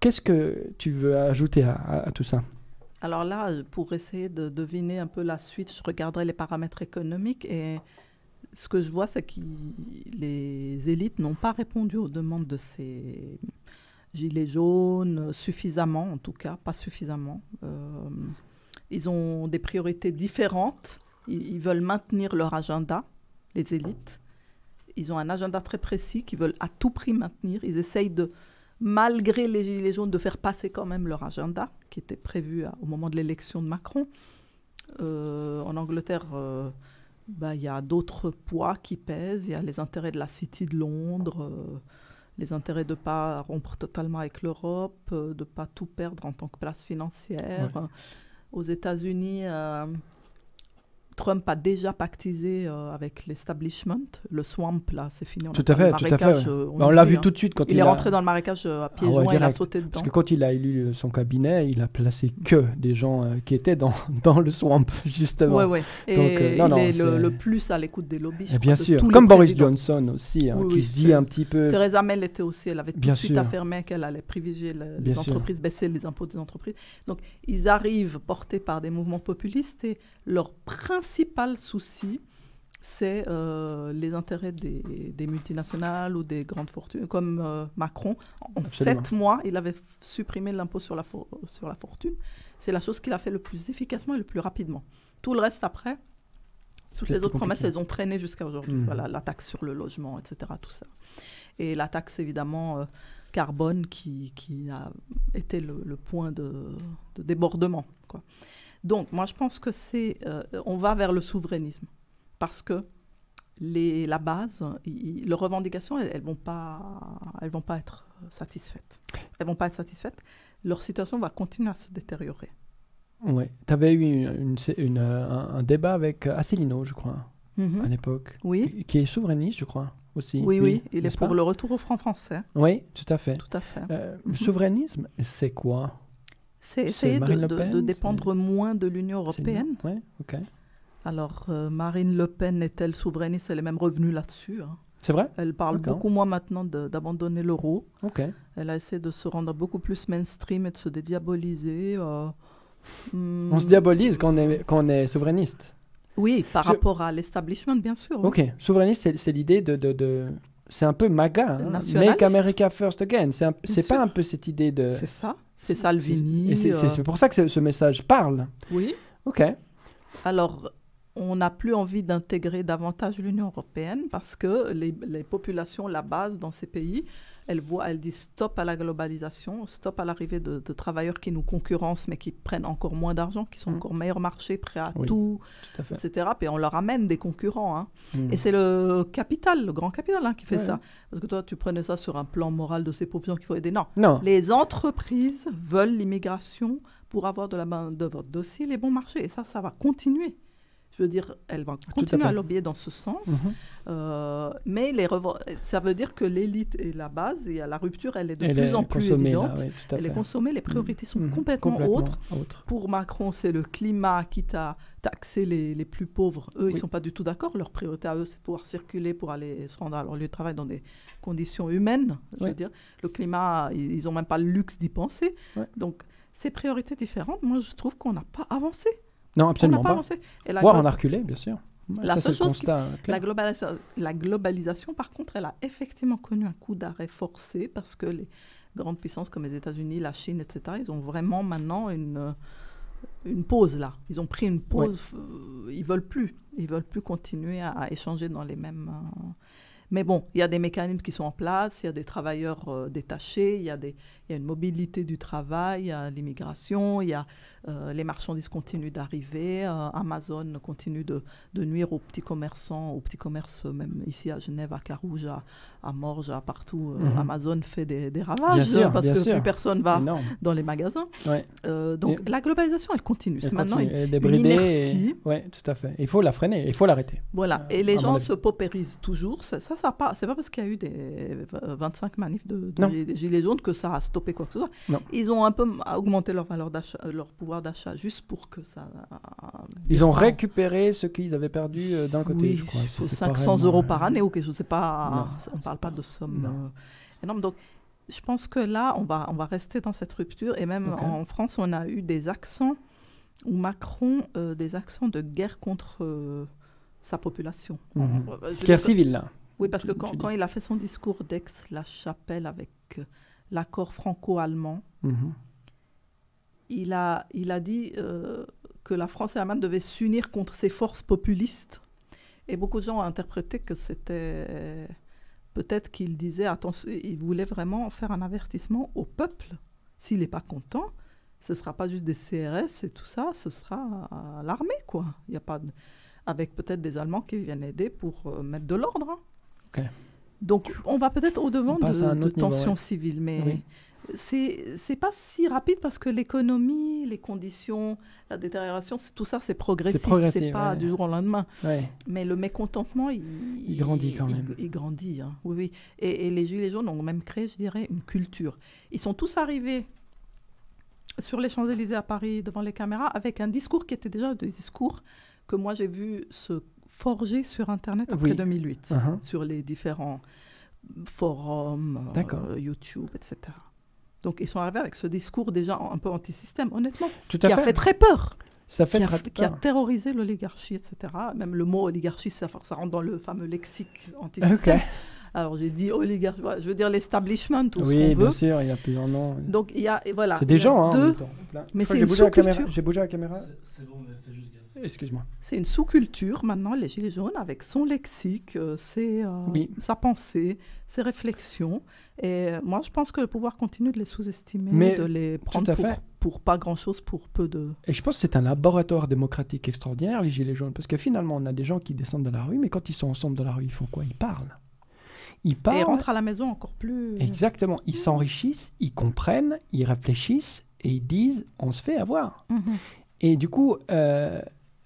Qu'est-ce que tu veux ajouter à, tout ça Alors là, euh, pour essayer de deviner un peu la suite, je regarderai les paramètres économiques et ce que je vois, c'est que les élites n'ont pas répondu aux demandes de ces gilets jaunes suffisamment, en tout cas, pas suffisamment. Euh, ils ont des priorités différentes. Ils, veulent maintenir leur agenda, les élites. Ils ont un agenda très précis qu'ils veulent à tout prix maintenir. Ils essayent de, malgré les Gilets jaunes, de faire passer quand même leur agenda, qui était prévu au moment de l'élection de Macron. Euh, en Angleterre, euh, bah, il y a d'autres poids qui pèsent. Il y a les intérêts de la City de Londres, euh, les intérêts de ne pas rompre totalement avec l'Europe, de ne pas tout perdre en tant que place financière aux États-Unis, euh, Trump a déjà pactisé euh, avec l'establishment, le swamp, là, c'est fini. tout à fait, tout à fait. Euh, bah, on l'a vu hein. tout de suite quand il, est rentré dans le marécage euh, à ah pieds et il a sauté dedans. Parce que quand il a élu son cabinet, il a placé mm. que des gens qui étaient dans, dans le swamp, justement. Oui, oui. Et Donc, il est, Le, plus à l'écoute des lobbies. Eh, bien sûr, comme Boris Johnson aussi, hein, qui se dit un petit peu. Theresa May l'était aussi, elle avait tout de suite affirmé qu'elle allait privilégier les entreprises, baisser les impôts des entreprises. Donc, ils arrivent portés par des mouvements populistes et leur principal principal souci, c'est euh, les intérêts des, multinationales ou des grandes fortunes, comme euh, Macron. En sept mois, il avait supprimé l'impôt sur la, sur la fortune. C'est la chose qu'il a fait le plus efficacement et le plus rapidement. Tout le reste après, toutes les autres promesses, elles ont traîné jusqu'à aujourd'hui. Mmh. Voilà, la taxe sur le logement, etc., tout ça. Et la taxe, évidemment, euh, carbone qui, a été le, point de, débordement, quoi. Donc, moi, je pense que c'est, euh, on va vers le souverainisme parce que les, la base, les leurs revendications, elles, ne vont pas, elles vont pas être satisfaites. Elles vont pas être satisfaites. Leur situation va continuer à se détériorer. Oui. Tu avais eu une, euh, un, débat avec euh, Asselineau, je crois, mm-hmm. à l'époque. Oui. Qui est souverainiste, je crois. Aussi. Oui, oui, il est, pour le retour au franc français. Oui, tout à fait. Tout à fait. le mm-hmm. souverainisme, c'est quoi c'est essayer de, dépendre moins de l'Union européenne. ok. Alors, euh, Marine Le Pen est-elle souverainiste Elle est même revenue là-dessus. Hein. C'est vrai Elle parle beaucoup moins maintenant d'abandonner l'euro. Ok. Elle a essayé de se rendre beaucoup plus mainstream et de se dédiaboliser. Euh, hmm. On se diabolise quand on est, est souverainiste Oui, par rapport à l'establishment, bien sûr. Ok, souverainiste, c'est l'idée de... de, c'est un peu MAGA. Hein. Make America First Again. C'est pas un peu cette idée de. C'est ça c'est Salvini. Euh. c'est pour ça que ce message parle. Oui. OK. Alors, on n'a plus envie d'intégrer davantage l'Union européenne parce que les, les populations, la base dans ces pays, elle, voit, elle dit stop à la globalisation, stop à l'arrivée de, travailleurs qui nous concurrencent mais qui prennent encore moins d'argent, qui sont mm. encore meilleurs marchés, prêts à tout, etc. Et on leur amène des concurrents. Hein. Mm. Et c'est le capital, le grand capital hein, qui fait ça. Parce que toi, tu prenais ça sur un plan moral de ces pauvres gens qu'il faut aider. Non. non. Les entreprises veulent l'immigration pour avoir de la main-d'œuvre docile et bon marché. Et ça, ça va continuer. Je veux dire, elle va continuer à, à, lobbyer dans ce sens, mhm. euh, mais les ça veut dire que l'élite et la base et à la rupture, elle est de plus en plus évidente. elle est consommée, les mhm. priorités sont mhm. complètement, autres. Pour Macron, c'est le climat qui t'a taxé les, les, plus pauvres. Eux, ils ne sont pas du tout d'accord. Leur priorité à eux, c'est de pouvoir circuler pour aller se rendre à leur lieu de travail dans des conditions humaines. Je veux dire, le climat, ils n'ont même pas le luxe d'y penser. Donc, ces priorités différentes, moi, je trouve qu'on n'a pas avancé. Non, absolument pas. pas. Et la Voir en reculé, bien sûr. La seule chose, euh, la, globalisation, par contre, elle a effectivement connu un coup d'arrêt forcé parce que les grandes puissances comme les États-Unis, la Chine, etc., ils ont vraiment maintenant une, euh, une pause là. Ils ont pris une pause. Euh, ils veulent plus. Ils veulent plus continuer à, échanger dans les mêmes. Mais bon, il y a des mécanismes qui sont en place, il y a des travailleurs euh, détachés, il y, a une mobilité du travail, il y a l'immigration, euh, les marchandises continuent d'arriver, euh, Amazon continue de, nuire aux petits commerçants, aux petits commerces, même ici à Genève, à Carouge, à Morges, à partout, euh, mhm. Amazon fait des, ravages parce que plus personne va dans les magasins. Euh, donc la globalisation, elle continue. C'est maintenant une, une inertie. Oui, tout à fait. Il faut la freiner, il faut l'arrêter. Voilà. Euh, et les gens se paupérisent toujours. Ça, ça, ça pas. C'est pas parce qu'il y a eu des 25 manifs de, gilets jaunes que ça a stoppé quoi que ce soit. Ils ont un peu augmenté leur valeur d'achat, leur pouvoir d'achat, juste pour que ça. Ils ont récupéré ce qu'ils avaient perdu d'un côté. Oui, je crois. 500 euros par année ou quelque chose. C'est pas parle pas de sommes euh, énormes. Donc, je pense que là, on va, on va rester dans cette rupture. Et même en France, on a eu des accents, ou Macron, euh, des accents de guerre contre euh, sa population. Mhm. guerre civile, là. Oui, parce que quand, quand, il a fait son discours d'Aix-la-Chapelle avec l'accord franco-allemand, mhm. il, a, il a dit que la France et l'Allemagne devaient s'unir contre ces forces populistes. Et beaucoup de gens ont interprété que c'était peut-être qu'il disait, attention, il voulait vraiment faire un avertissement au peuple. S'il n'est pas content, ce ne sera pas juste des CRS et tout ça, ce sera l'armée, quoi. Il y a pas Avec peut-être des Allemands qui viennent aider pour euh, mettre de l'ordre. Hein. Donc, on va peut-être au-devant de, tensions civiles, mais c'est pas si rapide parce que l'économie, les conditions, la détérioration, tout ça, c'est progressif. C'est pas du jour au lendemain. Mais le mécontentement, il, grandit quand même. Il, grandit, hein. oui, oui. Et, les Gilets jaunes ont même créé, je dirais, une culture. Ils sont tous arrivés sur les Champs-Élysées à Paris devant les caméras avec un discours qui était déjà des discours que moi j'ai vu se forger sur Internet après 2008, uh-huh. sur les différents forums, euh, YouTube, etc. Donc ils sont arrivés avec ce discours déjà un peu anti-système, honnêtement, qui fait. a fait très peur. Ça fait qui, a, terrorisé l'oligarchie, etc. Même le mot oligarchie, ça, rentre dans le fameux lexique anti Alors j'ai dit oligarchie, je veux dire l'establishment tout ce qu'on veut. Oui, bien sûr, il y a plusieurs noms. Donc il y a, voilà. des gens, Deux, mais c'est une J'ai bougé la caméra. C'est bon, mais fais juste Excuse-moi. C'est une sous-culture maintenant, les Gilets jaunes, avec son lexique, euh, euh, sa pensée, ses réflexions. Et euh, moi, je pense que le pouvoir continue de les sous-estimer, de les prendre pour, pour, pas grand-chose, pour peu de... Et je pense que c'est un laboratoire démocratique extraordinaire, les Gilets jaunes, parce que finalement, on a des gens qui descendent de la rue, mais quand ils sont ensemble de la rue, ils font quoi Ils parlent. Ils parlent. Et rentrent à la maison encore plus... Exactement. Ils mmh. s'enrichissent, ils comprennent, ils réfléchissent, et ils disent, on se fait avoir. Mmh. Et du coup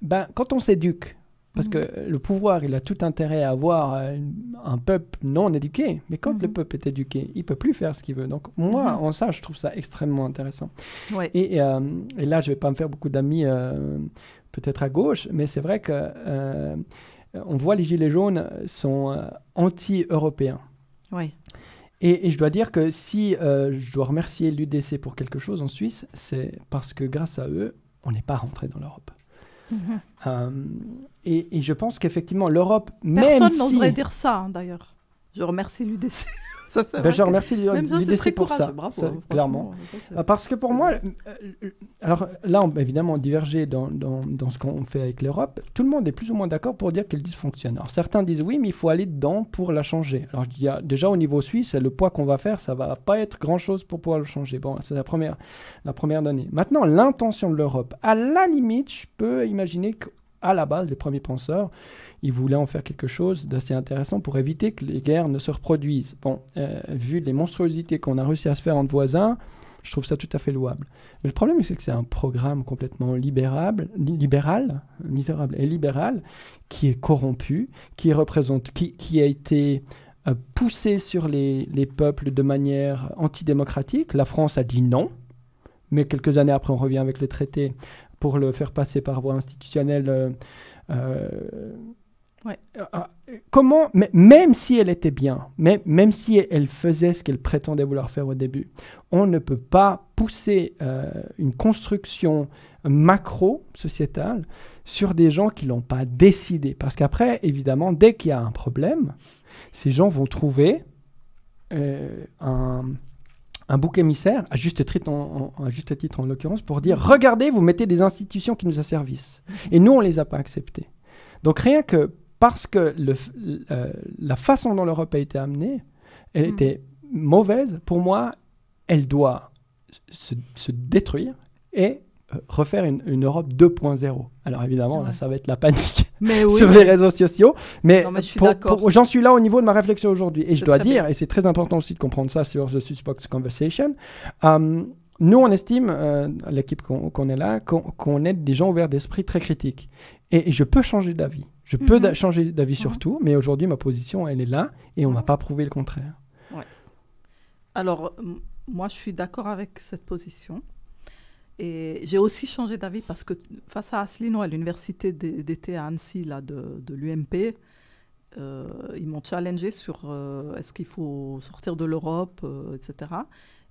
ben, quand on s'éduque, parce mm. que le pouvoir, il a tout intérêt à avoir euh, un peuple non éduqué. Mais quand le mm-hmm. peuple est éduqué, il peut plus faire ce qu'il veut. Donc moi, mm-hmm. en ça, je trouve ça extrêmement intéressant. Euh, et, là, je vais pas me faire beaucoup d'amis, euh, peut-être à gauche, mais c'est vrai que on voit les gilets jaunes sont anti-européens. et, je dois dire que si je dois remercier l'UDC pour quelque chose en Suisse, c'est parce que grâce à eux, on n'est pas rentré dans l'Europe. Euh, et, je pense qu'effectivement, l'Europe, même Personne n'oserait dire ça, hein, d'ailleurs. Je remercie l'UDC. Ben, je remercie l'IDC pour ça, clairement. Euh, euh, parce que pour moi, euh, alors là, on évidemment divergé dans, dans, dans ce qu'on fait avec l'Europe. Tout le monde est plus ou moins d'accord pour dire qu'elle dysfonctionne. Alors certains disent oui, mais il faut aller dedans pour la changer. Alors il y déjà au niveau suisse, le poids qu'on va faire, ça va pas être grand-chose pour pouvoir le changer. Bon, c'est la première, la première donnée. Maintenant, l'intention de l'Europe. À la limite, je peux imaginer que à la base, les premiers penseurs, ils voulaient en faire quelque chose d'assez intéressant pour éviter que les guerres ne se reproduisent. Bon, euh, vu les monstruosités qu'on a réussi à se faire entre voisins, je trouve ça tout à fait louable. Mais le problème, c'est que c'est un programme complètement libérable, libéral, misérable et libéral, qui est corrompu, qui représente, qui, a été euh, poussé sur les, les peuples de manière antidémocratique. La France a dit non, mais quelques années après, on revient avec le traité pour le faire passer par voie institutionnelle. Euh, euh, ouais. Ah, comment, même si elle était bien, mais même si elle faisait ce qu'elle prétendait vouloir faire au début, on ne peut pas pousser euh, une construction macro sociétale sur des gens qui l'ont pas décidé. Parce qu'après, évidemment, dès qu'il y a un problème, ces gens vont trouver un, un bouc émissaire, à juste, titre en, titre en l'occurrence, pour dire regardez, vous mettez des institutions qui nous asservissent. Et nous, on ne les a pas acceptées. Donc rien que parce que le, euh, la façon dont l'Europe a été amenée, elle mm. était mauvaise, pour moi, elle doit se, se détruire et refaire une, Europe 2.0. Alors évidemment, là, ça va être la panique sur les réseaux sociaux. Mais, j'en suis, là au niveau de ma réflexion aujourd'hui. Et je dois dire, et c'est très important aussi de comprendre ça sur The Susbox Conversation, euh, nous, on estime, euh, l'équipe qu'on est là, qu'on est des gens ouverts d'esprit très critiques. Et, je peux changer d'avis. Je peux mm-hmm. changer d'avis surtout sur tout, mais aujourd'hui, ma position, elle est là et on n'a pas prouvé le contraire. Alors, moi, je suis d'accord avec cette position. Et j'ai aussi changé d'avis parce que face à Asselineau, à l'université d'été à Annecy là, de, l'UMP, euh, ils m'ont challengé sur euh, est-ce qu'il faut sortir de l'Europe, euh, etc.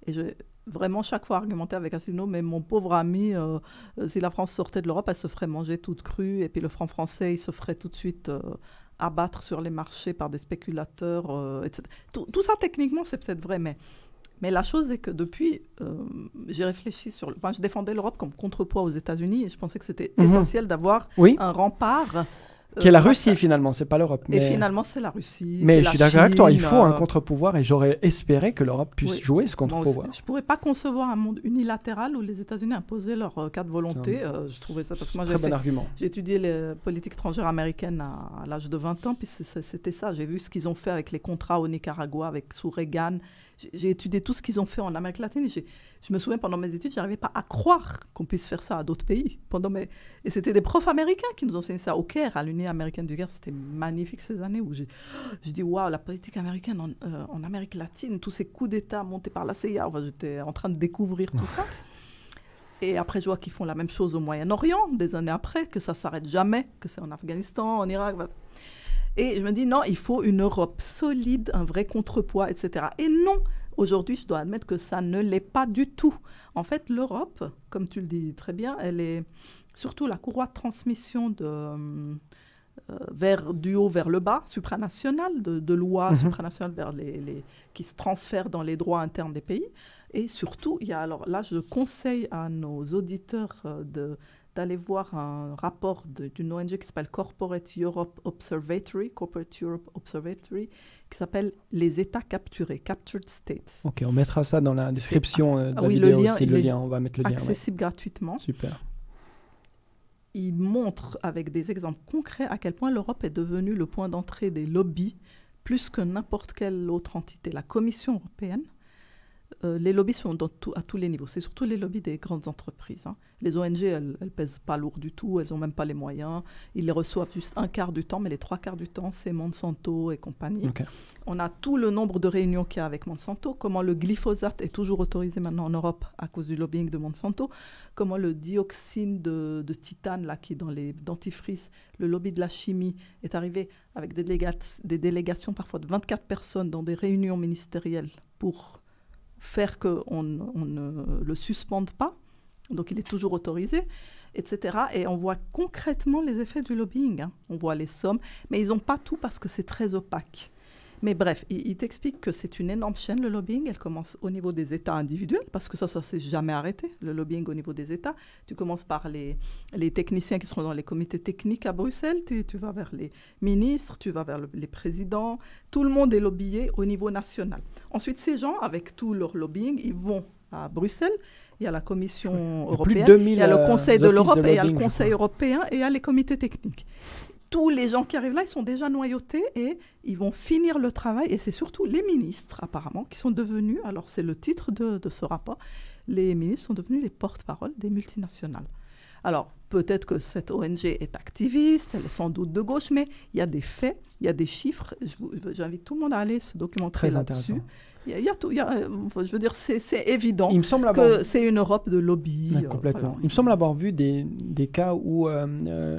Et j'ai vraiment chaque fois argumenté avec Asselineau, mais mon pauvre ami, si la France sortait de l'Europe, elle se ferait manger toute crue, et puis le franc français, il se ferait tout de suite abattre sur les marchés par des spéculateurs, etc. tout ça, techniquement, c'est peut-être vrai, mais mais la chose est que depuis, euh, j'ai réfléchi sur Enfin, je défendais l'Europe comme contrepoids aux États-Unis et je pensais que c'était mhm. essentiel d'avoir un rempart. Euh, qui est la Russie finalement, finalement, c'est pas l'Europe. Mais... Et finalement, c'est la Russie. Mais je suis d'accord avec toi, il faut un euh, contre-pouvoir et j'aurais espéré que l'Europe puisse jouer ce contre-pouvoir. Je pourrais pas concevoir un monde unilatéral où les États-Unis imposaient leur cas de volonté. je trouvais ça parce que moi j'ai bon argument. J'ai étudié les politiques étrangères américaines à, l'âge de 20 ans, puis c'était ça. J'ai vu ce qu'ils ont fait avec les contrats au Nicaragua, avec sous Reagan j'ai étudié tout ce qu'ils ont fait en Amérique latine. Et je me souviens, pendant mes études, je n'arrivais pas à croire qu'on puisse faire ça à d'autres pays. Pendant mes... Et c'était des profs américains qui nous enseignaient ça au Caire, à l'Union américaine du Caire. C'était magnifique ces années où j'ai je... dit, waouh, la politique américaine en, euh, en, Amérique latine, tous ces coups d'État montés par la CIA. Enfin, J'étais en train de découvrir tout ça. Et après, je vois qu'ils font la même chose au Moyen-Orient, des années après, que ça s'arrête jamais, que c'est en Afghanistan, en Irak. Et je me dis, non, il faut une Europe solide, un vrai contrepoids, etc. Et non, aujourd'hui, je dois admettre que ça ne l'est pas du tout. En fait, l'Europe, comme tu le dis très bien, elle est surtout la courroie de transmission de... Euh, vers, du haut vers le bas, supranationale, de, lois mhm. supranationales vers les, qui se transfèrent dans les droits internes des pays. Et surtout, il y a, alors là, je conseille à nos auditeurs euh, de d'aller voir un rapport d'une ONG qui s'appelle Corporate Europe Observatory, Corporate Europe Observatory, qui s'appelle Les États capturés, Captured States. Ok, on mettra ça dans la description euh, de ah la vidéo aussi, le lien, on va mettre le lien. Accessible gratuitement. Super. Il montre avec des exemples concrets à quel point l'Europe est devenue le point d'entrée des lobbies plus que n'importe quelle autre entité. La Commission européenne euh, les lobbies sont à tous les niveaux. C'est surtout les lobbies des grandes entreprises. Hein. Les ONG, elles, ne pèsent pas lourd du tout, elles n'ont même pas les moyens. Ils les reçoivent juste un quart du temps, mais les trois quarts du temps, c'est Monsanto et compagnie. On a tout le nombre de réunions qu'il y a avec Monsanto, comment le glyphosate est toujours autorisé maintenant en Europe à cause du lobbying de Monsanto, comment le dioxine de, titane là, qui est dans les dentifrices, le lobby de la chimie est arrivé avec des, des délégations parfois de 24 personnes dans des réunions ministérielles pour faire qu'on on ne le suspende pas, donc il est toujours autorisé, etc. Et on voit concrètement les effets du lobbying. Hein. On voit les sommes, mais ils n'ont pas tout parce que c'est très opaque. Mais bref, il, t'explique que c'est une énorme chaîne, le lobbying. Elle commence au niveau des États individuels, parce que ça, ça s'est jamais arrêté, le lobbying au niveau des États. Tu commences par les, techniciens qui seront dans les comités techniques à Bruxelles, tu, vas vers les ministres, tu vas vers les présidents. Tout le monde est lobbyé au niveau national. Ensuite, ces gens, avec tout leur lobbying, ils vont à Bruxelles il y a la Commission européenne, il y a le Conseil euh, de l'Europe, il y a le Conseil européen et il y a les comités techniques tous les gens qui arrivent là, ils sont déjà noyautés et ils vont finir le travail. Et c'est surtout les ministres, apparemment, qui sont devenus, alors c'est le titre de, ce rapport, les ministres sont devenus les porte-parole des multinationales. Alors, peut-être que cette ONG est activiste, elle est sans doute de gauche, mais il y a des faits, il y a des chiffres. J'invite tout le monde à aller se documenter là-dessus. Il y a tout. Euh, je veux dire, c'est évident que c'est une Europe de lobby. Euh, complètement. Il me semble avoir vu des, des cas où euh,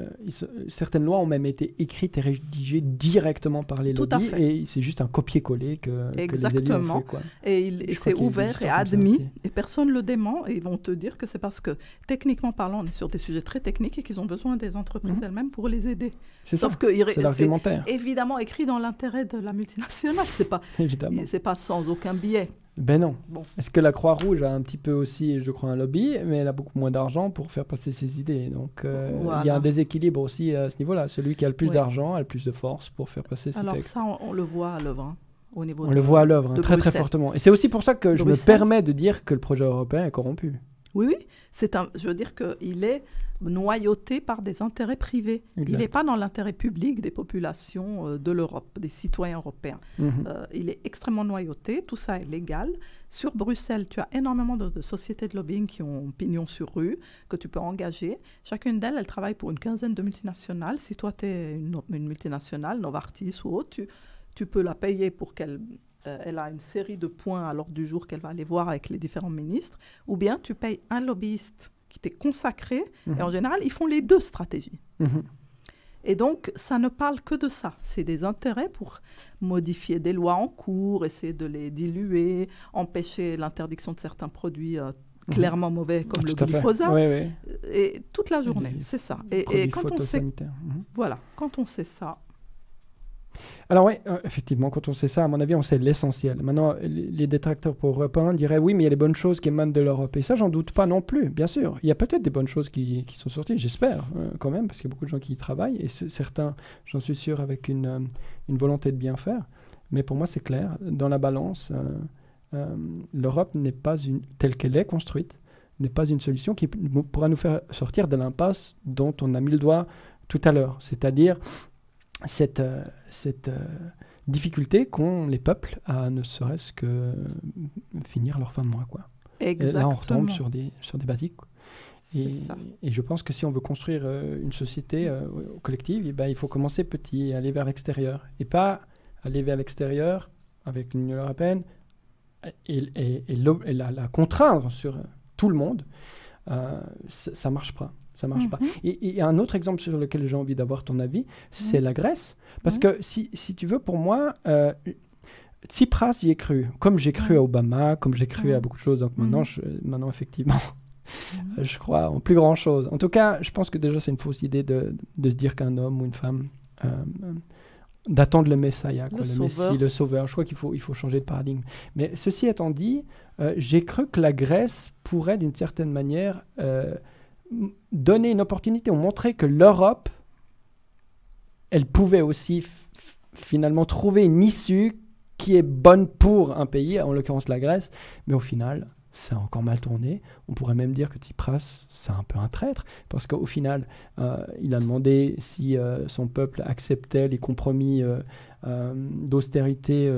certaines lois ont même été écrites et rédigées directement par les tout Et c'est juste un copier-coller que, Exactement. Que ont fait, Et, et c'est ouvert et admis. Et personne ne le dément. Et ils vont te dire que c'est parce que, techniquement parlant, on est sur des sujets très techniques et qu'ils ont besoin des entreprises mhm. elles-mêmes pour les aider. C'est Sauf ça. que évidemment écrit dans l'intérêt de la multinationale. C'est pas, pas sans aucun billet. Ben non. Est-ce que la Croix-Rouge a un petit peu aussi, je crois, un lobby, mais elle a beaucoup moins d'argent pour faire passer ses idées. Donc euh, il y a un déséquilibre aussi à ce niveau-là. Celui qui a le plus d'argent a le plus de force pour faire passer ses Alors ça, on, le voit à l'œuvre. Hein, au niveau on le voit à l'œuvre, hein, très très fortement. Et c'est aussi pour ça que je me permets de dire que le projet européen est corrompu. Oui, oui. C'est un, je veux dire qu'il est noyauté par des intérêts privés. Il n'est pas dans l'intérêt public des populations euh, de l'Europe, des citoyens européens. Mhm. Euh, il est extrêmement noyauté, tout ça est légal. Sur Bruxelles, tu as énormément de, sociétés de lobbying qui ont pignon sur rue, que tu peux engager. Chacune d'elles, elle travaille pour une quinzaine de multinationales. Si toi, tu es une, multinationale, Novartis ou autre, tu, tu peux la payer pour qu'elle euh, elle a une série de points à l'ordre du jour qu'elle va aller voir avec les différents ministres. Ou bien tu payes un lobbyiste qui t'est consacré. Et en mhm. général, ils font les deux stratégies. Mhm. Et donc, ça ne parle que de ça. C'est des intérêts pour modifier des lois en cours, essayer de les diluer, empêcher l'interdiction de certains produits euh, mhm. clairement mauvais comme le glyphosate. Et toute la journée, c'est ça. Et, et quand on sait, voilà, quand on sait ça, alors oui, euh, effectivement, quand on sait ça, à mon avis, on sait l'essentiel. Maintenant, les détracteurs pour 1 diraient oui, mais il y a des bonnes choses qui émanent de l'Europe. Et ça, j'en doute pas non plus, bien sûr. Il y a peut-être des bonnes choses qui, sont sorties, j'espère, euh, quand même, parce qu'il y a beaucoup de gens qui y travaillent, et certains, j'en suis sûr, avec euh, une, volonté de bien faire. Mais pour moi, c'est clair, dans la balance, l'Europe n'est pas une, telle qu'elle est construite, n'est pas une solution qui pourra nous faire sortir de l'impasse dont on a mis le doigt tout à l'heure. C'est-à-dire cette, euh, cette euh, difficulté qu'ont les peuples à ne serait-ce que finir leur fin de mois. Quoi. Exactement. Et là, on retombe sur des, sur des basiques. Et, je pense que si on veut construire euh, une société collective, eh ben, il faut commencer petit, aller vers l'extérieur. Et pas aller vers l'extérieur avec l'Union européenne et, et, et la, la, contraindre sur tout le monde. ça ne marche pas ça marche pas. Mhm. Et, un autre exemple sur lequel j'ai envie d'avoir ton avis, c'est mhm. la Grèce. Parce mhm. que si, si, tu veux, pour moi, euh, Tsipras y est cru, comme j'ai cru à Obama, comme j'ai cru à beaucoup de choses. Donc maintenant, maintenant effectivement, je crois en plus grand chose. En tout cas, je pense que déjà, c'est une fausse idée de, de se dire qu'un homme ou une femme. Euh, d'attendre le Messiah, le, Messie, le sauveur. Je crois qu'il faut, il faut changer de paradigme. Mais ceci étant dit, euh, j'ai cru que la Grèce pourrait, d'une certaine manière, euh, donner une opportunité, ont montré que l'Europe, elle pouvait aussi finalement trouver une issue qui est bonne pour un pays, en l'occurrence la Grèce, mais au final, ça a encore mal tourné. On pourrait même dire que Tsipras, c'est un peu un traître, parce qu'au final, euh, il a demandé si euh, son peuple acceptait les compromis euh, d'austérité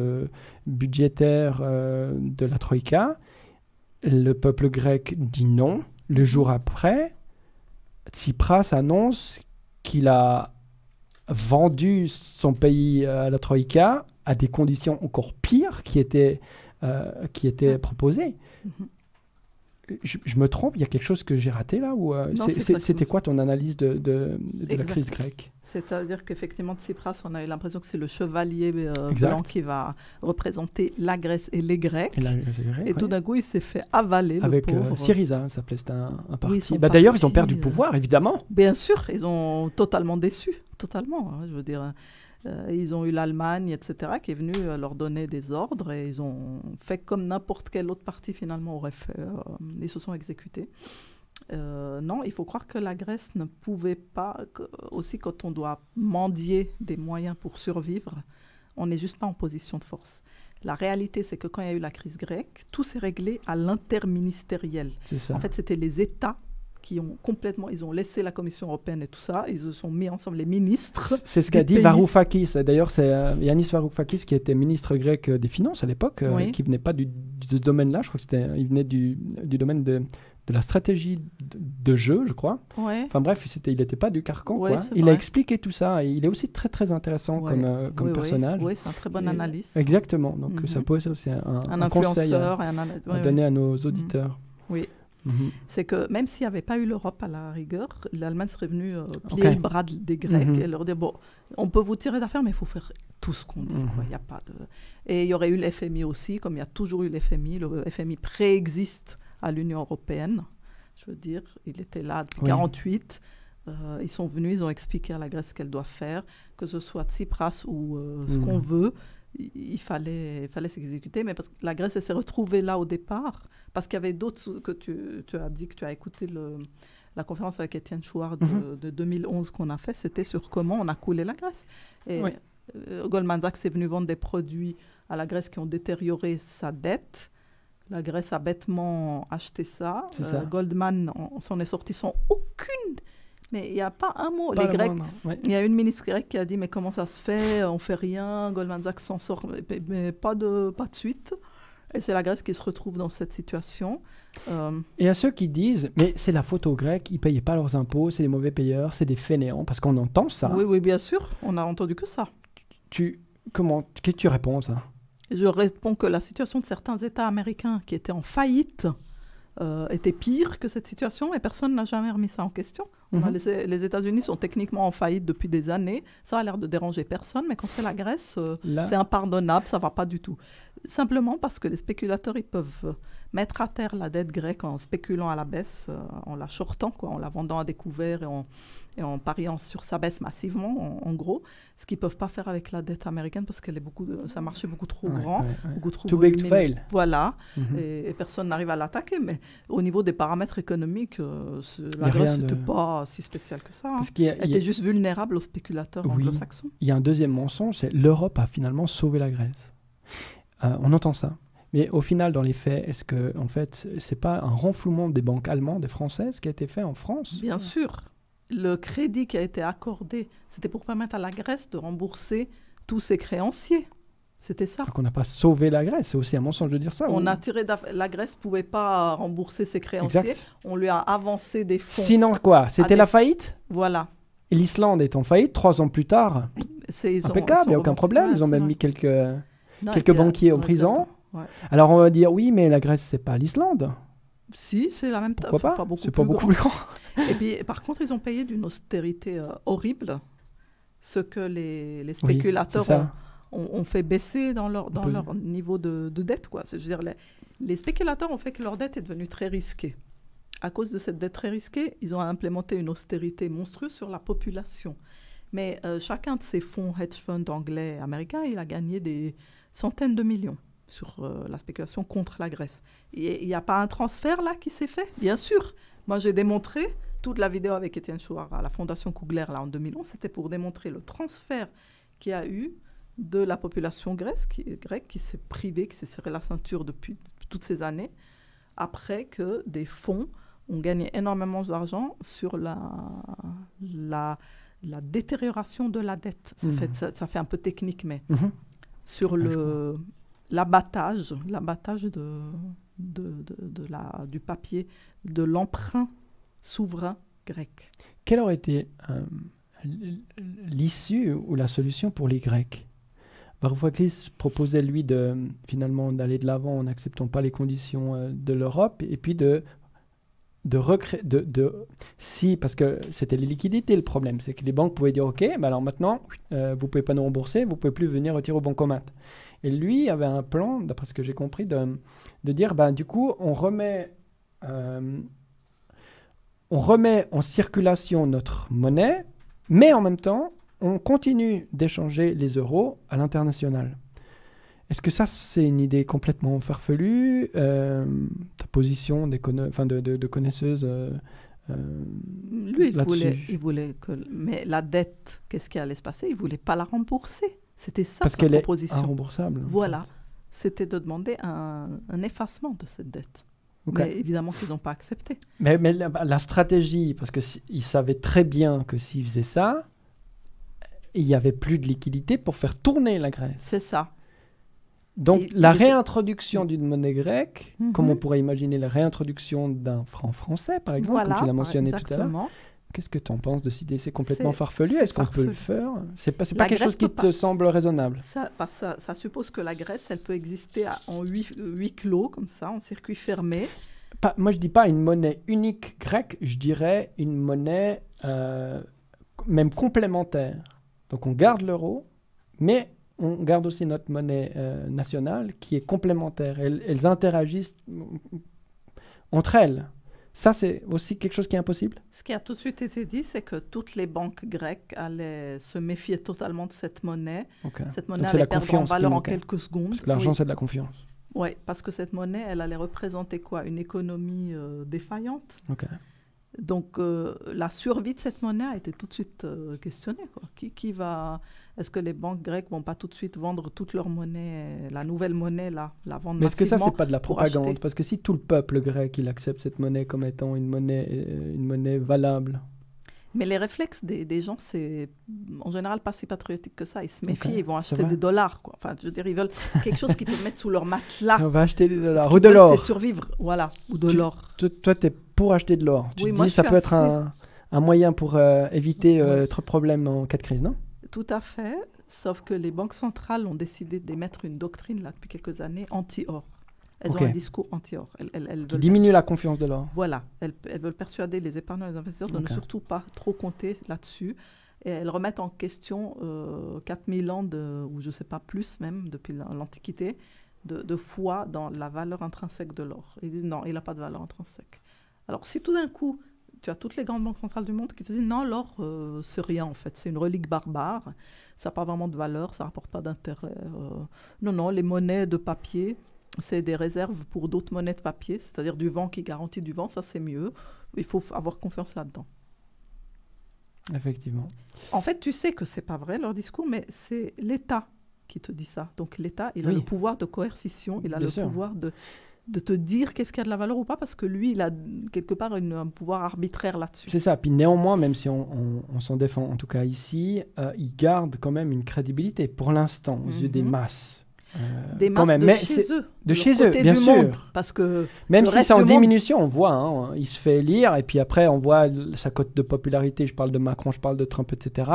budgétaire de la Troïka. Le peuple grec dit non. Le jour après, Tsipras annonce qu'il a vendu son pays euh, à la Troïka à des conditions encore pires qui étaient, euh, qui proposées. Mhm je, me trompe, il y a quelque chose que j'ai raté là ou euh, C'était quoi ton analyse de, la crise grecque C'est-à-dire qu'effectivement, Tsipras, on a eu l'impression que c'est le chevalier euh, blanc qui va représenter la Grèce et les Grecs. Et, tout d'un coup, il s'est fait avaler. Avec euh, Syriza, ça s'appelait, c'était un, parti. Bah, d'ailleurs, ils ont perdu le pouvoir, évidemment. Bien sûr, ils ont totalement déçu, totalement, hein, je veux dire. Euh, ils ont eu l'Allemagne, etc., qui est venue euh, leur donner des ordres et ils ont fait comme n'importe quelle autre partie finalement aurait fait. Euh, ils se sont exécutés. non, il faut croire que la Grèce ne pouvait pas, aussi quand on doit mendier des moyens pour survivre, on n'est juste pas en position de force. La réalité, c'est que quand il y a eu la crise grecque, tout s'est réglé à l'interministériel. En fait, c'était les États qui ont complètement, ils ont laissé la Commission européenne et tout ça, ils se sont mis ensemble les ministres. C'est ce qu'a dit Varoufakis. D'ailleurs, c'est euh, Yanis Varoufakis qui était ministre grec euh, des Finances à l'époque, euh, qui venait pas du, ce domaine-là. Je crois il venait du, domaine de, la stratégie de, jeu, je crois. Enfin bref, il n'était pas du carcan. Il a expliqué tout ça. il est aussi très très intéressant comme, comme personnage. Oui, c'est un très bon analyste. Exactement. Donc ça mhm. peut aussi un, un, conseil à, donner à nos auditeurs. Mhm. Oui. Mm-hmm. C'est que même s'il n'y avait pas eu l'Europe à la rigueur, l'Allemagne serait venue euh, plier bras des Grecs mm-hmm. et leur dire bon, on peut vous tirer d'affaire, mais il faut faire tout ce qu'on dit. Mm-hmm. a pas Et il y aurait eu l'FMI aussi, comme il y a toujours eu l'FMI. Le FMI préexiste à l'Union européenne. Je veux dire, il était là depuis 1948. Euh, ils sont venus, ils ont expliqué à la Grèce qu'elle doit faire, que ce soit Tsipras ou euh, ce qu'on veut. Il, fallait, fallait s'exécuter, mais parce que la Grèce elle s'est retrouvée là au départ, parce qu'il y avait d'autres que tu, as dit que tu as écouté le, la conférence avec Étienne Chouard de, 2011 mhm. qu'on a fait, c'était sur comment on a coulé la Grèce. Et euh, Goldman Sachs est venu vendre des produits à la Grèce qui ont détérioré sa dette. La Grèce a bêtement acheté ça. Euh, Goldman s'en est sorti sans aucune mais il n'y a pas un mot. les Grecs, il y a une ministre grecque qui a dit Mais comment ça se fait On fait rien. Goldman Sachs s'en sort, mais, mais, pas, de, pas de suite. Et c'est la Grèce qui se retrouve dans cette situation. Euh, Et à ceux qui disent, mais c'est la faute aux Grecs, ils ne payaient pas leurs impôts, c'est des mauvais payeurs, c'est des fainéants, parce qu'on entend ça. Oui, oui, bien sûr, on n'a entendu que ça. Tu, comment, qu'est-ce que tu réponds à ça Je réponds que la situation de certains États américains qui étaient en faillite euh, était pire que cette situation et personne n'a jamais remis ça en question. Mhm. les États-Unis sont techniquement en faillite depuis des années. Ça a l'air de déranger personne, mais quand c'est la Grèce, euh, c'est impardonnable, ça va pas du tout. Simplement parce que les spéculateurs, ils peuvent mettre à terre la dette grecque en spéculant à la baisse, euh, en la shortant, quoi, en la vendant à découvert et en, pariant sur sa baisse massivement, en, gros, ce qu'ils ne peuvent pas faire avec la dette américaine parce que ça marchait beaucoup trop grand, beaucoup trop... Too big to fail. Voilà, mhm. et, personne n'arrive à l'attaquer, mais au niveau des paramètres économiques, euh, la Grèce n'était pas si spéciale que ça. Hein. Elle était juste vulnérable aux spéculateurs anglo-saxons. Il y a un deuxième mensonge, c'est l'Europe a finalement sauvé la Grèce. Euh, on entend ça. Mais au final, dans les faits, est-ce que, en fait, c'est pas un renflouement des banques allemandes et françaises qui a été fait en France Bien sûr. Le crédit qui a été accordé, c'était pour permettre à la Grèce de rembourser tous ses créanciers. C'était ça. Qu'on n'a pas sauvé la Grèce, c'est aussi un mensonge de dire ça. On a tiré la Grèce pouvait pas rembourser ses créanciers, on lui a avancé des fonds. Sinon quoi C'était la faillite Voilà. L'Islande est en faillite trois ans plus tard. C'est impeccable, il n'y a aucun problème. Ils ont même mis quelques, quelques banquiers en prison. Alors on va dire oui, mais la Grèce, c'est pas l'Islande. Si, c'est la même Pourquoi pas, pas beaucoup plus grand. Et par contre, ils ont payé d'une austérité euh, horrible ce que les, les spéculateurs ont, fait baisser dans leur, dans leur niveau de, dette. Quoi. dire, les, spéculateurs ont fait que leur dette est devenue très risquée. À cause de cette dette très risquée, ils ont implémenté une austérité monstrueuse sur la population. Mais euh, chacun de ces fonds hedge funds anglais, américains, il a gagné des centaines de millions sur euh, la spéculation contre la Grèce. Il n'y a pas un transfert là qui s'est fait Bien sûr. Moi, j'ai démontré toute la vidéo avec Étienne Chouard à la Fondation Kugler là, en 2011, c'était pour démontrer le transfert qu'il y a eu de la population grecque qui, qui s'est privée, qui s'est serrée la ceinture depuis toutes ces années, après que des fonds ont gagné énormément d'argent sur la, la, la, détérioration de la dette. Ça, mmh. fait, ça, fait un peu technique, mais mmh sur ah, le, l'abattage, l'abattage de, du papier, de l'emprunt souverain grec. Quelle aurait été euh, l'issue ou la solution pour les Grecs Varoufakis proposait lui de finalement d'aller de l'avant en n'acceptant pas les conditions euh, de l'Europe et puis de de recréer de, si parce que c'était les liquidités le problème c'est que les banques pouvaient dire ok mais alors maintenant euh, vous pouvez pas nous rembourser vous pouvez plus venir retirer au banques et lui avait un plan, d'après ce que j'ai compris, de, de dire, bah, du coup, on remet, euh, on remet en circulation notre monnaie, mais en même temps, on continue d'échanger les euros à l'international. Est-ce que ça, c'est une idée complètement farfelue euh, Ta position des de, de, connaisseuse euh, Lui, il voulait, il voulait que... Mais la dette, qu'est-ce qui allait se passer Il ne voulait pas la rembourser. C'était ça Parce proposition. remboursable. Voilà. C'était de demander un, effacement de cette dette. Mais évidemment qu'ils n'ont pas accepté. Mais, mais la, stratégie, parce qu'ils savaient très bien que s'ils faisaient ça, il n'y avait plus de liquidité pour faire tourner la Grèce. C'est ça. Donc la réintroduction d'une monnaie grecque, comme on mhm. pourrait imaginer la réintroduction d'un franc français, par exemple, que tu l'as mentionné tout à l'heure, Qu'est-ce que tu en penses de cette idée C'est complètement farfelu. Est-ce qu'on peut le faire C'est pas, pas quelque chose qui te semble raisonnable. Bah, ça, suppose que la Grèce, elle peut exister en huis, clos, comme ça, en circuit fermé. moi, je dis pas une monnaie unique grecque, je dirais une monnaie euh, même complémentaire. Donc on garde l'euro, mais on garde aussi notre monnaie euh, nationale qui est complémentaire. elles interagissent entre elles. Ça, c'est aussi quelque chose qui est impossible Ce qui a tout de suite été dit, c'est que toutes les banques grecques allaient se méfier totalement de cette monnaie. Cette monnaie allait la perdre en valeur en quelques secondes. Parce que l'argent, c'est de la confiance. Oui, parce que cette monnaie, elle allait représenter quoi Une économie euh, défaillante. Donc euh, la survie de cette monnaie a été tout de suite euh, questionnée. Qui, qui, va Est-ce que les banques grecques vont pas tout de suite vendre toute leur monnaie, la nouvelle monnaie là, la vendre Mais est-ce que ça c'est pas de la propagande Parce que si tout le peuple grec il accepte cette monnaie comme étant une monnaie, euh, une monnaie valable, mais les réflexes des, gens, c'est en général pas si patriotique que ça. Ils se méfient, ils vont acheter des dollars. Quoi. Enfin, je veux dire, ils veulent quelque chose qu'ils peuvent mettre sous leur matelas. On va acheter des dollars. Ou de l'or. C'est survivre, voilà. Ou de l'or. Toi, tu es pour acheter de l'or. Tu dis que dis, ça peut être un, moyen pour euh, éviter euh, trop de problèmes en cas de crise, non Tout à fait. Sauf que les banques centrales ont décidé d'émettre une doctrine là depuis quelques années anti-or. Elles ont un discours anti-or. Elles, Qui diminue la confiance de l'or. Voilà. Elles, veulent persuader les épargnants et les investisseurs de ne surtout pas trop compter là-dessus. Et elles remettent en question euh, 4000 ans, ou je ne sais pas plus même, depuis l'Antiquité, de, foi dans la valeur intrinsèque de l'or. Ils disent non, il n'a pas de valeur intrinsèque. Alors si tout d'un coup, tu as toutes les grandes banques centrales du monde qui te disent non, l'or, euh, c'est rien en fait, c'est une relique barbare, ça n'a pas vraiment de valeur, ça ne rapporte pas d'intérêt. Euh, non, non, les monnaies de papier, c'est des réserves pour d'autres monnaies de papier, c'est-à-dire du vent qui garantit du vent, ça c'est mieux. Il faut avoir confiance là-dedans. Effectivement. En fait, tu sais que c'est pas vrai leur discours, mais c'est l'État qui te dit ça. Donc l'État, il a le pouvoir de coercition, il a le pouvoir de, de te dire qu'est-ce qui a de la valeur ou pas, parce que lui, il a quelque part un pouvoir arbitraire là-dessus. C'est ça. Puis néanmoins, même si on, s'en défend, en tout cas ici, euh, il garde quand même une crédibilité pour l'instant aux yeux des mhm. masses. Euh, des masques de chez eux. De chez eux, bien sûr. parce que même si c'est en diminution, on voit, hein, il se fait lire, et puis après, on voit sa cote de popularité. Je parle de Macron, je parle de Trump, etc.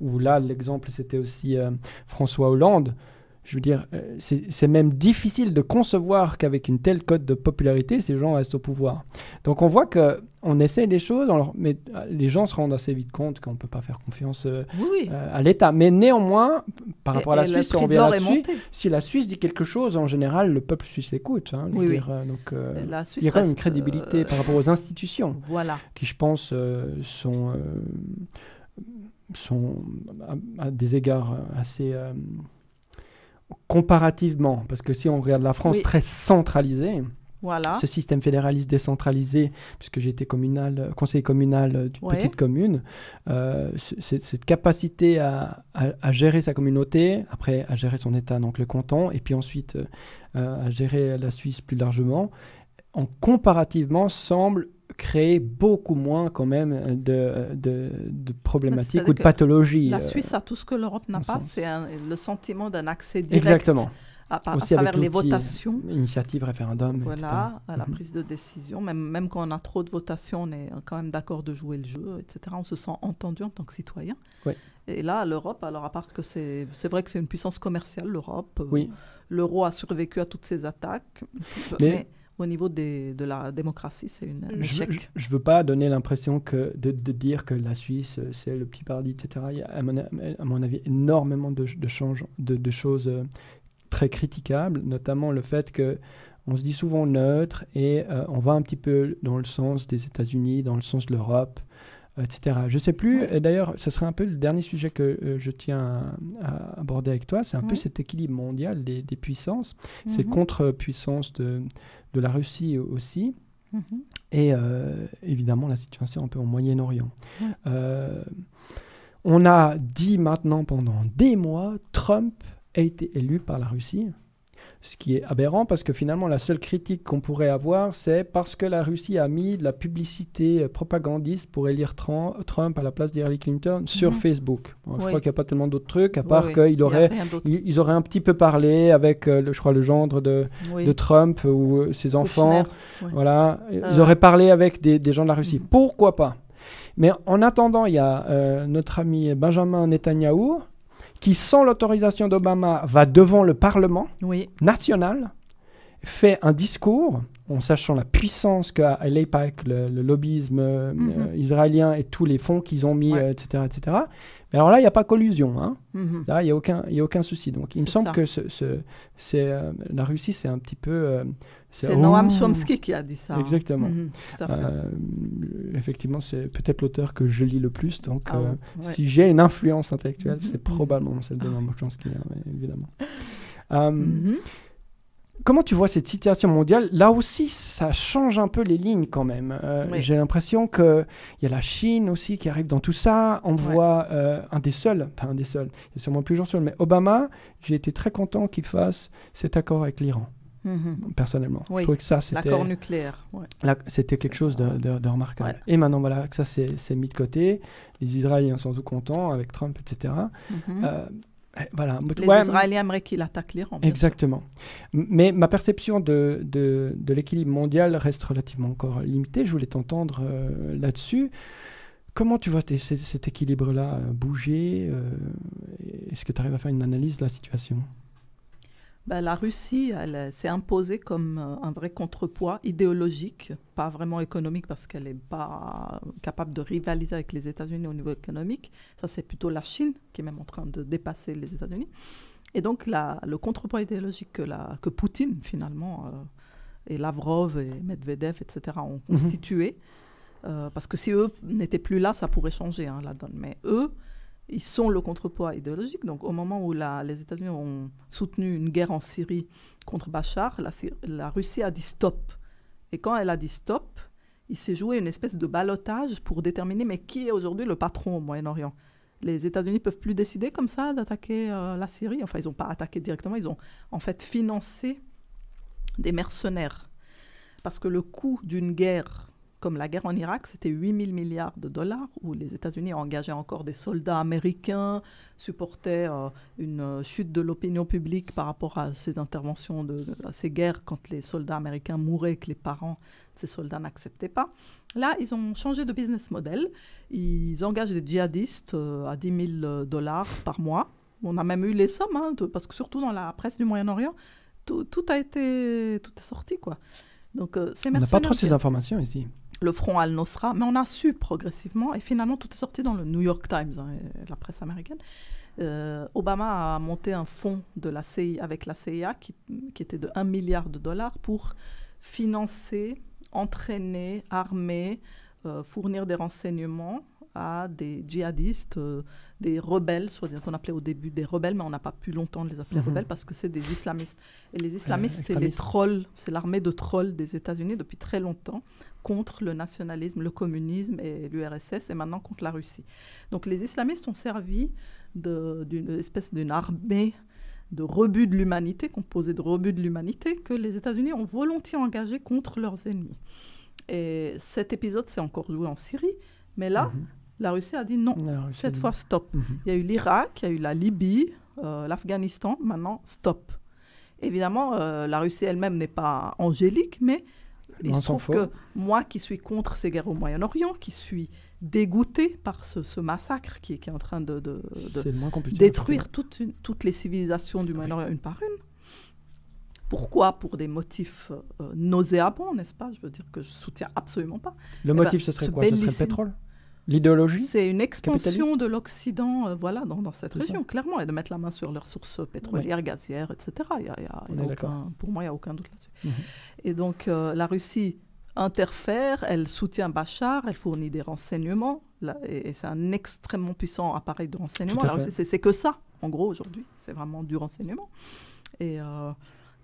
Où là, l'exemple, c'était aussi euh, François Hollande je veux dire, euh, c'est même difficile de concevoir qu'avec une telle cote de popularité, ces gens restent au pouvoir. Donc on voit que on essaie des choses, mais euh, les gens se rendent assez vite compte qu'on ne peut pas faire confiance euh, à l'État. Mais néanmoins, par rapport à la Suisse, si la Suisse dit quelque chose, en général, le peuple suisse l'écoute. Hein, il y a quand même une crédibilité par rapport aux institutions, qui je pense sont, sont à, des égards assez comparativement, parce que si on regarde la France très centralisée, voilà. ce système fédéraliste décentralisé, puisque été communal, euh, conseiller communal euh, d'une petite commune, euh, cette capacité à, gérer sa communauté, après à gérer son État, donc le canton, et puis ensuite à gérer la Suisse plus largement, en comparativement semble créer beaucoup moins quand même de, de, problématiques ou de pathologies. La euh, Suisse a tout ce que l'Europe n'a pas, c'est le sentiment d'un accès direct. Exactement. À, travers les votations. Euh, initiative, référendum. Voilà, à la mhm. prise de décision. Même, même quand on a trop de votations, on est quand même d'accord de jouer le jeu, etc. On se sent entendu en tant que citoyen. Oui. Et là, l'Europe, alors à part que c'est, c'est vrai que c'est une puissance commerciale, l'Europe. Oui. Euh, l'euro a survécu à toutes ces attaques. mais au niveau de la démocratie, c'est une échec. Je ne veux pas donner l'impression que de, de, dire que la Suisse, euh, c'est le petit paradis, etc. Il y a, à mon, à mon avis, énormément de, de, de, choses euh, très critiquables, notamment le fait que on se dit souvent neutre et euh, on va un petit peu dans le sens des États-Unis, dans le sens de l'Europe, etc. Je ne sais plus, et d'ailleurs, ce serait un peu le dernier sujet que je tiens à, aborder avec toi, c'est un peu cet équilibre mondial des, des puissances, ces mhm. contre-puissances de, de la Russie aussi. Mhm. Et euh, évidemment, la situation un peu au Moyen-Orient. Euh, on a dit maintenant pendant des mois, Trump a été élu par la Russie. Ce qui est aberrant parce que finalement la seule critique qu'on pourrait avoir, c'est parce que la Russie a mis de la publicité propagandiste pour élire Trump à la place d'Hillary Clinton sur mhm. Facebook. Je crois qu'il n'y a pas tellement d'autres trucs, à part qu'ils auraient un petit peu parlé avec, euh, le, je crois, le gendre de, Trump ou euh, ses enfants. voilà. Euh. Ils auraient parlé avec des, gens de la Russie. Mhm. Pourquoi pas mais en attendant, il y a notre ami Benjamin Netanyahu qui, sans l'autorisation d'Obama, va devant le Parlement national, fait un discours en sachant la puissance qu'a l'APAC, le, le, lobbyisme euh, mhm. israélien et tous les fonds qu'ils ont mis, etc., euh, etc. Mais alors là, il n'y a pas collusion. Hein. Mhm. Là, il n'y a, aucun, y a aucun souci. Donc, il me semble que ce, euh, la Russie, c'est un petit peu... c'est Noam Chomsky qui a dit ça. Hein. Exactement. Mhm, effectivement, c'est peut-être l'auteur que je lis le plus. Donc, ah si j'ai une influence intellectuelle, c'est probablement celle de ah Noam Chomsky, hein, évidemment. comment tu vois cette situation mondiale Là aussi, ça change un peu les lignes quand même. Euh, j'ai l'impression qu'il y a la Chine aussi qui arrive dans tout ça. On voit euh, un des seuls, enfin un des seuls, il y a sûrement plusieurs seuls, mais Obama, j'ai été très content qu'il fasse cet accord avec l'Iran. Mhm. personnellement. Je que ça, c'était... L'accord nucléaire. C'était quelque chose de, remarquable. Et maintenant, voilà, que ça, c'est, mis de côté. Les Israéliens sont tout contents avec Trump, etc. Eh, voilà. Les Israéliens aimeraient qu'il attaque l'Iran. Exactement. Mais ma perception de, de, l'équilibre mondial reste relativement encore limitée. Je voulais t'entendre euh, là-dessus. Comment tu vois cet équilibre-là euh, bouger euh, Est-ce que tu arrives à faire une analyse de la situation ben, la Russie euh, s'est imposée comme euh, un vrai contrepoids idéologique, pas vraiment économique parce qu'elle n'est pas euh, capable de rivaliser avec les États-Unis au niveau économique. Ça, c'est plutôt la Chine qui est même en train de dépasser les États-Unis. Et donc, le contrepoids idéologique que, Poutine, finalement, et Lavrov et Medvedev, etc., ont mhm. constitué, parce que si eux n'étaient plus là, ça pourrait changer hein, la donne. Mais eux, ils sont le contrepoids idéologique. Donc, au moment où les États-Unis ont soutenu une guerre en Syrie contre Bachar, la, Russie a dit stop. Et quand elle a dit stop, il s'est joué une espèce de balotage pour déterminer mais qui est aujourd'hui le patron au Moyen-Orient. Les États-Unis peuvent plus décider comme ça d'attaquer euh, la Syrie. Enfin, ils n'ont pas attaqué directement, ils ont en fait financé des mercenaires. Parce que le coût d'une guerre comme la guerre en Irak, c'était 8 000 milliards de dollars, où les États-Unis engageaient encore des soldats américains, supportaient euh, une chute de l'opinion publique par rapport à ces interventions, à ces guerres, quand les soldats américains mouraient, que les parents de ces soldats n'acceptaient pas. Là, ils ont changé de business model. Ils engagent des djihadistes euh, à 10 000 euh, dollars par mois. On a même eu les sommes, hein, parce que surtout dans la presse du Moyen-Orient, tout, a été tout est sorti quoi. Donc c'est On n'a pas trop ces informations ici le front al-Nosra, mais on a su progressivement, et finalement tout est sorti dans le New York Times, hein, la presse américaine. Euh, Obama a monté un fonds de la CIA, avec la CIA qui, était de 1 milliard de dollars pour financer, entraîner, armer, euh, fournir des renseignements à des djihadistes, euh, des rebelles, qu'on appelait au début des rebelles, mais on n'a pas pu longtemps les appeler mhm. rebelles parce que c'est des islamistes. Et les islamistes, c'est les trolls, c'est l'armée de trolls des États-Unis depuis très longtemps contre le nationalisme, le communisme et l'URSS, et maintenant contre la Russie. Donc les islamistes ont servi d'une espèce d'une armée de rebut de l'humanité, composée de rebuts de l'humanité, que les États-Unis ont volontiers engagé contre leurs ennemis. Et cet épisode s'est encore joué en Syrie, mais là, mhm. la Russie a dit non, cette fois stop. Mhm. Il y a eu l'Irak, il y a eu la Libye, euh, l'Afghanistan, maintenant stop. Évidemment, euh, la Russie elle-même n'est pas angélique, mais il se trouve que moi qui suis contre ces guerres au Moyen-Orient, qui suis dégoûté par ce, massacre qui, est en train de, détruire toutes les civilisations du Moyen-Orient une par une. Pourquoi Pour des motifs euh, nauséabonds, n'est-ce pas Je veux dire que je soutiens absolument pas. Le eh motif, ben, ce serait quoi Ce serait le pétrole L'idéologie C'est une expansion de l'Occident euh, voilà, dans, cette région, clairement, et de mettre la main sur leurs sources pétrolières, gazières, etc. Y y a, pour moi, il n'y a aucun doute là-dessus. Mhm. Et donc, euh, la Russie interfère, elle soutient Bachar, elle fournit des renseignements, là, et, c'est un extrêmement puissant appareil de renseignement. La Russie, c'est que ça, en gros, aujourd'hui, c'est vraiment du renseignement. Et. Euh,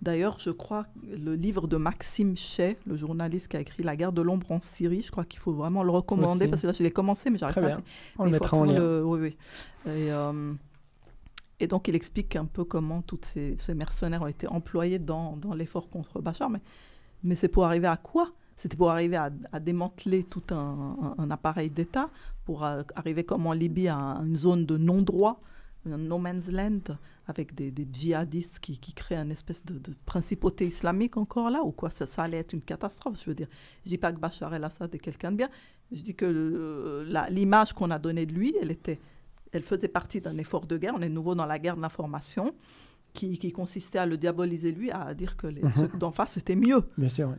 D'ailleurs, je crois que le livre de Maxime Chey, le journaliste qui a écrit La guerre de l'ombre en Syrie, je crois qu'il faut vraiment le recommander parce que là, je commencé, mais j'arrive pas. Bien. On le mettra en lien. Euh, et, donc, il explique un peu comment tous ces, mercenaires ont été employés dans, l'effort contre Bachar. Mais, c'est pour arriver à quoi C'était pour arriver à, démanteler tout un, appareil d'État, pour euh, arriver comme en Libye à une zone de non-droit un no man's land avec des, djihadistes qui, qui, créent une espèce de, principauté islamique encore là, ou quoi ça, allait être une catastrophe, je veux dire. Je dis pas que Bachar el-Assad est quelqu'un de bien, je dis que euh, l'image qu'on a donnée de lui, elle, était, elle faisait partie d'un effort de guerre, on est nouveau dans la guerre de l'information, qui, qui, consistait à le diaboliser lui, à dire que les, ceux d'en face c'était mieux. Bien sûr,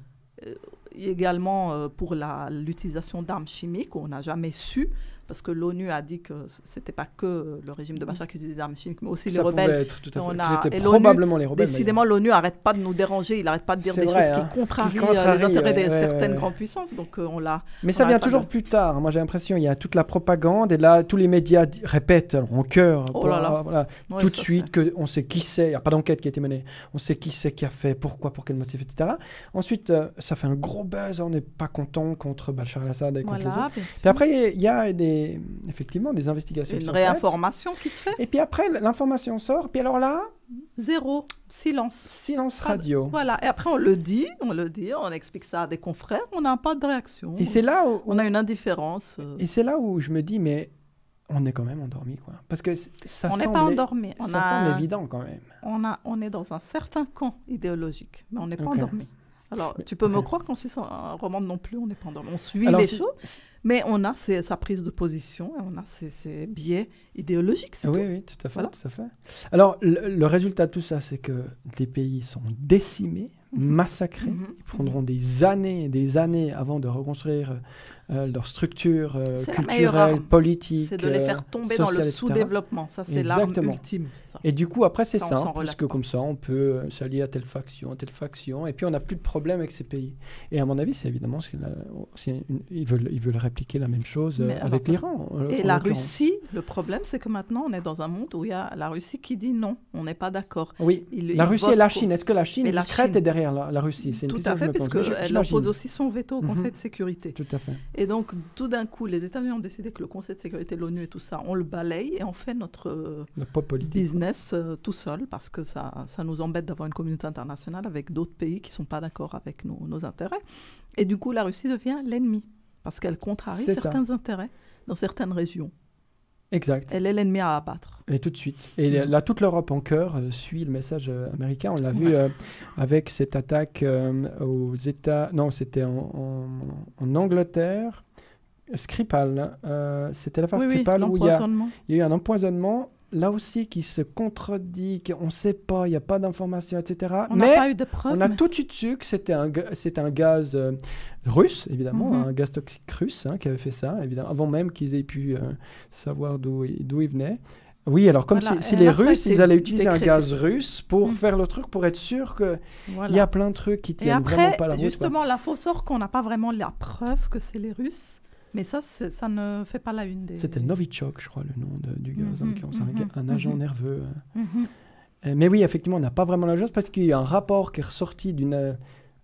euh, également euh, pour pour l'utilisation d'armes chimiques, on n'a jamais su parce que l'ONU a dit que c'était pas que euh, le régime de mm-hmm. Bachar qui utilisait des armes chimiques, mais aussi les rebelles. Être, tout à fait. On a, probablement les rebelles. Décidément, l'ONU n'arrête pas de nous déranger, il n'arrête pas de dire des choses qui, hein. contrarient euh, les intérêts de certaines grandes puissances. Donc euh, on l'a. Mais ça vient toujours plus tard. Moi, j'ai l'impression il y a toute la propagande et là, tous les médias répètent en cœur oh tout de suite que on sait qui c'est. Il n'y a pas d'enquête qui a été menée. On sait qui c'est qui a fait, pourquoi, pour quel motif, etc. Ensuite, ça fait un gros buzz. On n'est pas content contre Bachar el-Assad et contre les autres. Puis après, il y a des effectivement, des investigations. Une réinformation qui se fait. Et puis après, l'information sort. Puis alors là, Zéro, silence. Silence radio. Voilà, et après on le dit, on le dit, on explique ça à des confrères, on n'a pas de réaction. Et c'est là où... On a une indifférence. Euh. Et c'est là où je me dis, mais on est quand même endormi, quoi. Parce que ça on n'est pas endormi. ça semble évident quand même. On, a, on est dans un certain camp idéologique, mais on n'est pas endormi. Alors, tu peux me croire qu'on suit un roman non plus, on n'est pas endormi. On suit les choses, mais on a sa prise de position, on a ses, biais idéologiques, c'est oui, tout. Oui, tout à fait, tout à fait. Alors, le, résultat de tout ça, c'est que des pays sont décimés, mhm. massacrés. Mhm. Ils prendront des années et des années avant de reconstruire euh, euh, leur structure euh, culturelle, politique. C'est de les faire tomber dans euh, le sous-développement. Ça, c'est l'arme ultime. Et du coup, après, c'est ça, simple, parce que comme ça, on peut s'allier à telle faction, à telle faction, et puis on n'a plus de problème avec ces pays. Et à mon avis, c'est évidemment, ils, veulent, ils veulent répliquer la même chose avec l'Iran. Et la Russie, le problème, c'est que maintenant, on est dans un monde où il y a la Russie qui dit non, on n'est pas d'accord. Oui, la Russie et la Chine. Est-ce que la Chine discrète est derrière la, Russie Tout à fait, parce qu'elle impose aussi son veto au mhm. Conseil de sécurité. Tout à fait. Et donc, tout d'un coup, les États-Unis ont décidé que le Conseil de sécurité de l'ONU et tout ça, on le balaye et on fait notre business euh, tout seul parce que ça, nous embête d'avoir une communauté internationale avec d'autres pays qui ne sont pas d'accord avec nos, intérêts. Et du coup, la Russie devient l'ennemi parce qu'elle contrarie certains intérêts dans certaines régions. Exact. Elle est l'ennemi à abattre. Et tout de suite. Et mm. là, toute l'Europe en cœur euh, suit le message euh, américain. On l'a vu euh, avec cette attaque aux États. Non, c'était en, Angleterre. Skripal, hein, c'était la phase Skripal où il y, a eu un empoisonnement là aussi qui se contredit, qu'on ne sait pas, il n'y a pas d'informations, etc. On n'a pas eu de preuves. On a tout de suite su que c'était un, gaz euh, russe, évidemment, mhm. un gaz toxique russe hein, qui avait fait ça, évidemment, avant même qu'ils aient pu euh, savoir d'où il, venait. Oui, alors comme si, les Russes, ils allaient utiliser un gaz russe pour mhm. faire le truc, pour être sûr qu'il y a plein de trucs qui tiennent vraiment pas la route. justement, la fausse sort qu'on n'a pas vraiment la preuve que c'est les Russes. Mais ça, ça ne fait pas la une des. C'était Novichok, je crois, le nom de, du gaz, mhm, mhm, un, agent mhm. nerveux. Euh, mais oui, effectivement, on n'a pas vraiment la chose parce qu'il y a un rapport qui est ressorti d'une.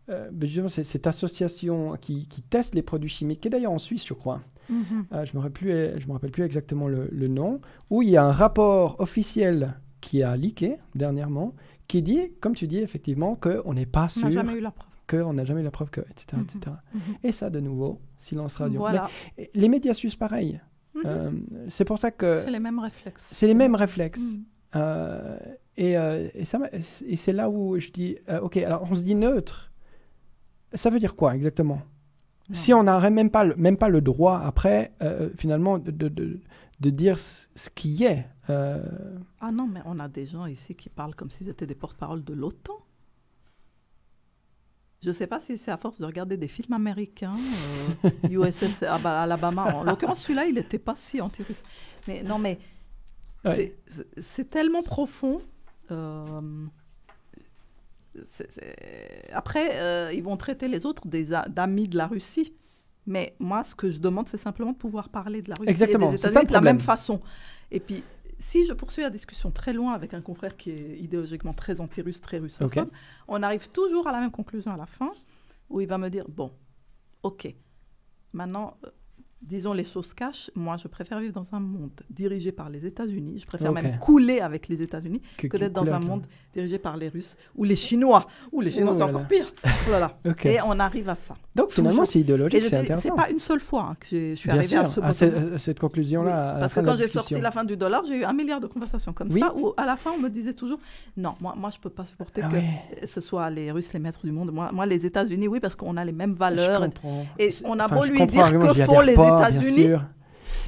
Euh, ben, justement, cette association qui, teste les produits chimiques, qui est d'ailleurs en Suisse, je crois. Euh, je ne euh, me, rappelle plus exactement le, nom, où il y a un rapport officiel qui a leaké dernièrement, qui dit, comme tu dis effectivement, qu'on n'est pas sûr. On n'a jamais eu la preuve que, on n'a jamais la preuve que, etc. etc. Mhm. Mhm. Et ça, de nouveau, silence radio. les médias suissent pareil. Mhm. Euh, c'est pour ça que. C'est les mêmes réflexes. C'est les mêmes réflexes. Euh, euh, et, et, c'est là où je dis, ok, alors on se dit neutre. Ça veut dire quoi exactement Si on n'aurait même pas, le, même pas le droit après, finalement, de, de, dire ce qui est. Ah non, mais on a des gens ici qui parlent comme s'ils étaient des porte-parole de l'OTAN. Je ne sais pas si c'est à force de regarder des films américains, USS euh, ah bah, Alabama. En l'occurrence, celui-là, il n'était pas si anti-russe. Mais non, mais c'est tellement profond. Euh, après, euh, ils vont traiter les autres d'amis de la Russie. Mais moi, ce que je demande, c'est simplement de pouvoir parler de la Russie Exactement, et des États-Unis de la même façon. Et puis, si je poursuis la discussion très loin avec un confrère qui est idéologiquement très anti-russe, très russe, on arrive toujours à la même conclusion à la fin, où il va me dire, bon, ok, maintenant, euh, disons les choses cash, moi je préfère vivre dans un monde dirigé par les États-Unis, je préfère même couler avec les États-Unis que, d'être dans un monde dirigé par les Russes ou les Chinois, ou les Chinois c'est encore pire. Oh et on arrive à ça. Donc finalement c'est idéologique, c'est intéressant. C'est pas une seule fois hein, que je suis arrivé à, ce cette conclusion-là. parce que quand j'ai sorti la fin du dollar, j'ai eu un milliard de conversations comme ça où à la fin on me disait toujours non, moi, moi je peux pas supporter ah que ce soit les Russes les maîtres du monde. Moi, les États-Unis, oui, parce qu'on a les mêmes valeurs. et, on a beau lui dire que les États-Unis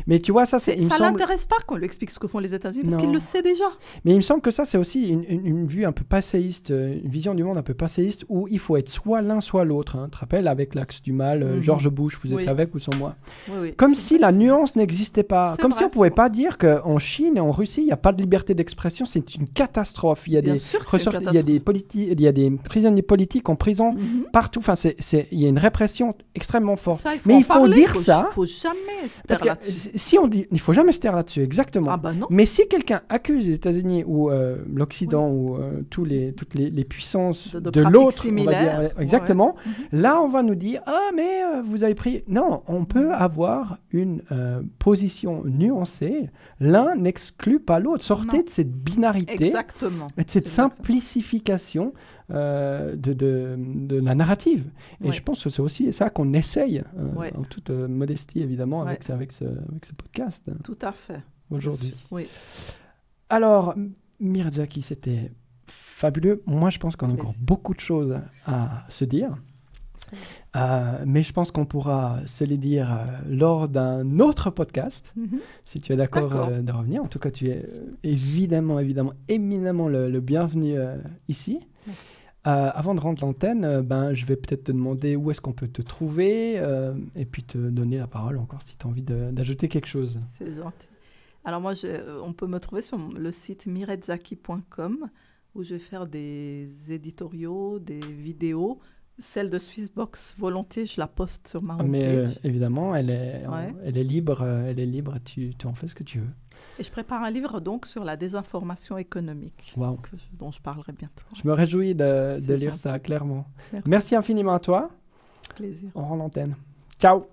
mais tu vois, ça, c'est. Ça ne l'intéresse pas qu'on lui explique ce que font les États-Unis parce qu'il le sait déjà. Mais il me semble que ça, c'est aussi une, une, vue un peu passéiste, euh, une vision du monde un peu passéiste où il faut être soit l'un, soit l'autre. Hein. Tu te rappelles avec l'axe du mal, euh, mhm. George Bush, vous êtes avec ou sans moi Comme si la nuance n'existait pas. Comme si on pouvait pas dire qu'en Chine et en Russie, il n'y a pas de liberté d'expression. C'est une catastrophe. Il y a des des il y a des il y a des prisonniers politiques en prison mhm. partout. Enfin, c'est, il y a une répression extrêmement forte. Mais il faut dire ça. Il faut jamais se si on dit, il faut jamais se taire là-dessus, exactement. Ah bah mais si quelqu'un accuse les États-Unis ou euh, l'Occident ou euh, tous les, toutes les, puissances de, l'autre, exactement, mhm. là on va nous dire ah mais euh, vous avez pris. Non, on peut mhm. avoir une position nuancée. L'un n'exclut pas l'autre. Sortez de cette binarité, exactement. de cette simplification. Euh, de, de, de, la narrative. Et je pense que c'est aussi ça qu'on essaye, euh, en toute euh, modestie évidemment, avec, avec, ce, podcast. Hein, tout à fait. Aujourd'hui. Oui. Alors, Mirzaki, c'était fabuleux. Moi, je pense qu'on a encore beaucoup de choses à se dire. mais je pense qu'on pourra se les dire lors d'un autre podcast, mm-hmm. si tu es d'accord de revenir. En tout cas, tu es évidemment, évidemment, éminemment le, le bienvenu ici. Merci. Euh, avant de rendre l'antenne, euh, ben, je vais peut-être te demander où est-ce qu'on peut te trouver euh, et puis te donner la parole encore si tu as envie d'ajouter quelque chose. C'est gentil. Alors moi, on peut me trouver sur le site miretzaki.com, où je vais faire des éditoriaux, des vidéos. Celle de Swissbox, volontiers, je la poste sur ma ah, Mais évidemment, elle est, elle est libre, elle est libre. Tu, tu en fais ce que tu veux. Et je prépare un livre donc sur la désinformation économique, dont je parlerai bientôt. Je me réjouis de, lire ça, clairement. Merci. Merci. infiniment à toi. Plaisir. On rend l'antenne. Ciao